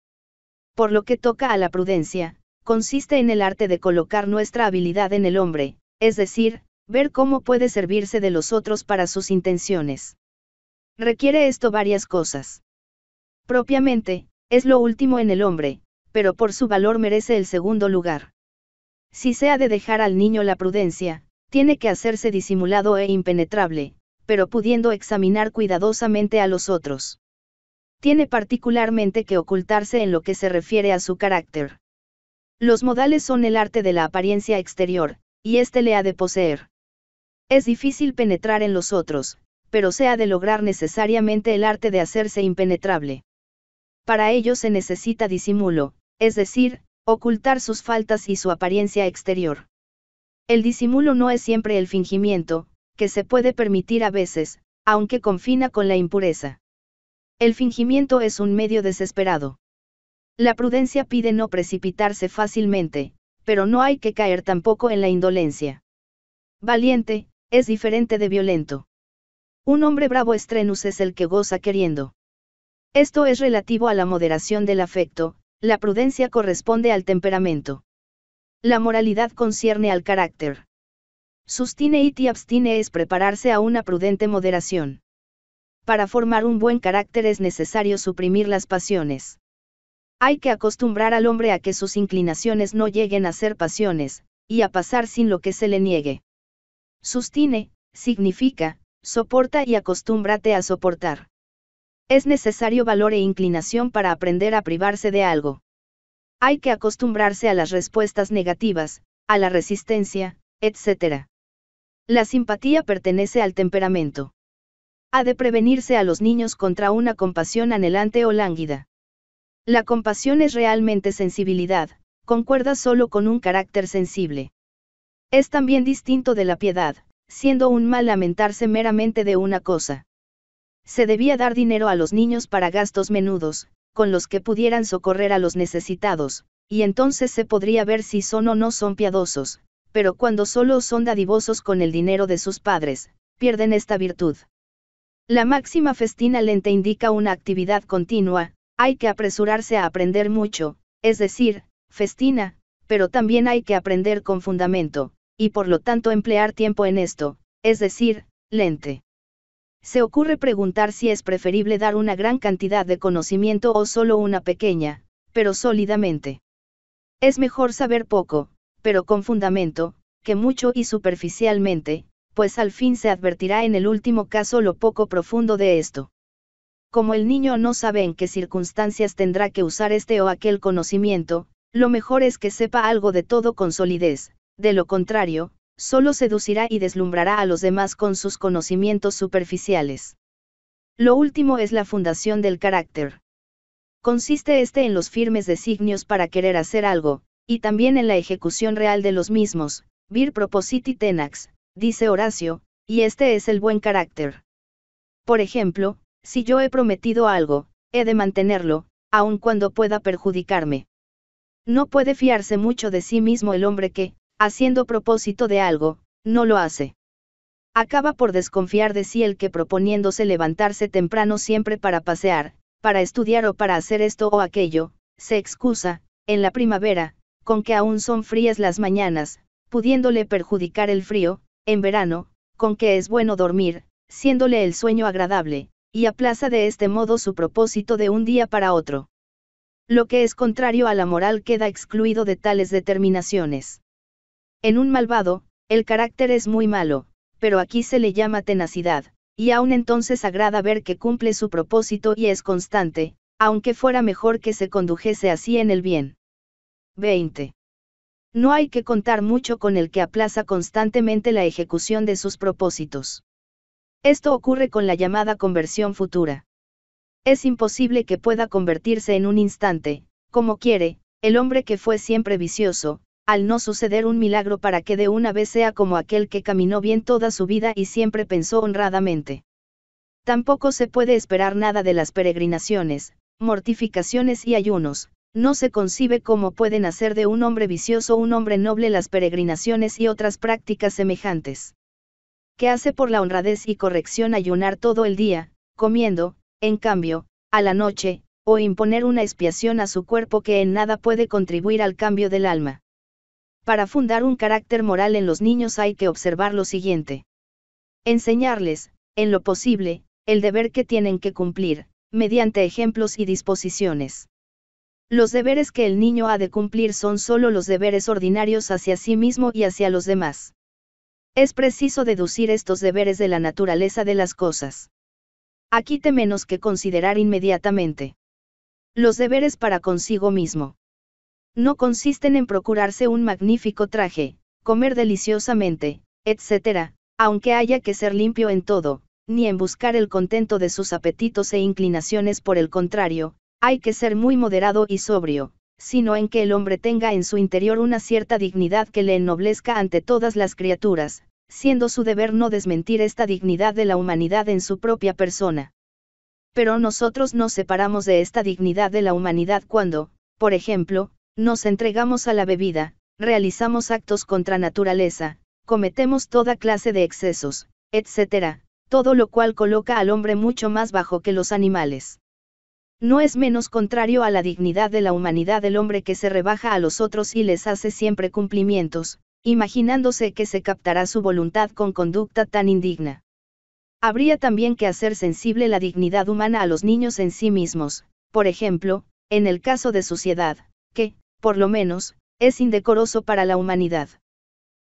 Por lo que toca a la prudencia, consiste en el arte de colocar nuestra habilidad en el hombre, es decir, ver cómo puede servirse de los otros para sus intenciones. Requiere esto varias cosas. Propiamente, es lo último en el hombre, pero por su valor merece el segundo lugar. Si se ha de dejar al niño la prudencia, tiene que hacerse disimulado e impenetrable, pero pudiendo examinar cuidadosamente a los otros. Tiene particularmente que ocultarse en lo que se refiere a su carácter. Los modales son el arte de la apariencia exterior, y éste le ha de poseer. Es difícil penetrar en los otros, pero sea de lograr necesariamente el arte de hacerse impenetrable. Para ello se necesita disimulo, es decir, ocultar sus faltas y su apariencia exterior. El disimulo no es siempre el fingimiento, que se puede permitir a veces, aunque confina con la impureza. El fingimiento es un medio desesperado. La prudencia pide no precipitarse fácilmente, pero no hay que caer tampoco en la indolencia. Valiente, es diferente de violento. Un hombre bravo estrenus es el que goza queriendo. Esto es relativo a la moderación del afecto, la prudencia corresponde al temperamento. La moralidad concierne al carácter. Sustine y abstine es prepararse a una prudente moderación. Para formar un buen carácter es necesario suprimir las pasiones. Hay que acostumbrar al hombre a que sus inclinaciones no lleguen a ser pasiones, y a pasar sin lo que se le niegue. Sustine, significa, soporta y acostúmbrate a soportar. Es necesario valor e inclinación para aprender a privarse de algo. Hay que acostumbrarse a las respuestas negativas, a la resistencia, etc. La simpatía pertenece al temperamento. Ha de prevenirse a los niños contra una compasión anhelante o lánguida. La compasión es realmente sensibilidad, concuerda solo con un carácter sensible. Es también distinto de la piedad, siendo un mal lamentarse meramente de una cosa. Se debía dar dinero a los niños para gastos menudos, con los que pudieran socorrer a los necesitados, y entonces se podría ver si son o no son piadosos, pero cuando solo son dadivosos con el dinero de sus padres, pierden esta virtud. La máxima festina lente indica una actividad continua, hay que apresurarse a aprender mucho, es decir, festina, pero también hay que aprender con fundamento, y por lo tanto emplear tiempo en esto, es decir, lente. Se ocurre preguntar si es preferible dar una gran cantidad de conocimiento o solo una pequeña, pero sólidamente. Es mejor saber poco, pero con fundamento, que mucho y superficialmente, pues al fin se advertirá en el último caso lo poco profundo de esto. Como el niño no sabe en qué circunstancias tendrá que usar este o aquel conocimiento, lo mejor es que sepa algo de todo con solidez, de lo contrario, solo seducirá y deslumbrará a los demás con sus conocimientos superficiales. Lo último es la fundación del carácter. Consiste este en los firmes designios para querer hacer algo, y también en la ejecución real de los mismos, vir propositi tenax, dice Horacio, y este es el buen carácter. Por ejemplo, si yo he prometido algo, he de mantenerlo, aun cuando pueda perjudicarme. No puede fiarse mucho de sí mismo el hombre que, haciendo propósito de algo, no lo hace. Acaba por desconfiar de sí el que proponiéndose levantarse temprano siempre para pasear, para estudiar o para hacer esto o aquello, se excusa, en la primavera, con que aún son frías las mañanas, pudiéndole perjudicar el frío, en verano, con que es bueno dormir, siéndole el sueño agradable, y aplaza de este modo su propósito de un día para otro. Lo que es contrario a la moral queda excluido de tales determinaciones. En un malvado, el carácter es muy malo, pero aquí se le llama tenacidad, y aún entonces agrada ver que cumple su propósito y es constante, aunque fuera mejor que se condujese así en el bien. 20. No hay que contar mucho con el que aplaza constantemente la ejecución de sus propósitos. Esto ocurre con la llamada conversión futura. Es imposible que pueda convertirse en un instante, como quiere, el hombre que fue siempre vicioso, al no suceder un milagro para que de una vez sea como aquel que caminó bien toda su vida y siempre pensó honradamente. Tampoco se puede esperar nada de las peregrinaciones, mortificaciones y ayunos, no se concibe cómo pueden hacer de un hombre vicioso un hombre noble las peregrinaciones y otras prácticas semejantes. ¿Qué hace por la honradez y corrección ayunar todo el día, comiendo, en cambio, a la noche, o imponer una expiación a su cuerpo que en nada puede contribuir al cambio del alma? Para fundar un carácter moral en los niños hay que observar lo siguiente. Enseñarles, en lo posible, el deber que tienen que cumplir, mediante ejemplos y disposiciones. Los deberes que el niño ha de cumplir son solo los deberes ordinarios hacia sí mismo y hacia los demás. Es preciso deducir estos deberes de la naturaleza de las cosas. Aquí tenemos que considerar inmediatamente. Los deberes para consigo mismo no consisten en procurarse un magnífico traje, comer deliciosamente, etc., aunque haya que ser limpio en todo, ni en buscar el contento de sus apetitos e inclinaciones, por el contrario, hay que ser muy moderado y sobrio, sino en que el hombre tenga en su interior una cierta dignidad que le ennoblezca ante todas las criaturas, siendo su deber no desmentir esta dignidad de la humanidad en su propia persona. Pero nosotros nos separamos de esta dignidad de la humanidad cuando, por ejemplo, nos entregamos a la bebida, realizamos actos contra naturaleza, cometemos toda clase de excesos, etc., todo lo cual coloca al hombre mucho más bajo que los animales. No es menos contrario a la dignidad de la humanidad el hombre que se rebaja a los otros y les hace siempre cumplimientos, imaginándose que se captará su voluntad con conducta tan indigna. Habría también que hacer sensible la dignidad humana a los niños en sí mismos, por ejemplo, en el caso de suciedad, que, por lo menos, es indecoroso para la humanidad.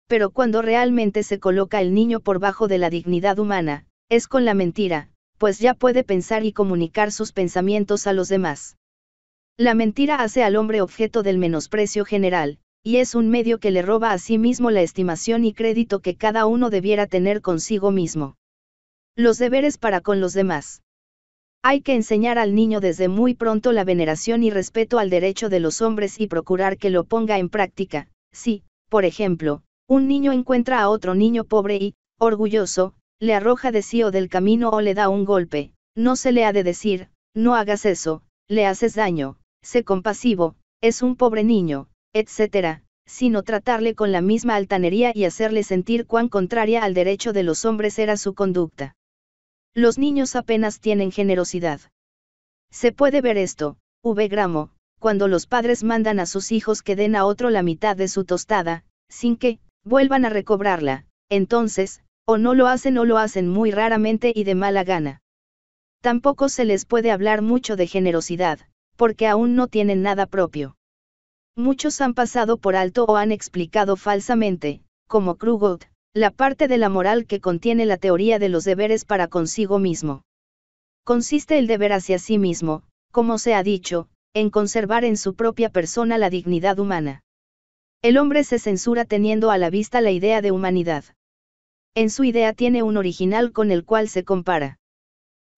Pero cuando realmente se coloca el niño por bajo de la dignidad humana, es con la mentira, pues ya puede pensar y comunicar sus pensamientos a los demás. La mentira hace al hombre objeto del menosprecio general, y es un medio que le roba a sí mismo la estimación y crédito que cada uno debiera tener consigo mismo. Los deberes para con los demás. Hay que enseñar al niño desde muy pronto la veneración y respeto al derecho de los hombres y procurar que lo ponga en práctica. Si, por ejemplo, un niño encuentra a otro niño pobre y, orgulloso, le arroja de sí o del camino o le da un golpe, no se le ha de decir, no hagas eso, le haces daño, sé compasivo, es un pobre niño, etc., sino tratarle con la misma altanería y hacerle sentir cuán contraria al derecho de los hombres era su conducta. Los niños apenas tienen generosidad. Se puede ver esto, V. Gramo, cuando los padres mandan a sus hijos que den a otro la mitad de su tostada, sin que, vuelvan a recobrarla, entonces, o no lo hacen o lo hacen muy raramente y de mala gana. Tampoco se les puede hablar mucho de generosidad, porque aún no tienen nada propio. Muchos han pasado por alto o han explicado falsamente, como Krugot, la parte de la moral que contiene la teoría de los deberes para consigo mismo. Consiste el deber hacia sí mismo, como se ha dicho, en conservar en su propia persona la dignidad humana. El hombre se censura teniendo a la vista la idea de humanidad. En su idea tiene un original con el cual se compara.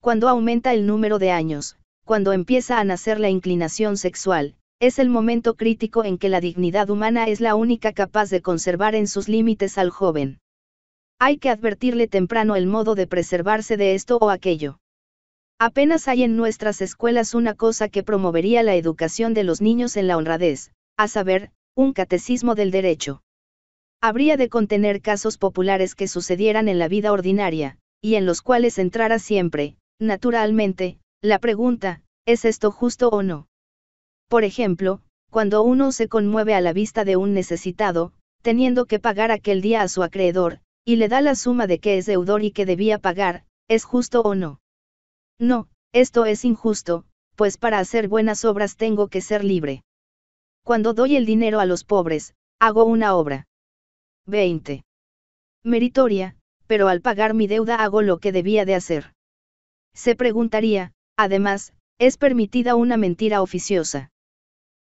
Cuando aumenta el número de años, cuando empieza a nacer la inclinación sexual, es el momento crítico en que la dignidad humana es la única capaz de conservar en sus límites al joven. Hay que advertirle temprano el modo de preservarse de esto o aquello. Apenas hay en nuestras escuelas una cosa que promovería la educación de los niños en la honradez, a saber, un catecismo del derecho. Habría de contener casos populares que sucedieran en la vida ordinaria, y en los cuales entrara siempre, naturalmente, la pregunta, ¿es esto justo o no? Por ejemplo, cuando uno se conmueve a la vista de un necesitado, teniendo que pagar aquel día a su acreedor, y le da la suma de que es deudor y que debía pagar, ¿es justo o no? No, esto es injusto, pues para hacer buenas obras tengo que ser libre. Cuando doy el dinero a los pobres, hago una obra. 20. Meritoria, pero al pagar mi deuda hago lo que debía de hacer. Se preguntaría, además, ¿es permitida una mentira oficiosa?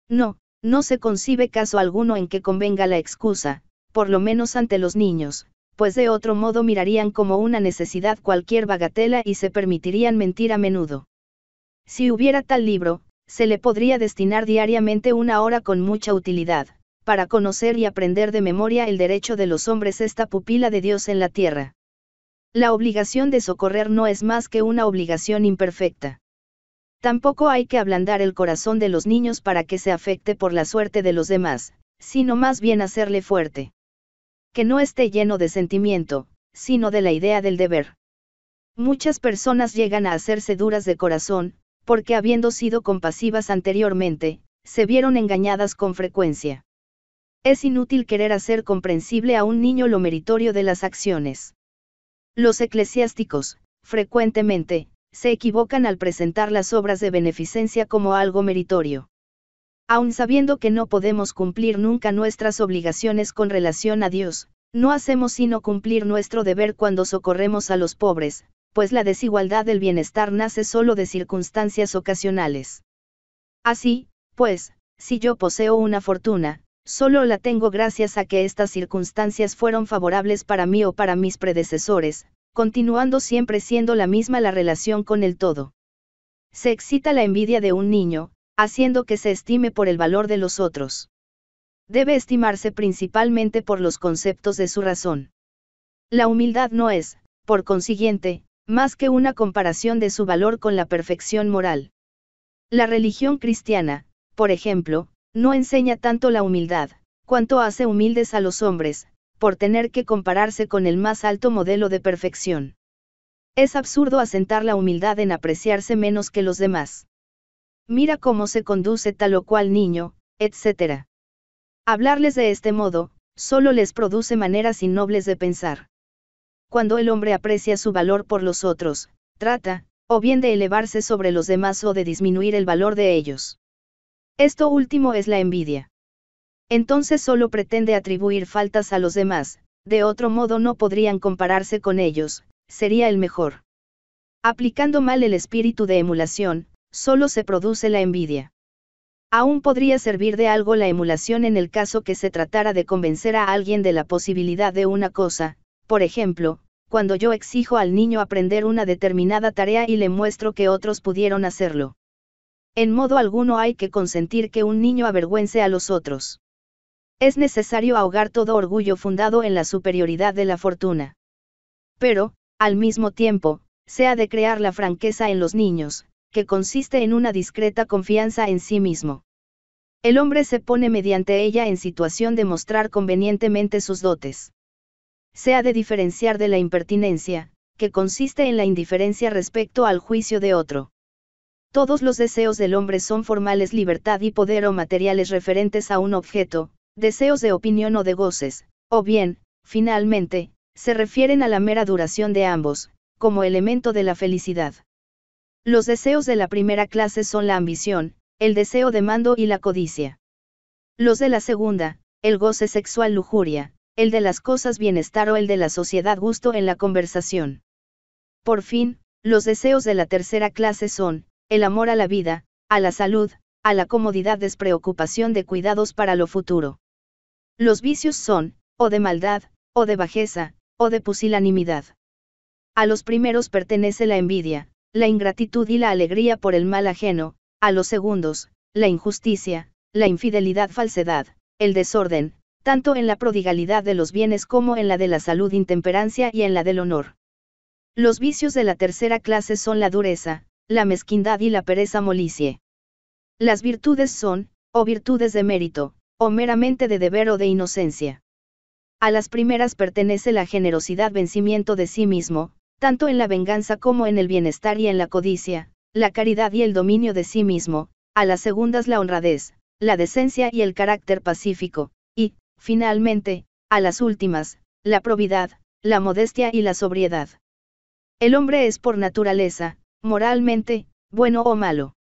No, no se concibe caso alguno en que convenga la excusa, por lo menos ante los niños, pues de otro modo mirarían como una necesidad cualquier bagatela y se permitirían mentir a menudo. Si hubiera tal libro, se le podría destinar diariamente una hora con mucha utilidad, para conocer y aprender de memoria el derecho de los hombres esta pupila de Dios en la tierra. La obligación de socorrer no es más que una obligación imperfecta. Tampoco hay que ablandar el corazón de los niños para que se afecte por la suerte de los demás, sino más bien hacerle fuerte que no esté lleno de sentimiento, sino de la idea del deber. Muchas personas llegan a hacerse duras de corazón, porque habiendo sido compasivas anteriormente, se vieron engañadas con frecuencia. Es inútil querer hacer comprensible a un niño lo meritorio de las acciones. Los eclesiásticos, frecuentemente, se equivocan al presentar las obras de beneficencia como algo meritorio. Aun sabiendo que no podemos cumplir nunca nuestras obligaciones con relación a Dios, no hacemos sino cumplir nuestro deber cuando socorremos a los pobres, pues la desigualdad del bienestar nace solo de circunstancias ocasionales. Así, pues, si yo poseo una fortuna, solo la tengo gracias a que estas circunstancias fueron favorables para mí o para mis predecesores, continuando siempre siendo la misma la relación con el todo. Se excita la envidia de un niño, haciendo que se estime por el valor de los otros. Debe estimarse principalmente por los conceptos de su razón. La humildad no es, por consiguiente, más que una comparación de su valor con la perfección moral. La religión cristiana, por ejemplo, no enseña tanto la humildad, cuanto hace humildes a los hombres, por tener que compararse con el más alto modelo de perfección. Es absurdo asentar la humildad en apreciarse menos que los demás mira cómo se conduce tal o cual niño, etc. Hablarles de este modo, solo les produce maneras innobles de pensar. Cuando el hombre aprecia su valor por los otros, trata, o bien de elevarse sobre los demás o de disminuir el valor de ellos. Esto último es la envidia. Entonces solo pretende atribuir faltas a los demás, de otro modo no podrían compararse con ellos, sería el mejor. Aplicando mal el espíritu de emulación, solo se produce la envidia. Aún podría servir de algo la emulación en el caso que se tratara de convencer a alguien de la posibilidad de una cosa, por ejemplo, cuando yo exijo al niño aprender una determinada tarea y le muestro que otros pudieron hacerlo. En modo alguno hay que consentir que un niño avergüence a los otros. Es necesario ahogar todo orgullo fundado en la superioridad de la fortuna. Pero, al mismo tiempo, se ha de crear la franqueza en los niños, que consiste en una discreta confianza en sí mismo. El hombre se pone mediante ella en situación de mostrar convenientemente sus dotes. Se ha de diferenciar de la impertinencia, que consiste en la indiferencia respecto al juicio de otro. Todos los deseos del hombre son formales libertad y poder o materiales referentes a un objeto, deseos de opinión o de goces, o bien, finalmente, se refieren a la mera duración de ambos, como elemento de la felicidad. Los deseos de la primera clase son la ambición, el deseo de mando y la codicia. Los de la segunda, el goce sexual lujuria, el de las cosas bienestar o el de la sociedad gusto en la conversación. Por fin, los deseos de la tercera clase son, el amor a la vida, a la salud, a la comodidad despreocupación de cuidados para lo futuro. Los vicios son, o de maldad, o de bajeza, o de pusilanimidad. A los primeros pertenece la envidia, la ingratitud y la alegría por el mal ajeno, a los segundos, la injusticia, la infidelidad, falsedad, el desorden, tanto en la prodigalidad de los bienes como en la de la salud, intemperancia y en la del honor. Los vicios de la tercera clase son la dureza, la mezquindad y la pereza molicie. Las virtudes son, o virtudes de mérito, o meramente de deber o de inocencia. A las primeras pertenece la generosidad, vencimiento de sí mismo, tanto en la venganza como en el bienestar y en la codicia, la caridad y el dominio de sí mismo, a las segundas la honradez, la decencia y el carácter pacífico, y, finalmente, a las últimas, la probidad, la modestia y la sobriedad. El hombre es por naturaleza, moralmente, bueno o malo.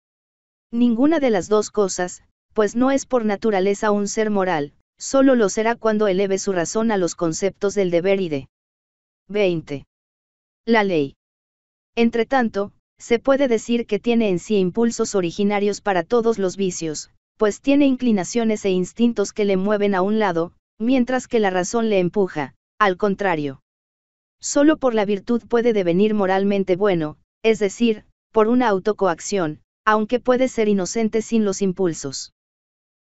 Ninguna de las dos cosas, pues no es por naturaleza un ser moral, solo lo será cuando eleve su razón a los conceptos del deber y de 20. La ley. Entretanto, se puede decir que tiene en sí impulsos originarios para todos los vicios, pues tiene inclinaciones e instintos que le mueven a un lado, mientras que la razón le empuja, al contrario. Solo por la virtud puede devenir moralmente bueno, es decir, por una autocoacción, aunque puede ser inocente sin los impulsos.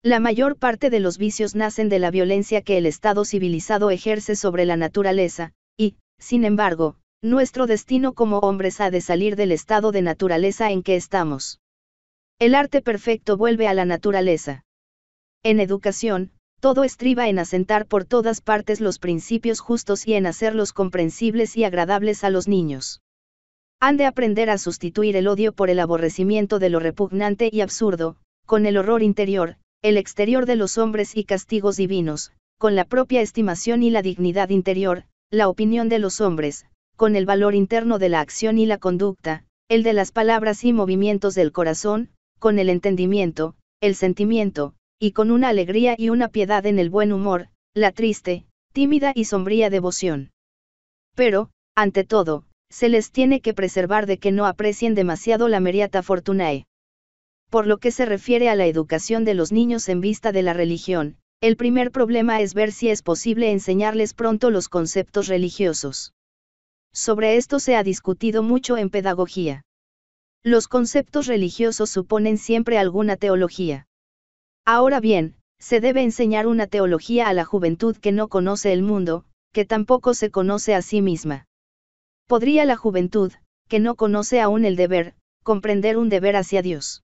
La mayor parte de los vicios nacen de la violencia que el Estado civilizado ejerce sobre la naturaleza, y, sin embargo, nuestro destino como hombres ha de salir del estado de naturaleza en que estamos. El arte perfecto vuelve a la naturaleza. En educación, todo estriba en asentar por todas partes los principios justos y en hacerlos comprensibles y agradables a los niños. Han de aprender a sustituir el odio por el aborrecimiento de lo repugnante y absurdo, con el horror interior, el exterior de los hombres y castigos divinos, con la propia estimación y la dignidad interior, la opinión de los hombres, con el valor interno de la acción y la conducta, el de las palabras y movimientos del corazón, con el entendimiento, el sentimiento, y con una alegría y una piedad en el buen humor, la triste, tímida y sombría devoción. Pero, ante todo, se les tiene que preservar de que no aprecien demasiado la meriata fortunae. Por lo que se refiere a la educación de los niños en vista de la religión, el primer problema es ver si es posible enseñarles pronto los conceptos religiosos. Sobre esto se ha discutido mucho en pedagogía. Los conceptos religiosos suponen siempre alguna teología. Ahora bien, se debe enseñar una teología a la juventud que no conoce el mundo, que tampoco se conoce a sí misma. ¿Podría la juventud, que no conoce aún el deber, comprender un deber hacia Dios?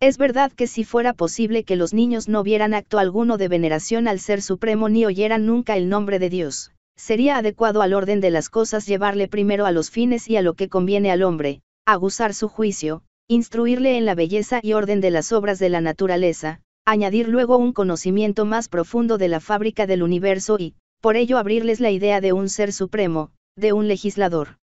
Es verdad que si fuera posible que los niños no vieran acto alguno de veneración al Ser Supremo ni oyeran nunca el nombre de Dios, sería adecuado al orden de las cosas llevarle primero a los fines y a lo que conviene al hombre, aguzar su juicio, instruirle en la belleza y orden de las obras de la naturaleza, añadir luego un conocimiento más profundo de la fábrica del universo y, por ello, abrirles la idea de un ser supremo, de un legislador.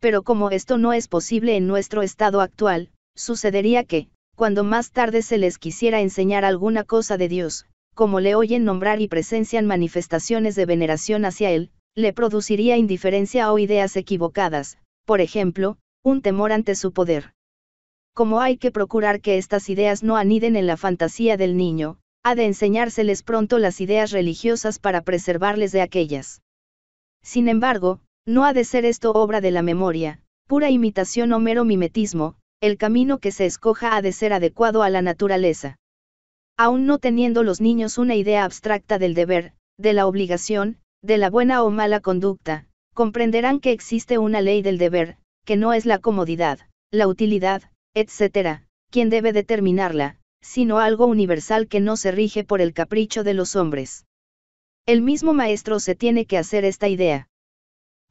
Pero como esto no es posible en nuestro estado actual, sucedería que, cuando más tarde se les quisiera enseñar alguna cosa de Dios, como le oyen nombrar y presencian manifestaciones de veneración hacia él, le produciría indiferencia o ideas equivocadas, por ejemplo, un temor ante su poder. Como hay que procurar que estas ideas no aniden en la fantasía del niño, ha de enseñárseles pronto las ideas religiosas para preservarles de aquellas. Sin embargo, no ha de ser esto obra de la memoria, pura imitación o mero mimetismo, el camino que se escoja ha de ser adecuado a la naturaleza aún no teniendo los niños una idea abstracta del deber, de la obligación, de la buena o mala conducta, comprenderán que existe una ley del deber, que no es la comodidad, la utilidad, etc., quien debe determinarla, sino algo universal que no se rige por el capricho de los hombres. El mismo maestro se tiene que hacer esta idea.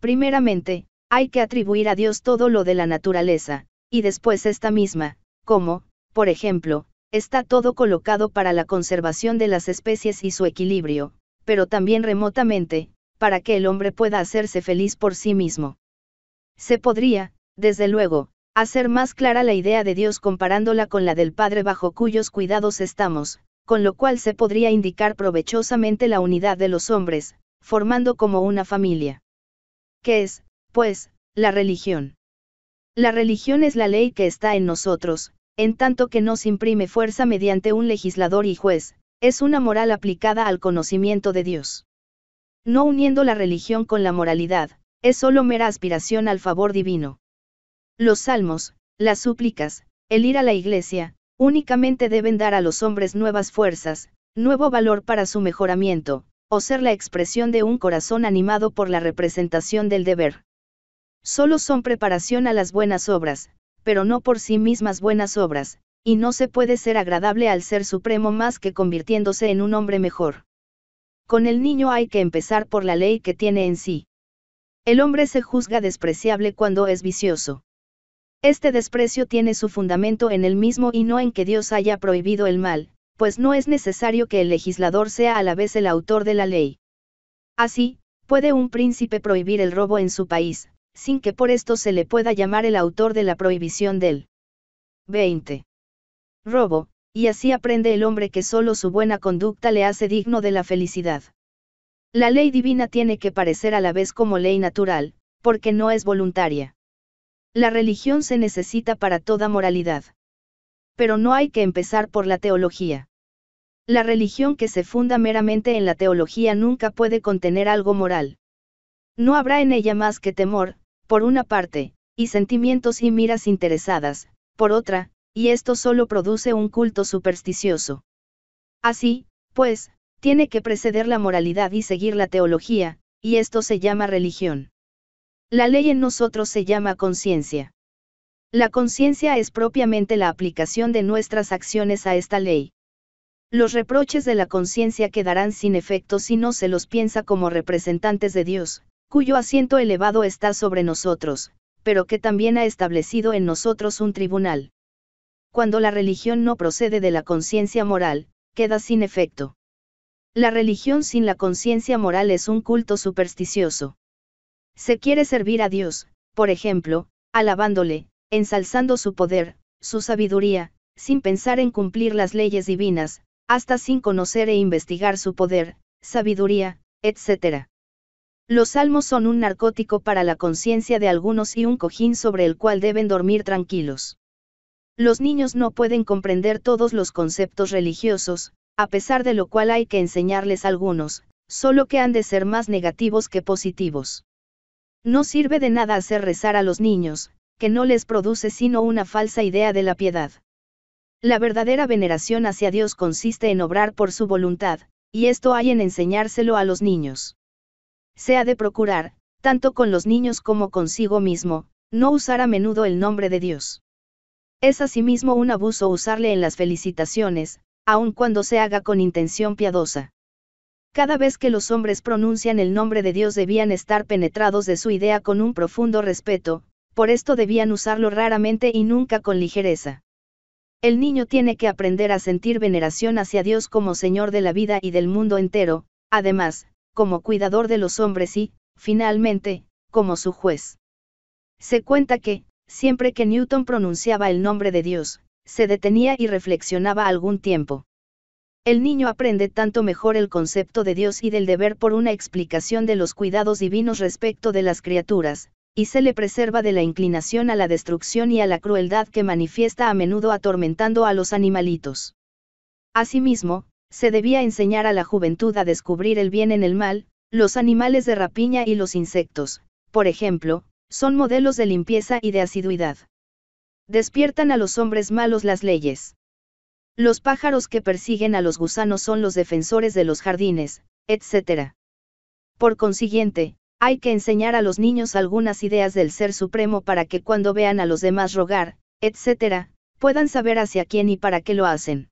Primeramente, hay que atribuir a Dios todo lo de la naturaleza, y después esta misma, como, por ejemplo, Está todo colocado para la conservación de las especies y su equilibrio, pero también remotamente, para que el hombre pueda hacerse feliz por sí mismo. Se podría, desde luego, hacer más clara la idea de Dios comparándola con la del Padre bajo cuyos cuidados estamos, con lo cual se podría indicar provechosamente la unidad de los hombres, formando como una familia. ¿Qué es, pues, la religión? La religión es la ley que está en nosotros, en tanto que no se imprime fuerza mediante un legislador y juez, es una moral aplicada al conocimiento de Dios. No uniendo la religión con la moralidad, es solo mera aspiración al favor divino. Los salmos, las súplicas, el ir a la iglesia, únicamente deben dar a los hombres nuevas fuerzas, nuevo valor para su mejoramiento, o ser la expresión de un corazón animado por la representación del deber. Solo son preparación a las buenas obras, pero no por sí mismas buenas obras, y no se puede ser agradable al Ser Supremo más que convirtiéndose en un hombre mejor. Con el niño hay que empezar por la ley que tiene en sí. El hombre se juzga despreciable cuando es vicioso. Este desprecio tiene su fundamento en el mismo y no en que Dios haya prohibido el mal, pues no es necesario que el legislador sea a la vez el autor de la ley. Así, puede un príncipe prohibir el robo en su país, sin que por esto se le pueda llamar el autor de la prohibición del 20. Robo, y así aprende el hombre que solo su buena conducta le hace digno de la felicidad. La ley divina tiene que parecer a la vez como ley natural, porque no es voluntaria. La religión se necesita para toda moralidad. Pero no hay que empezar por la teología. La religión que se funda meramente en la teología nunca puede contener algo moral. No habrá en ella más que temor, por una parte, y sentimientos y miras interesadas, por otra, y esto solo produce un culto supersticioso. Así, pues, tiene que preceder la moralidad y seguir la teología, y esto se llama religión. La ley en nosotros se llama conciencia. La conciencia es propiamente la aplicación de nuestras acciones a esta ley. Los reproches de la conciencia quedarán sin efecto si no se los piensa como representantes de Dios, cuyo asiento elevado está sobre nosotros, pero que también ha establecido en nosotros un tribunal. Cuando la religión no procede de la conciencia moral, queda sin efecto. La religión sin la conciencia moral es un culto supersticioso. Se quiere servir a Dios, por ejemplo, alabándole, ensalzando su poder, su sabiduría, sin pensar en cumplir las leyes divinas, hasta sin conocer e investigar su poder, sabiduría, etc. Los salmos son un narcótico para la conciencia de algunos y un cojín sobre el cual deben dormir tranquilos. Los niños no pueden comprender todos los conceptos religiosos, a pesar de lo cual hay que enseñarles algunos, solo que han de ser más negativos que positivos. No sirve de nada hacer rezar a los niños, que no les produce sino una falsa idea de la piedad. La verdadera veneración hacia Dios consiste en obrar por su voluntad, y esto hay en enseñárselo a los niños se ha de procurar, tanto con los niños como consigo mismo, no usar a menudo el nombre de Dios. Es asimismo un abuso usarle en las felicitaciones, aun cuando se haga con intención piadosa. Cada vez que los hombres pronuncian el nombre de Dios debían estar penetrados de su idea con un profundo respeto, por esto debían usarlo raramente y nunca con ligereza. El niño tiene que aprender a sentir veneración hacia Dios como Señor de la vida y del mundo entero, además, como cuidador de los hombres y, finalmente, como su juez. Se cuenta que, siempre que Newton pronunciaba el nombre de Dios, se detenía y reflexionaba algún tiempo. El niño aprende tanto mejor el concepto de Dios y del deber por una explicación de los cuidados divinos respecto de las criaturas, y se le preserva de la inclinación a la destrucción y a la crueldad que manifiesta a menudo atormentando a los animalitos. Asimismo, se debía enseñar a la juventud a descubrir el bien en el mal, los animales de rapiña y los insectos, por ejemplo, son modelos de limpieza y de asiduidad. Despiertan a los hombres malos las leyes. Los pájaros que persiguen a los gusanos son los defensores de los jardines, etc. Por consiguiente, hay que enseñar a los niños algunas ideas del Ser Supremo para que cuando vean a los demás rogar, etc., puedan saber hacia quién y para qué lo hacen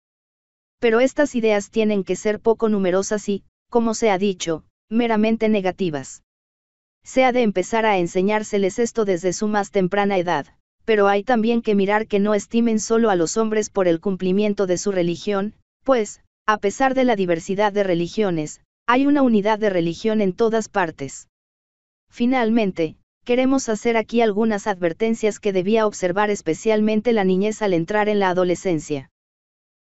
pero estas ideas tienen que ser poco numerosas y, como se ha dicho, meramente negativas. Se ha de empezar a enseñárseles esto desde su más temprana edad, pero hay también que mirar que no estimen solo a los hombres por el cumplimiento de su religión, pues, a pesar de la diversidad de religiones, hay una unidad de religión en todas partes. Finalmente, queremos hacer aquí algunas advertencias que debía observar especialmente la niñez al entrar en la adolescencia.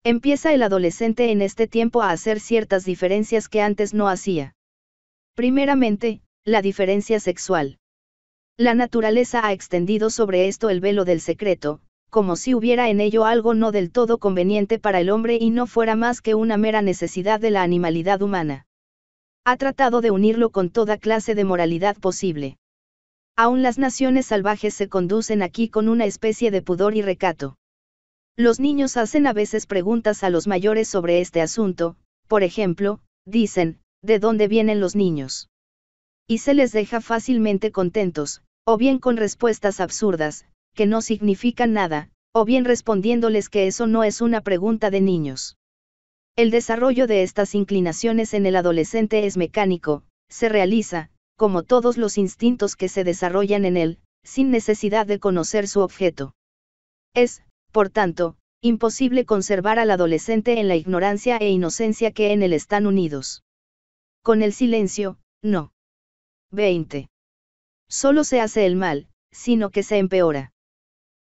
Empieza el adolescente en este tiempo a hacer ciertas diferencias que antes no hacía. Primeramente, la diferencia sexual. La naturaleza ha extendido sobre esto el velo del secreto, como si hubiera en ello algo no del todo conveniente para el hombre y no fuera más que una mera necesidad de la animalidad humana. Ha tratado de unirlo con toda clase de moralidad posible. Aún las naciones salvajes se conducen aquí con una especie de pudor y recato. Los niños hacen a veces preguntas a los mayores sobre este asunto, por ejemplo, dicen, ¿de dónde vienen los niños? Y se les deja fácilmente contentos, o bien con respuestas absurdas, que no significan nada, o bien respondiéndoles que eso no es una pregunta de niños. El desarrollo de estas inclinaciones en el adolescente es mecánico, se realiza, como todos los instintos que se desarrollan en él, sin necesidad de conocer su objeto. Es, por tanto, imposible conservar al adolescente en la ignorancia e inocencia que en él están unidos. Con el silencio, no. 20. Solo se hace el mal, sino que se empeora.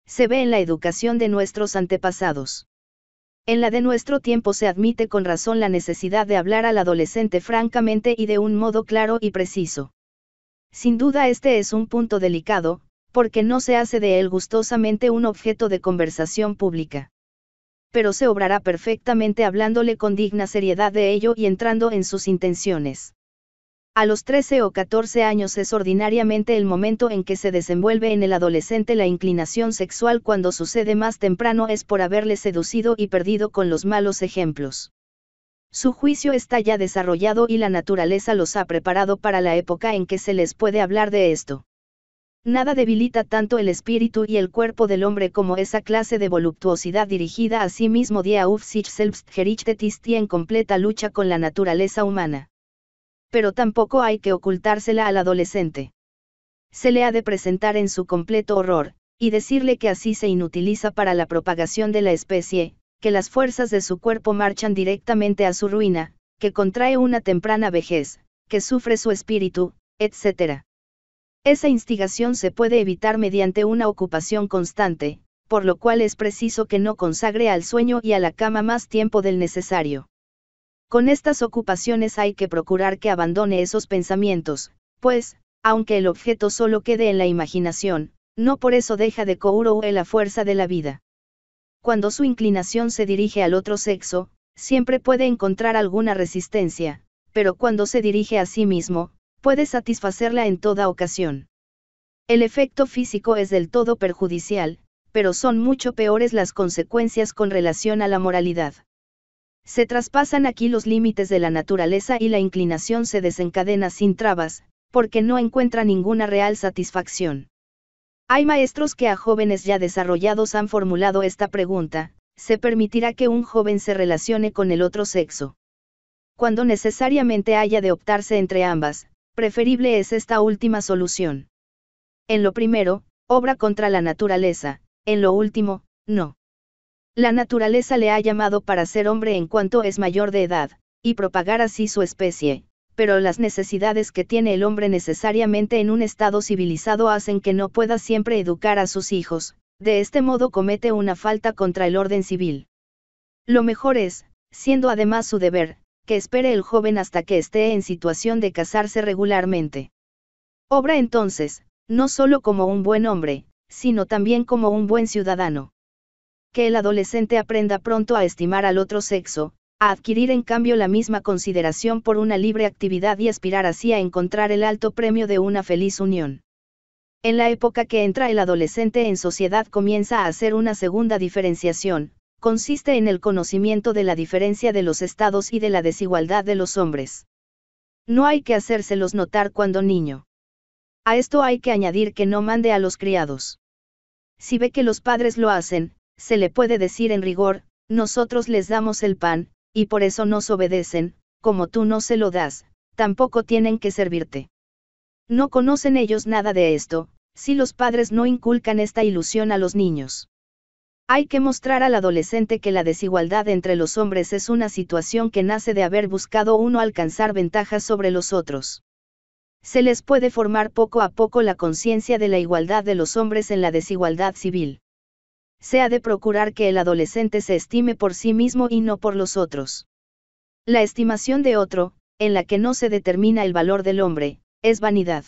Se ve en la educación de nuestros antepasados. En la de nuestro tiempo se admite con razón la necesidad de hablar al adolescente francamente y de un modo claro y preciso. Sin duda este es un punto delicado, porque no se hace de él gustosamente un objeto de conversación pública. Pero se obrará perfectamente hablándole con digna seriedad de ello y entrando en sus intenciones. A los 13 o 14 años es ordinariamente el momento en que se desenvuelve en el adolescente la inclinación sexual cuando sucede más temprano es por haberle seducido y perdido con los malos ejemplos. Su juicio está ya desarrollado y la naturaleza los ha preparado para la época en que se les puede hablar de esto. Nada debilita tanto el espíritu y el cuerpo del hombre como esa clase de voluptuosidad dirigida a sí mismo die auf sich selbst gerichtet ist en completa lucha con la naturaleza humana. Pero tampoco hay que ocultársela al adolescente. Se le ha de presentar en su completo horror, y decirle que así se inutiliza para la propagación de la especie, que las fuerzas de su cuerpo marchan directamente a su ruina, que contrae una temprana vejez, que sufre su espíritu, etc. Esa instigación se puede evitar mediante una ocupación constante, por lo cual es preciso que no consagre al sueño y a la cama más tiempo del necesario. Con estas ocupaciones hay que procurar que abandone esos pensamientos, pues, aunque el objeto solo quede en la imaginación, no por eso deja de corroer la fuerza de la vida. Cuando su inclinación se dirige al otro sexo, siempre puede encontrar alguna resistencia, pero cuando se dirige a sí mismo, puede satisfacerla en toda ocasión. El efecto físico es del todo perjudicial, pero son mucho peores las consecuencias con relación a la moralidad. Se traspasan aquí los límites de la naturaleza y la inclinación se desencadena sin trabas, porque no encuentra ninguna real satisfacción. Hay maestros que a jóvenes ya desarrollados han formulado esta pregunta, se permitirá que un joven se relacione con el otro sexo. Cuando necesariamente haya de optarse entre ambas, preferible es esta última solución. En lo primero, obra contra la naturaleza, en lo último, no. La naturaleza le ha llamado para ser hombre en cuanto es mayor de edad, y propagar así su especie, pero las necesidades que tiene el hombre necesariamente en un estado civilizado hacen que no pueda siempre educar a sus hijos, de este modo comete una falta contra el orden civil. Lo mejor es, siendo además su deber, que espere el joven hasta que esté en situación de casarse regularmente. Obra entonces, no solo como un buen hombre, sino también como un buen ciudadano. Que el adolescente aprenda pronto a estimar al otro sexo, a adquirir en cambio la misma consideración por una libre actividad y aspirar así a encontrar el alto premio de una feliz unión. En la época que entra el adolescente en sociedad comienza a hacer una segunda diferenciación, consiste en el conocimiento de la diferencia de los estados y de la desigualdad de los hombres. No hay que hacérselos notar cuando niño. A esto hay que añadir que no mande a los criados. Si ve que los padres lo hacen, se le puede decir en rigor, nosotros les damos el pan, y por eso nos obedecen, como tú no se lo das, tampoco tienen que servirte. No conocen ellos nada de esto, si los padres no inculcan esta ilusión a los niños. Hay que mostrar al adolescente que la desigualdad entre los hombres es una situación que nace de haber buscado uno alcanzar ventajas sobre los otros. Se les puede formar poco a poco la conciencia de la igualdad de los hombres en la desigualdad civil. Se ha de procurar que el adolescente se estime por sí mismo y no por los otros. La estimación de otro, en la que no se determina el valor del hombre, es vanidad.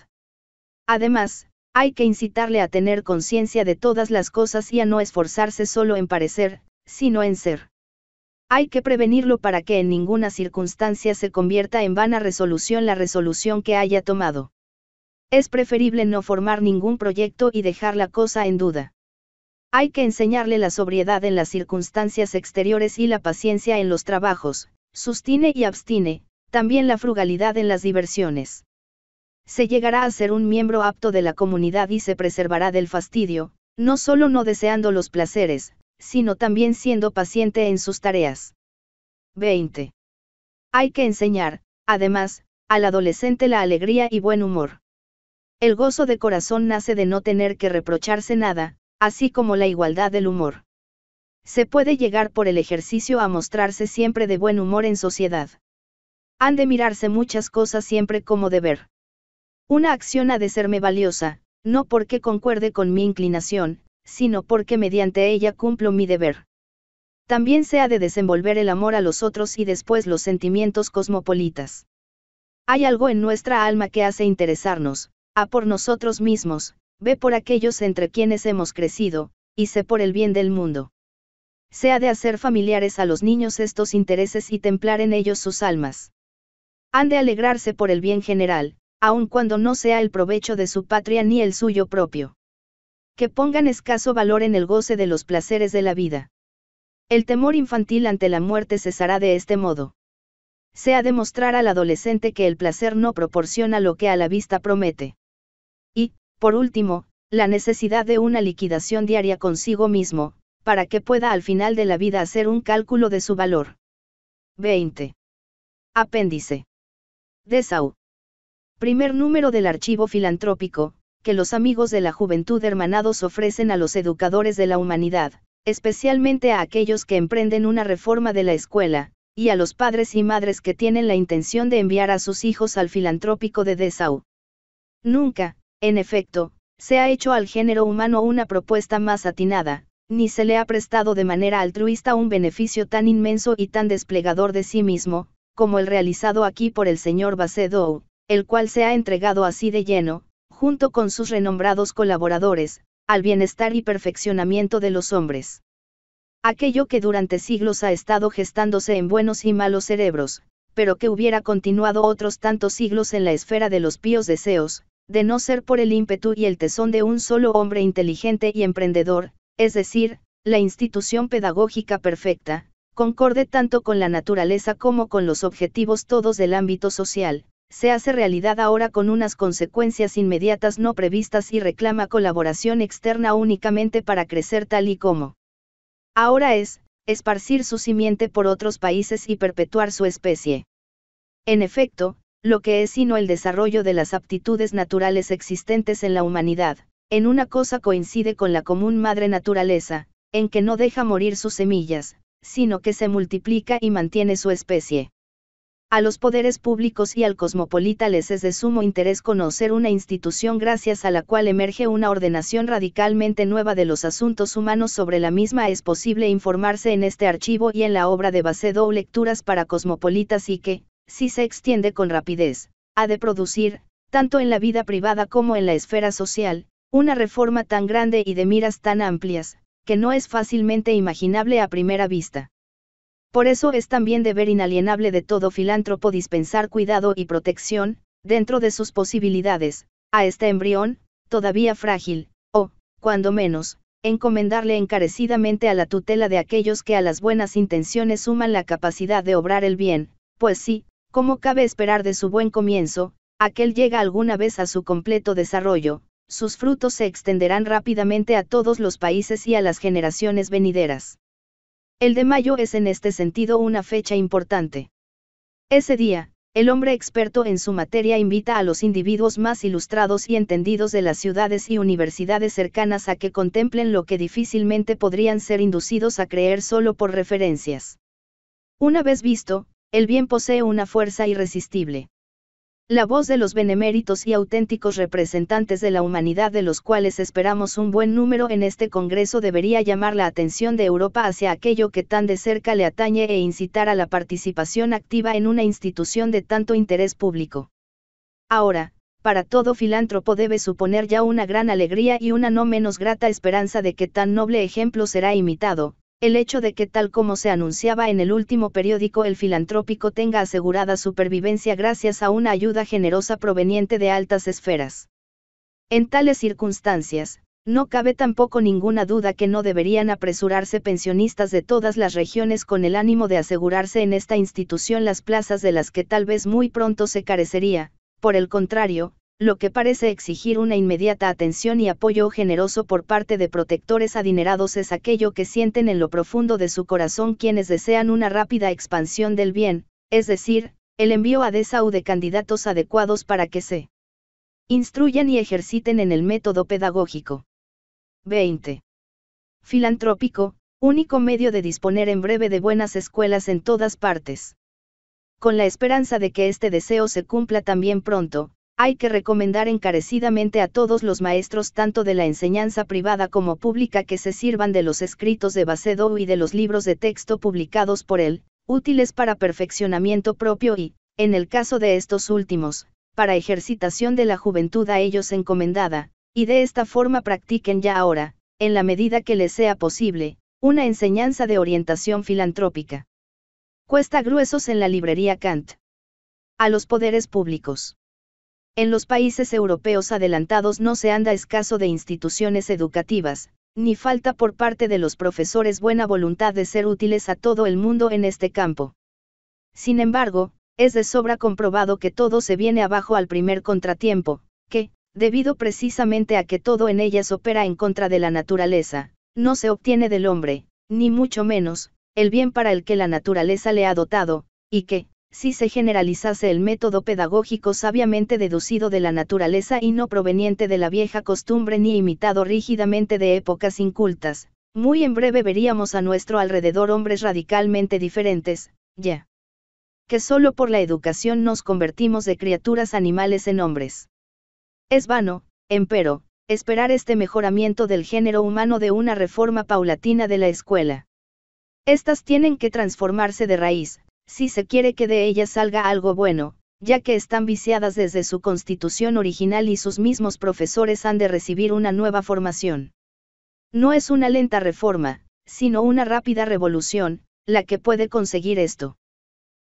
Además, hay que incitarle a tener conciencia de todas las cosas y a no esforzarse solo en parecer, sino en ser. Hay que prevenirlo para que en ninguna circunstancia se convierta en vana resolución la resolución que haya tomado. Es preferible no formar ningún proyecto y dejar la cosa en duda. Hay que enseñarle la sobriedad en las circunstancias exteriores y la paciencia en los trabajos, sustine y abstine, también la frugalidad en las diversiones se llegará a ser un miembro apto de la comunidad y se preservará del fastidio, no solo no deseando los placeres, sino también siendo paciente en sus tareas. 20. Hay que enseñar, además, al adolescente la alegría y buen humor. El gozo de corazón nace de no tener que reprocharse nada, así como la igualdad del humor. Se puede llegar por el ejercicio a mostrarse siempre de buen humor en sociedad. Han de mirarse muchas cosas siempre como deber. Una acción ha de serme valiosa, no porque concuerde con mi inclinación, sino porque mediante ella cumplo mi deber. También se ha de desenvolver el amor a los otros y después los sentimientos cosmopolitas. Hay algo en nuestra alma que hace interesarnos, a por nosotros mismos, ve por aquellos entre quienes hemos crecido, y sé por el bien del mundo. Se ha de hacer familiares a los niños estos intereses y templar en ellos sus almas. Han de alegrarse por el bien general, aun cuando no sea el provecho de su patria ni el suyo propio. Que pongan escaso valor en el goce de los placeres de la vida. El temor infantil ante la muerte cesará de este modo. Sea demostrar al adolescente que el placer no proporciona lo que a la vista promete. Y, por último, la necesidad de una liquidación diaria consigo mismo, para que pueda al final de la vida hacer un cálculo de su valor. 20. Apéndice. Desau. Primer número del archivo filantrópico, que los amigos de la juventud hermanados ofrecen a los educadores de la humanidad, especialmente a aquellos que emprenden una reforma de la escuela, y a los padres y madres que tienen la intención de enviar a sus hijos al filantrópico de Dessau. Nunca, en efecto, se ha hecho al género humano una propuesta más atinada, ni se le ha prestado de manera altruista un beneficio tan inmenso y tan desplegador de sí mismo, como el realizado aquí por el señor Bacedou el cual se ha entregado así de lleno, junto con sus renombrados colaboradores, al bienestar y perfeccionamiento de los hombres. Aquello que durante siglos ha estado gestándose en buenos y malos cerebros, pero que hubiera continuado otros tantos siglos en la esfera de los píos deseos, de no ser por el ímpetu y el tesón de un solo hombre inteligente y emprendedor, es decir, la institución pedagógica perfecta, concorde tanto con la naturaleza como con los objetivos todos del ámbito social, se hace realidad ahora con unas consecuencias inmediatas no previstas y reclama colaboración externa únicamente para crecer tal y como. Ahora es, esparcir su simiente por otros países y perpetuar su especie. En efecto, lo que es sino el desarrollo de las aptitudes naturales existentes en la humanidad, en una cosa coincide con la común madre naturaleza, en que no deja morir sus semillas, sino que se multiplica y mantiene su especie. A los poderes públicos y al cosmopolita les es de sumo interés conocer una institución gracias a la cual emerge una ordenación radicalmente nueva de los asuntos humanos sobre la misma. Es posible informarse en este archivo y en la obra de Bacedo Lecturas para Cosmopolitas y que, si se extiende con rapidez, ha de producir, tanto en la vida privada como en la esfera social, una reforma tan grande y de miras tan amplias, que no es fácilmente imaginable a primera vista. Por eso es también deber inalienable de todo filántropo dispensar cuidado y protección, dentro de sus posibilidades, a este embrión, todavía frágil, o, cuando menos, encomendarle encarecidamente a la tutela de aquellos que a las buenas intenciones suman la capacidad de obrar el bien, pues sí, como cabe esperar de su buen comienzo, aquel llega alguna vez a su completo desarrollo, sus frutos se extenderán rápidamente a todos los países y a las generaciones venideras. El de mayo es en este sentido una fecha importante. Ese día, el hombre experto en su materia invita a los individuos más ilustrados y entendidos de las ciudades y universidades cercanas a que contemplen lo que difícilmente podrían ser inducidos a creer solo por referencias. Una vez visto, el bien posee una fuerza irresistible la voz de los beneméritos y auténticos representantes de la humanidad de los cuales esperamos un buen número en este Congreso debería llamar la atención de Europa hacia aquello que tan de cerca le atañe e incitar a la participación activa en una institución de tanto interés público. Ahora, para todo filántropo debe suponer ya una gran alegría y una no menos grata esperanza de que tan noble ejemplo será imitado, el hecho de que tal como se anunciaba en el último periódico el filantrópico tenga asegurada supervivencia gracias a una ayuda generosa proveniente de altas esferas. En tales circunstancias, no cabe tampoco ninguna duda que no deberían apresurarse pensionistas de todas las regiones con el ánimo de asegurarse en esta institución las plazas de las que tal vez muy pronto se carecería, por el contrario, lo que parece exigir una inmediata atención y apoyo generoso por parte de protectores adinerados es aquello que sienten en lo profundo de su corazón quienes desean una rápida expansión del bien, es decir, el envío a DESAU de candidatos adecuados para que se instruyan y ejerciten en el método pedagógico. 20. Filantrópico, único medio de disponer en breve de buenas escuelas en todas partes. Con la esperanza de que este deseo se cumpla también pronto, hay que recomendar encarecidamente a todos los maestros tanto de la enseñanza privada como pública que se sirvan de los escritos de Bacedo y de los libros de texto publicados por él, útiles para perfeccionamiento propio y, en el caso de estos últimos, para ejercitación de la juventud a ellos encomendada, y de esta forma practiquen ya ahora, en la medida que les sea posible, una enseñanza de orientación filantrópica. Cuesta gruesos en la librería Kant. A los poderes públicos. En los países europeos adelantados no se anda escaso de instituciones educativas, ni falta por parte de los profesores buena voluntad de ser útiles a todo el mundo en este campo. Sin embargo, es de sobra comprobado que todo se viene abajo al primer contratiempo, que, debido precisamente a que todo en ellas opera en contra de la naturaleza, no se obtiene del hombre, ni mucho menos, el bien para el que la naturaleza le ha dotado, y que, si se generalizase el método pedagógico sabiamente deducido de la naturaleza y no proveniente de la vieja costumbre ni imitado rígidamente de épocas incultas, muy en breve veríamos a nuestro alrededor hombres radicalmente diferentes, ya. Que solo por la educación nos convertimos de criaturas animales en hombres. Es vano, empero, esperar este mejoramiento del género humano de una reforma paulatina de la escuela. Estas tienen que transformarse de raíz, si se quiere que de ellas salga algo bueno, ya que están viciadas desde su constitución original y sus mismos profesores han de recibir una nueva formación. No es una lenta reforma, sino una rápida revolución, la que puede conseguir esto.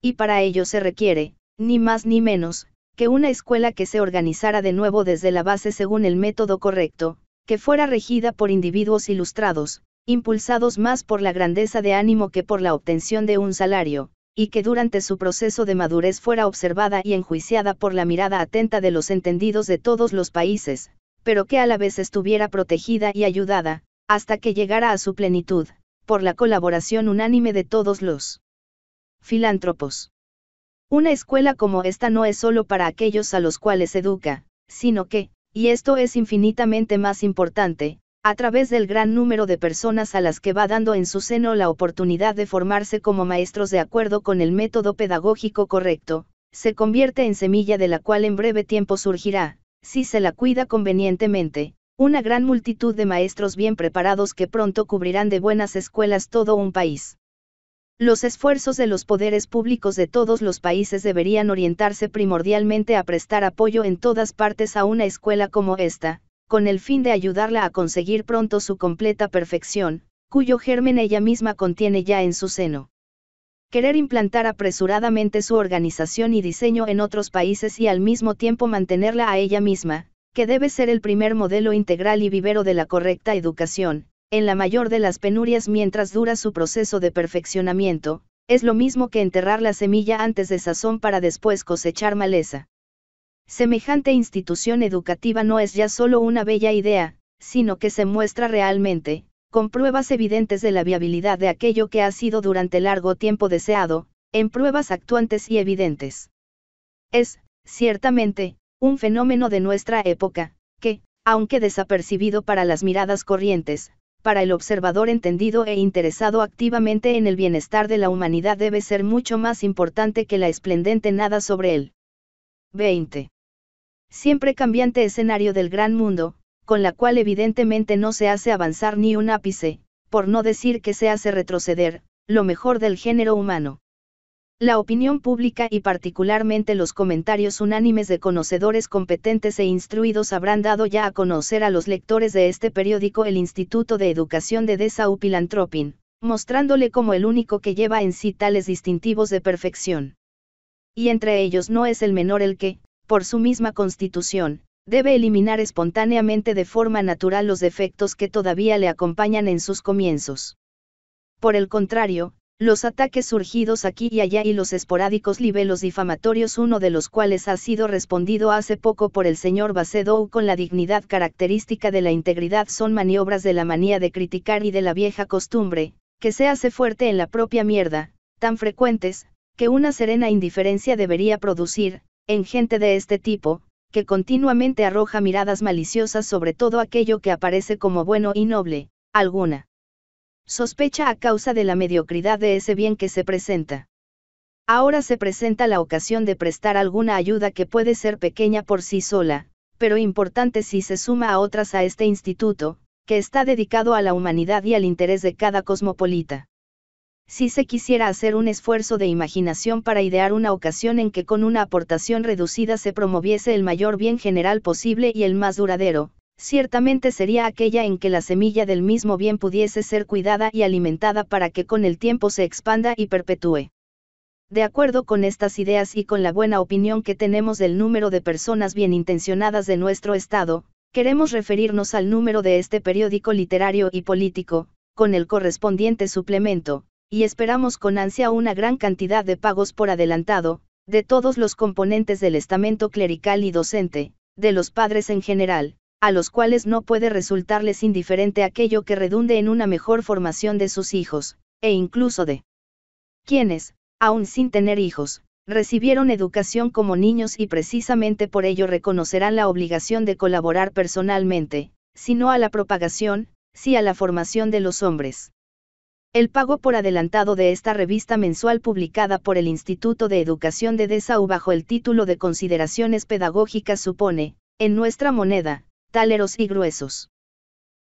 Y para ello se requiere, ni más ni menos, que una escuela que se organizara de nuevo desde la base según el método correcto, que fuera regida por individuos ilustrados, impulsados más por la grandeza de ánimo que por la obtención de un salario, y que durante su proceso de madurez fuera observada y enjuiciada por la mirada atenta de los entendidos de todos los países, pero que a la vez estuviera protegida y ayudada, hasta que llegara a su plenitud, por la colaboración unánime de todos los filántropos. Una escuela como esta no es solo para aquellos a los cuales educa, sino que, y esto es infinitamente más importante, a través del gran número de personas a las que va dando en su seno la oportunidad de formarse como maestros de acuerdo con el método pedagógico correcto, se convierte en semilla de la cual en breve tiempo surgirá, si se la cuida convenientemente, una gran multitud de maestros bien preparados que pronto cubrirán de buenas escuelas todo un país. Los esfuerzos de los poderes públicos de todos los países deberían orientarse primordialmente a prestar apoyo en todas partes a una escuela como esta, con el fin de ayudarla a conseguir pronto su completa perfección, cuyo germen ella misma contiene ya en su seno. Querer implantar apresuradamente su organización y diseño en otros países y al mismo tiempo mantenerla a ella misma, que debe ser el primer modelo integral y vivero de la correcta educación, en la mayor de las penurias mientras dura su proceso de perfeccionamiento, es lo mismo que enterrar la semilla antes de sazón para después cosechar maleza. Semejante institución educativa no es ya solo una bella idea, sino que se muestra realmente, con pruebas evidentes de la viabilidad de aquello que ha sido durante largo tiempo deseado, en pruebas actuantes y evidentes. Es, ciertamente, un fenómeno de nuestra época, que, aunque desapercibido para las miradas corrientes, para el observador entendido e interesado activamente en el bienestar de la humanidad debe ser mucho más importante que la esplendente nada sobre él. 20 siempre cambiante escenario del gran mundo, con la cual evidentemente no se hace avanzar ni un ápice, por no decir que se hace retroceder, lo mejor del género humano. La opinión pública y particularmente los comentarios unánimes de conocedores competentes e instruidos habrán dado ya a conocer a los lectores de este periódico el Instituto de Educación de Desaupilantropin, mostrándole como el único que lleva en sí tales distintivos de perfección. Y entre ellos no es el menor el que, por su misma constitución, debe eliminar espontáneamente de forma natural los defectos que todavía le acompañan en sus comienzos. Por el contrario, los ataques surgidos aquí y allá y los esporádicos libelos difamatorios, uno de los cuales ha sido respondido hace poco por el señor Bacedou con la dignidad característica de la integridad, son maniobras de la manía de criticar y de la vieja costumbre, que se hace fuerte en la propia mierda, tan frecuentes, que una serena indiferencia debería producir, en gente de este tipo, que continuamente arroja miradas maliciosas sobre todo aquello que aparece como bueno y noble, alguna sospecha a causa de la mediocridad de ese bien que se presenta. Ahora se presenta la ocasión de prestar alguna ayuda que puede ser pequeña por sí sola, pero importante si se suma a otras a este instituto, que está dedicado a la humanidad y al interés de cada cosmopolita si se quisiera hacer un esfuerzo de imaginación para idear una ocasión en que con una aportación reducida se promoviese el mayor bien general posible y el más duradero, ciertamente sería aquella en que la semilla del mismo bien pudiese ser cuidada y alimentada para que con el tiempo se expanda y perpetúe. De acuerdo con estas ideas y con la buena opinión que tenemos del número de personas bien intencionadas de nuestro Estado, queremos referirnos al número de este periódico literario y político, con el correspondiente suplemento, y esperamos con ansia una gran cantidad de pagos por adelantado, de todos los componentes del estamento clerical y docente, de los padres en general, a los cuales no puede resultarles indiferente aquello que redunde en una mejor formación de sus hijos, e incluso de quienes, aun sin tener hijos, recibieron educación como niños y precisamente por ello reconocerán la obligación de colaborar personalmente, si no a la propagación, si a la formación de los hombres. El pago por adelantado de esta revista mensual publicada por el Instituto de Educación de Dessau bajo el título de Consideraciones Pedagógicas supone, en nuestra moneda, taleros y gruesos.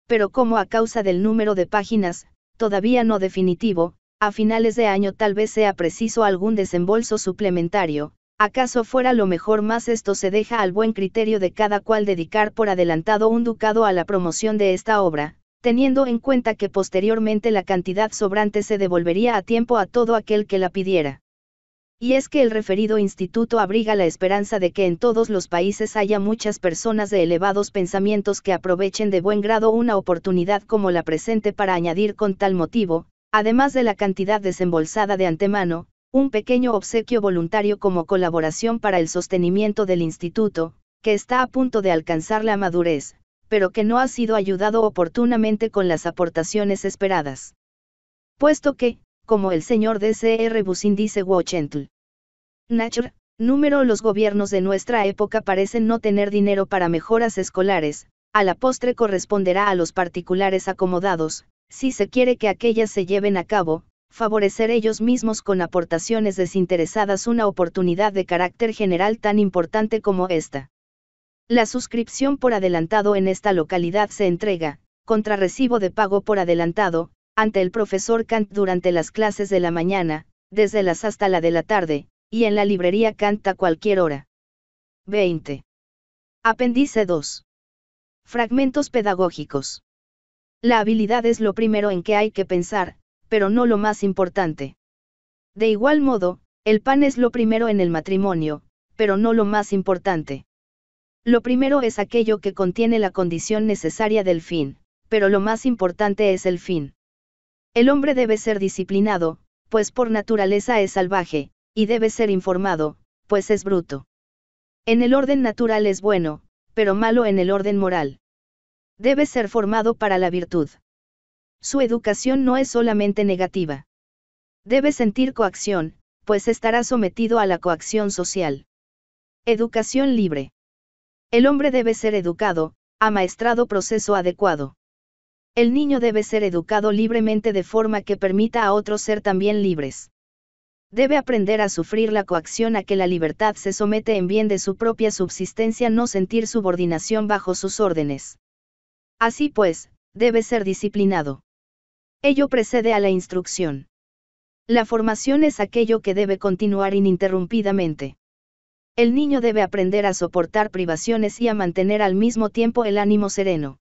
Pero como a causa del número de páginas, todavía no definitivo, a finales de año tal vez sea preciso algún desembolso suplementario, acaso fuera lo mejor más esto se deja al buen criterio de cada cual dedicar por adelantado un ducado a la promoción de esta obra, teniendo en cuenta que posteriormente la cantidad sobrante se devolvería a tiempo a todo aquel que la pidiera. Y es que el referido instituto abriga la esperanza de que en todos los países haya muchas personas de elevados pensamientos que aprovechen de buen grado una oportunidad como la presente para añadir con tal motivo, además de la cantidad desembolsada de antemano, un pequeño obsequio voluntario como colaboración para el sostenimiento del instituto, que está a punto de alcanzar la madurez, pero que no ha sido ayudado oportunamente con las aportaciones esperadas. Puesto que, como el señor D.C.R. Busin dice Wachentl. Nature, número los gobiernos de nuestra época parecen no tener dinero para mejoras escolares, a la postre corresponderá a los particulares acomodados, si se quiere que aquellas se lleven a cabo, favorecer ellos mismos con aportaciones desinteresadas una oportunidad de carácter general tan importante como esta. La suscripción por adelantado en esta localidad se entrega, contra recibo de pago por adelantado, ante el profesor Kant durante las clases de la mañana, desde las hasta la de la tarde, y en la librería Kant a cualquier hora. 20. Apéndice 2. Fragmentos pedagógicos. La habilidad es lo primero en que hay que pensar, pero no lo más importante. De igual modo, el pan es lo primero en el matrimonio, pero no lo más importante. Lo primero es aquello que contiene la condición necesaria del fin, pero lo más importante es el fin. El hombre debe ser disciplinado, pues por naturaleza es salvaje, y debe ser informado, pues es bruto. En el orden natural es bueno, pero malo en el orden moral. Debe ser formado para la virtud. Su educación no es solamente negativa. Debe sentir coacción, pues estará sometido a la coacción social. Educación libre. El hombre debe ser educado, amaestrado proceso adecuado. El niño debe ser educado libremente de forma que permita a otros ser también libres. Debe aprender a sufrir la coacción a que la libertad se somete en bien de su propia subsistencia, no sentir subordinación bajo sus órdenes. Así pues, debe ser disciplinado. Ello precede a la instrucción. La formación es aquello que debe continuar ininterrumpidamente. El niño debe aprender a soportar privaciones y a mantener al mismo tiempo el ánimo sereno.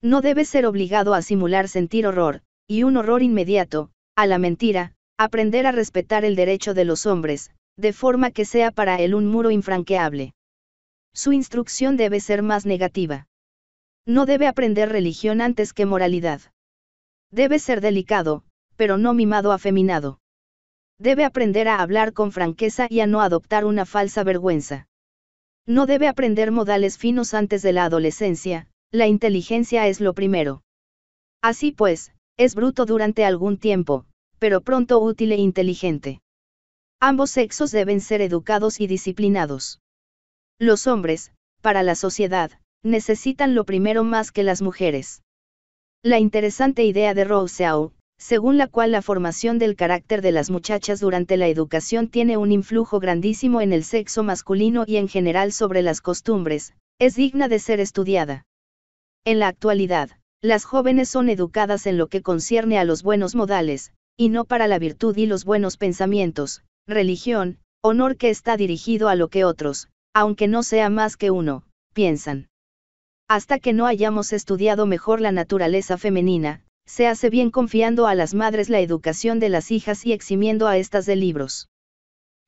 No debe ser obligado a simular sentir horror, y un horror inmediato, a la mentira, aprender a respetar el derecho de los hombres, de forma que sea para él un muro infranqueable. Su instrucción debe ser más negativa. No debe aprender religión antes que moralidad. Debe ser delicado, pero no mimado afeminado. Debe aprender a hablar con franqueza y a no adoptar una falsa vergüenza. No debe aprender modales finos antes de la adolescencia, la inteligencia es lo primero. Así pues, es bruto durante algún tiempo, pero pronto útil e inteligente. Ambos sexos deben ser educados y disciplinados. Los hombres, para la sociedad, necesitan lo primero más que las mujeres. La interesante idea de Rousseau, según la cual la formación del carácter de las muchachas durante la educación tiene un influjo grandísimo en el sexo masculino y en general sobre las costumbres, es digna de ser estudiada. En la actualidad, las jóvenes son educadas en lo que concierne a los buenos modales, y no para la virtud y los buenos pensamientos, religión, honor que está dirigido a lo que otros, aunque no sea más que uno, piensan. Hasta que no hayamos estudiado mejor la naturaleza femenina, se hace bien confiando a las madres la educación de las hijas y eximiendo a estas de libros.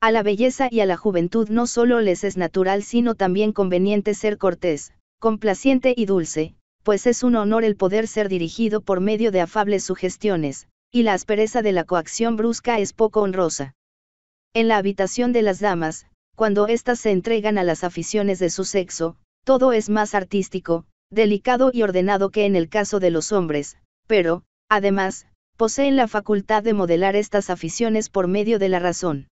A la belleza y a la juventud no solo les es natural sino también conveniente ser cortés, complaciente y dulce, pues es un honor el poder ser dirigido por medio de afables sugestiones, y la aspereza de la coacción brusca es poco honrosa. En la habitación de las damas, cuando éstas se entregan a las aficiones de su sexo, todo es más artístico, delicado y ordenado que en el caso de los hombres, pero, además, poseen la facultad de modelar estas aficiones por medio de la razón.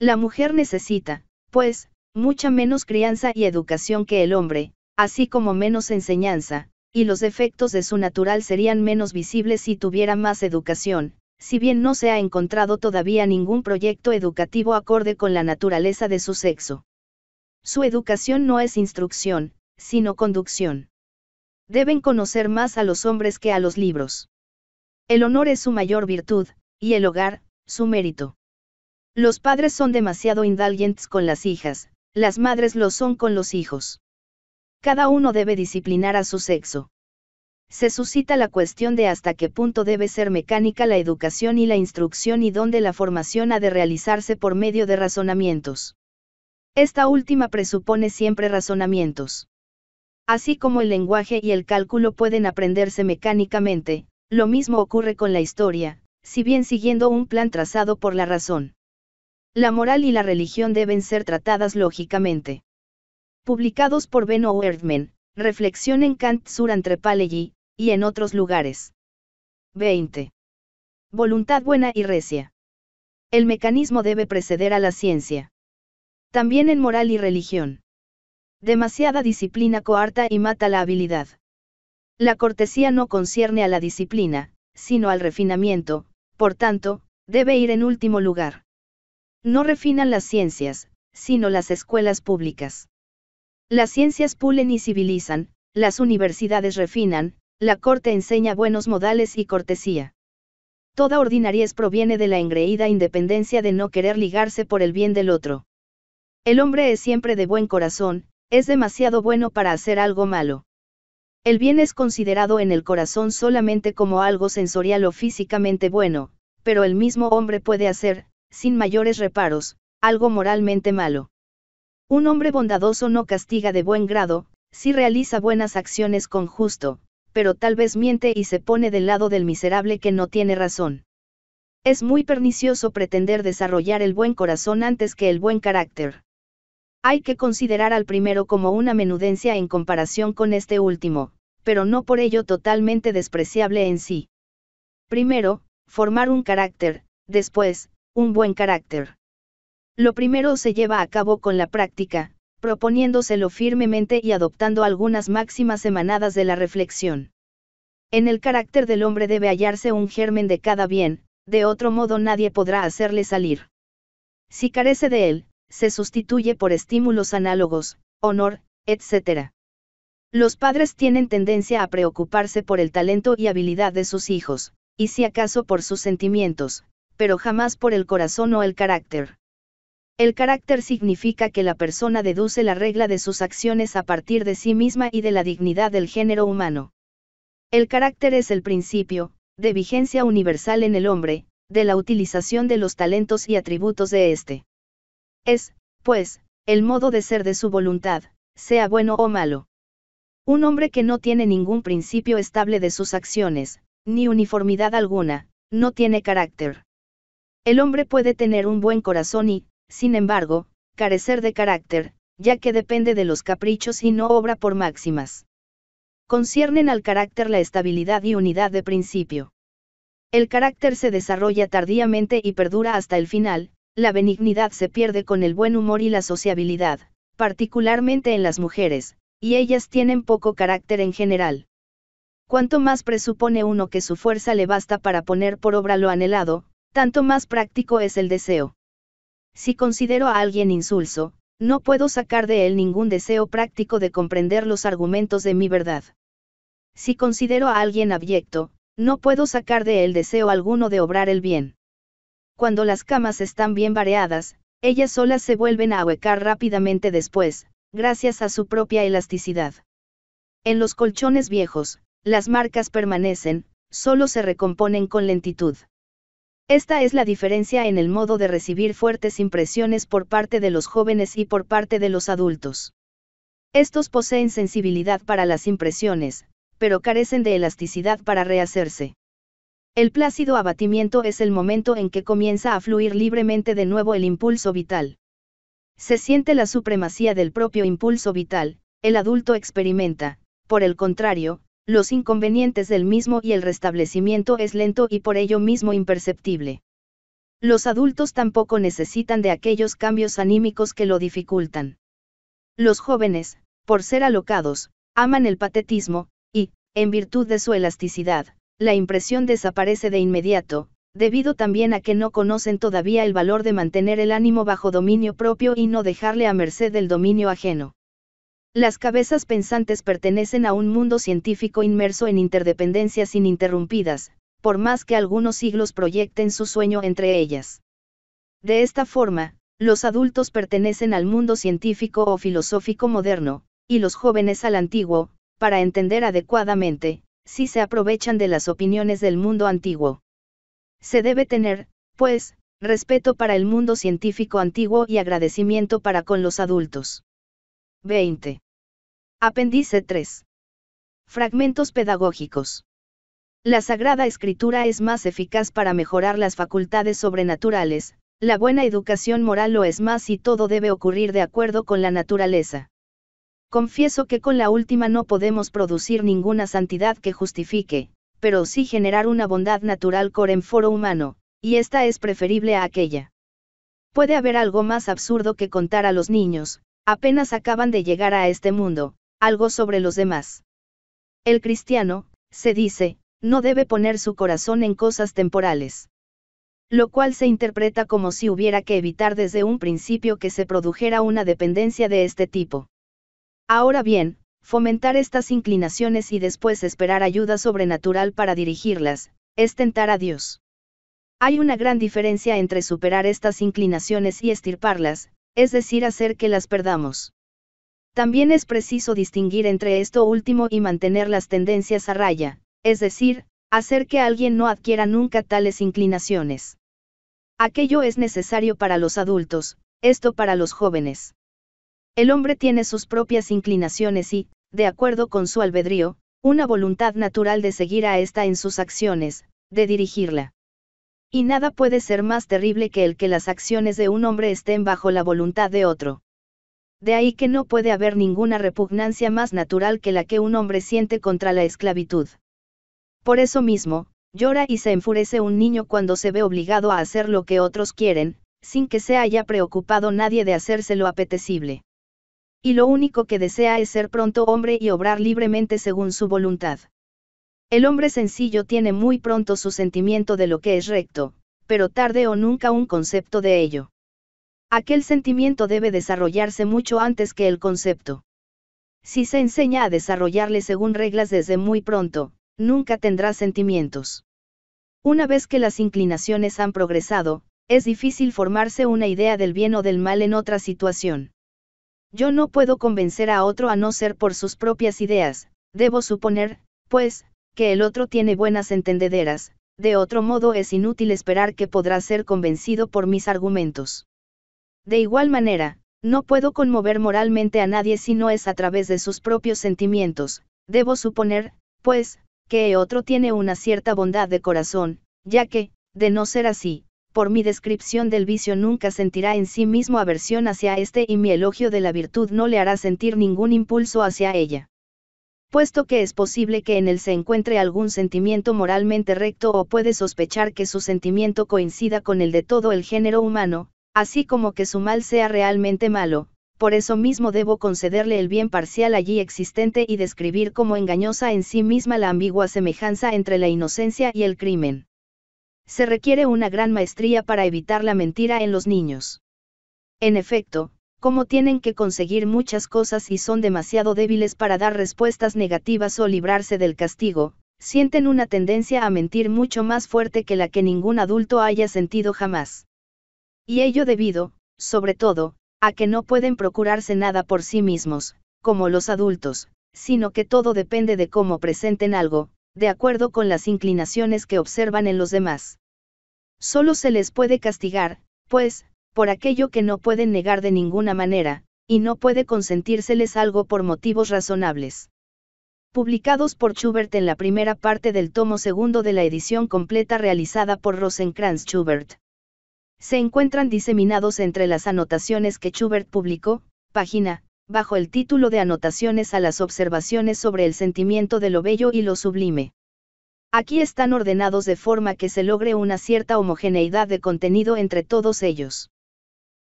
La mujer necesita, pues, mucha menos crianza y educación que el hombre, así como menos enseñanza, y los efectos de su natural serían menos visibles si tuviera más educación, si bien no se ha encontrado todavía ningún proyecto educativo acorde con la naturaleza de su sexo. Su educación no es instrucción, sino conducción. Deben conocer más a los hombres que a los libros. El honor es su mayor virtud, y el hogar, su mérito. Los padres son demasiado indulgentes con las hijas, las madres lo son con los hijos. Cada uno debe disciplinar a su sexo. Se suscita la cuestión de hasta qué punto debe ser mecánica la educación y la instrucción y dónde la formación ha de realizarse por medio de razonamientos. Esta última presupone siempre razonamientos. Así como el lenguaje y el cálculo pueden aprenderse mecánicamente, lo mismo ocurre con la historia, si bien siguiendo un plan trazado por la razón. La moral y la religión deben ser tratadas lógicamente. Publicados por Beno Erdmann, Reflexión en Kant sur Anthropology, y en otros lugares. 20. Voluntad buena y recia. El mecanismo debe preceder a la ciencia. También en moral y religión. Demasiada disciplina coarta y mata la habilidad. La cortesía no concierne a la disciplina, sino al refinamiento, por tanto, debe ir en último lugar. No refinan las ciencias, sino las escuelas públicas. Las ciencias pulen y civilizan, las universidades refinan, la corte enseña buenos modales y cortesía. Toda ordinariez proviene de la engreída independencia de no querer ligarse por el bien del otro. El hombre es siempre de buen corazón, es demasiado bueno para hacer algo malo. El bien es considerado en el corazón solamente como algo sensorial o físicamente bueno, pero el mismo hombre puede hacer, sin mayores reparos, algo moralmente malo. Un hombre bondadoso no castiga de buen grado, si realiza buenas acciones con justo, pero tal vez miente y se pone del lado del miserable que no tiene razón. Es muy pernicioso pretender desarrollar el buen corazón antes que el buen carácter. Hay que considerar al primero como una menudencia en comparación con este último, pero no por ello totalmente despreciable en sí. Primero, formar un carácter, después, un buen carácter. Lo primero se lleva a cabo con la práctica, proponiéndoselo firmemente y adoptando algunas máximas emanadas de la reflexión. En el carácter del hombre debe hallarse un germen de cada bien, de otro modo nadie podrá hacerle salir. Si carece de él, se sustituye por estímulos análogos, honor, etc. Los padres tienen tendencia a preocuparse por el talento y habilidad de sus hijos, y si acaso por sus sentimientos, pero jamás por el corazón o el carácter. El carácter significa que la persona deduce la regla de sus acciones a partir de sí misma y de la dignidad del género humano. El carácter es el principio, de vigencia universal en el hombre, de la utilización de los talentos y atributos de éste. Es, pues, el modo de ser de su voluntad, sea bueno o malo. Un hombre que no tiene ningún principio estable de sus acciones, ni uniformidad alguna, no tiene carácter. El hombre puede tener un buen corazón y, sin embargo, carecer de carácter, ya que depende de los caprichos y no obra por máximas. Conciernen al carácter la estabilidad y unidad de principio. El carácter se desarrolla tardíamente y perdura hasta el final, la benignidad se pierde con el buen humor y la sociabilidad, particularmente en las mujeres, y ellas tienen poco carácter en general. Cuanto más presupone uno que su fuerza le basta para poner por obra lo anhelado, tanto más práctico es el deseo. Si considero a alguien insulso, no puedo sacar de él ningún deseo práctico de comprender los argumentos de mi verdad. Si considero a alguien abyecto, no puedo sacar de él deseo alguno de obrar el bien. Cuando las camas están bien variadas, ellas solas se vuelven a huecar rápidamente después, gracias a su propia elasticidad. En los colchones viejos, las marcas permanecen, solo se recomponen con lentitud. Esta es la diferencia en el modo de recibir fuertes impresiones por parte de los jóvenes y por parte de los adultos. Estos poseen sensibilidad para las impresiones, pero carecen de elasticidad para rehacerse. El plácido abatimiento es el momento en que comienza a fluir libremente de nuevo el impulso vital. Se siente la supremacía del propio impulso vital, el adulto experimenta, por el contrario, los inconvenientes del mismo y el restablecimiento es lento y por ello mismo imperceptible. Los adultos tampoco necesitan de aquellos cambios anímicos que lo dificultan. Los jóvenes, por ser alocados, aman el patetismo, y, en virtud de su elasticidad, la impresión desaparece de inmediato, debido también a que no conocen todavía el valor de mantener el ánimo bajo dominio propio y no dejarle a merced del dominio ajeno. Las cabezas pensantes pertenecen a un mundo científico inmerso en interdependencias ininterrumpidas, por más que algunos siglos proyecten su sueño entre ellas. De esta forma, los adultos pertenecen al mundo científico o filosófico moderno, y los jóvenes al antiguo, para entender adecuadamente, si se aprovechan de las opiniones del mundo antiguo. Se debe tener, pues, respeto para el mundo científico antiguo y agradecimiento para con los adultos. 20. Apéndice 3. Fragmentos pedagógicos. La Sagrada Escritura es más eficaz para mejorar las facultades sobrenaturales, la buena educación moral lo es más y todo debe ocurrir de acuerdo con la naturaleza. Confieso que con la última no podemos producir ninguna santidad que justifique, pero sí generar una bondad natural cor en foro humano, y esta es preferible a aquella. Puede haber algo más absurdo que contar a los niños, apenas acaban de llegar a este mundo, algo sobre los demás. El cristiano, se dice, no debe poner su corazón en cosas temporales. Lo cual se interpreta como si hubiera que evitar desde un principio que se produjera una dependencia de este tipo. Ahora bien, fomentar estas inclinaciones y después esperar ayuda sobrenatural para dirigirlas, es tentar a Dios. Hay una gran diferencia entre superar estas inclinaciones y estirparlas, es decir, hacer que las perdamos. También es preciso distinguir entre esto último y mantener las tendencias a raya, es decir, hacer que alguien no adquiera nunca tales inclinaciones. Aquello es necesario para los adultos, esto para los jóvenes. El hombre tiene sus propias inclinaciones y, de acuerdo con su albedrío, una voluntad natural de seguir a ésta en sus acciones, de dirigirla. Y nada puede ser más terrible que el que las acciones de un hombre estén bajo la voluntad de otro. De ahí que no puede haber ninguna repugnancia más natural que la que un hombre siente contra la esclavitud. Por eso mismo, llora y se enfurece un niño cuando se ve obligado a hacer lo que otros quieren, sin que se haya preocupado nadie de hacérselo apetecible y lo único que desea es ser pronto hombre y obrar libremente según su voluntad. El hombre sencillo tiene muy pronto su sentimiento de lo que es recto, pero tarde o nunca un concepto de ello. Aquel sentimiento debe desarrollarse mucho antes que el concepto. Si se enseña a desarrollarle según reglas desde muy pronto, nunca tendrá sentimientos. Una vez que las inclinaciones han progresado, es difícil formarse una idea del bien o del mal en otra situación. Yo no puedo convencer a otro a no ser por sus propias ideas, debo suponer, pues, que el otro tiene buenas entendederas, de otro modo es inútil esperar que podrá ser convencido por mis argumentos. De igual manera, no puedo conmover moralmente a nadie si no es a través de sus propios sentimientos, debo suponer, pues, que el otro tiene una cierta bondad de corazón, ya que, de no ser así, por mi descripción del vicio nunca sentirá en sí mismo aversión hacia éste y mi elogio de la virtud no le hará sentir ningún impulso hacia ella. Puesto que es posible que en él se encuentre algún sentimiento moralmente recto o puede sospechar que su sentimiento coincida con el de todo el género humano, así como que su mal sea realmente malo, por eso mismo debo concederle el bien parcial allí existente y describir como engañosa en sí misma la ambigua semejanza entre la inocencia y el crimen se requiere una gran maestría para evitar la mentira en los niños. En efecto, como tienen que conseguir muchas cosas y son demasiado débiles para dar respuestas negativas o librarse del castigo, sienten una tendencia a mentir mucho más fuerte que la que ningún adulto haya sentido jamás. Y ello debido, sobre todo, a que no pueden procurarse nada por sí mismos, como los adultos, sino que todo depende de cómo presenten algo, de acuerdo con las inclinaciones que observan en los demás. Solo se les puede castigar, pues, por aquello que no pueden negar de ninguna manera, y no puede consentírseles algo por motivos razonables. Publicados por Schubert en la primera parte del tomo segundo de la edición completa realizada por Rosenkranz Schubert. Se encuentran diseminados entre las anotaciones que Schubert publicó, página, bajo el título de Anotaciones a las observaciones sobre el sentimiento de lo bello y lo sublime. Aquí están ordenados de forma que se logre una cierta homogeneidad de contenido entre todos ellos.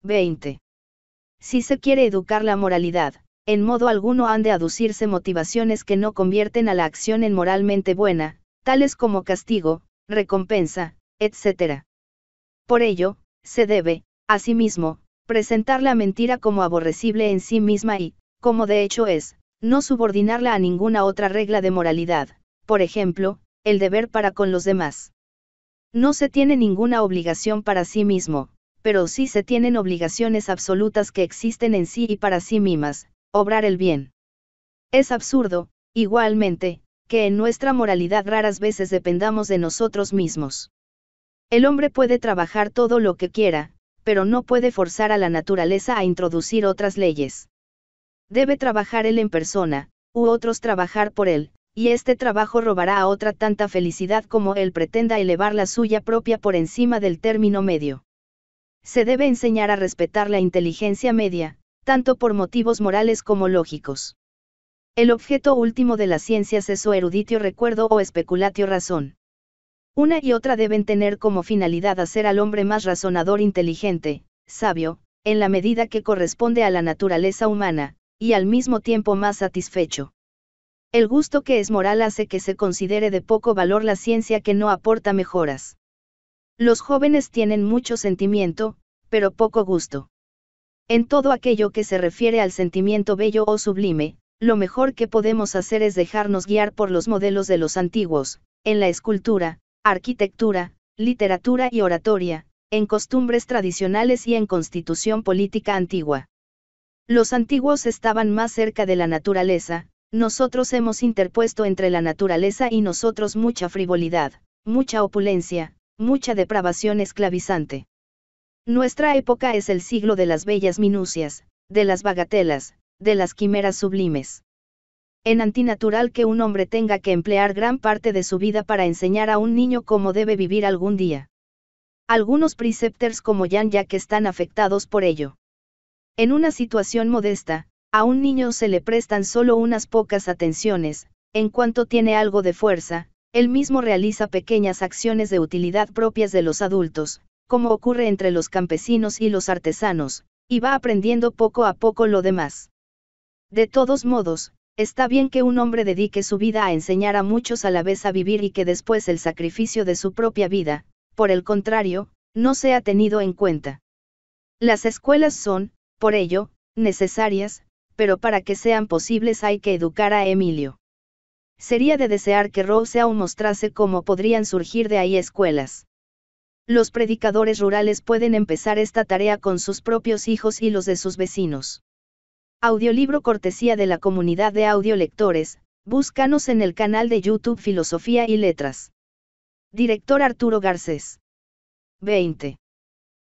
20. Si se quiere educar la moralidad, en modo alguno han de aducirse motivaciones que no convierten a la acción en moralmente buena, tales como castigo, recompensa, etc. Por ello, se debe, asimismo, presentar la mentira como aborrecible en sí misma y, como de hecho es, no subordinarla a ninguna otra regla de moralidad, por ejemplo, el deber para con los demás. No se tiene ninguna obligación para sí mismo, pero sí se tienen obligaciones absolutas que existen en sí y para sí mismas, obrar el bien. Es absurdo, igualmente, que en nuestra moralidad raras veces dependamos de nosotros mismos. El hombre puede trabajar todo lo que quiera, pero no puede forzar a la naturaleza a introducir otras leyes. Debe trabajar él en persona, u otros trabajar por él, y este trabajo robará a otra tanta felicidad como él pretenda elevar la suya propia por encima del término medio. Se debe enseñar a respetar la inteligencia media, tanto por motivos morales como lógicos. El objeto último de las ciencias es o eruditio recuerdo o especulatio razón. Una y otra deben tener como finalidad hacer al hombre más razonador inteligente, sabio, en la medida que corresponde a la naturaleza humana, y al mismo tiempo más satisfecho. El gusto que es moral hace que se considere de poco valor la ciencia que no aporta mejoras. Los jóvenes tienen mucho sentimiento, pero poco gusto. En todo aquello que se refiere al sentimiento bello o sublime, lo mejor que podemos hacer es dejarnos guiar por los modelos de los antiguos, en la escultura, arquitectura, literatura y oratoria, en costumbres tradicionales y en constitución política antigua. Los antiguos estaban más cerca de la naturaleza, nosotros hemos interpuesto entre la naturaleza y nosotros mucha frivolidad, mucha opulencia, mucha depravación esclavizante. Nuestra época es el siglo de las bellas minucias, de las bagatelas, de las quimeras sublimes. En antinatural que un hombre tenga que emplear gran parte de su vida para enseñar a un niño cómo debe vivir algún día. Algunos preceptors como Jan Jack están afectados por ello. En una situación modesta, a un niño se le prestan solo unas pocas atenciones, en cuanto tiene algo de fuerza, él mismo realiza pequeñas acciones de utilidad propias de los adultos, como ocurre entre los campesinos y los artesanos, y va aprendiendo poco a poco lo demás. De todos modos, está bien que un hombre dedique su vida a enseñar a muchos a la vez a vivir y que después el sacrificio de su propia vida, por el contrario, no sea tenido en cuenta. Las escuelas son, por ello, necesarias, pero para que sean posibles hay que educar a Emilio. Sería de desear que Rose aún mostrase cómo podrían surgir de ahí escuelas. Los predicadores rurales pueden empezar esta tarea con sus propios hijos y los de sus vecinos. Audiolibro cortesía de la comunidad de audiolectores, búscanos en el canal de YouTube Filosofía y Letras. Director Arturo Garcés. 20.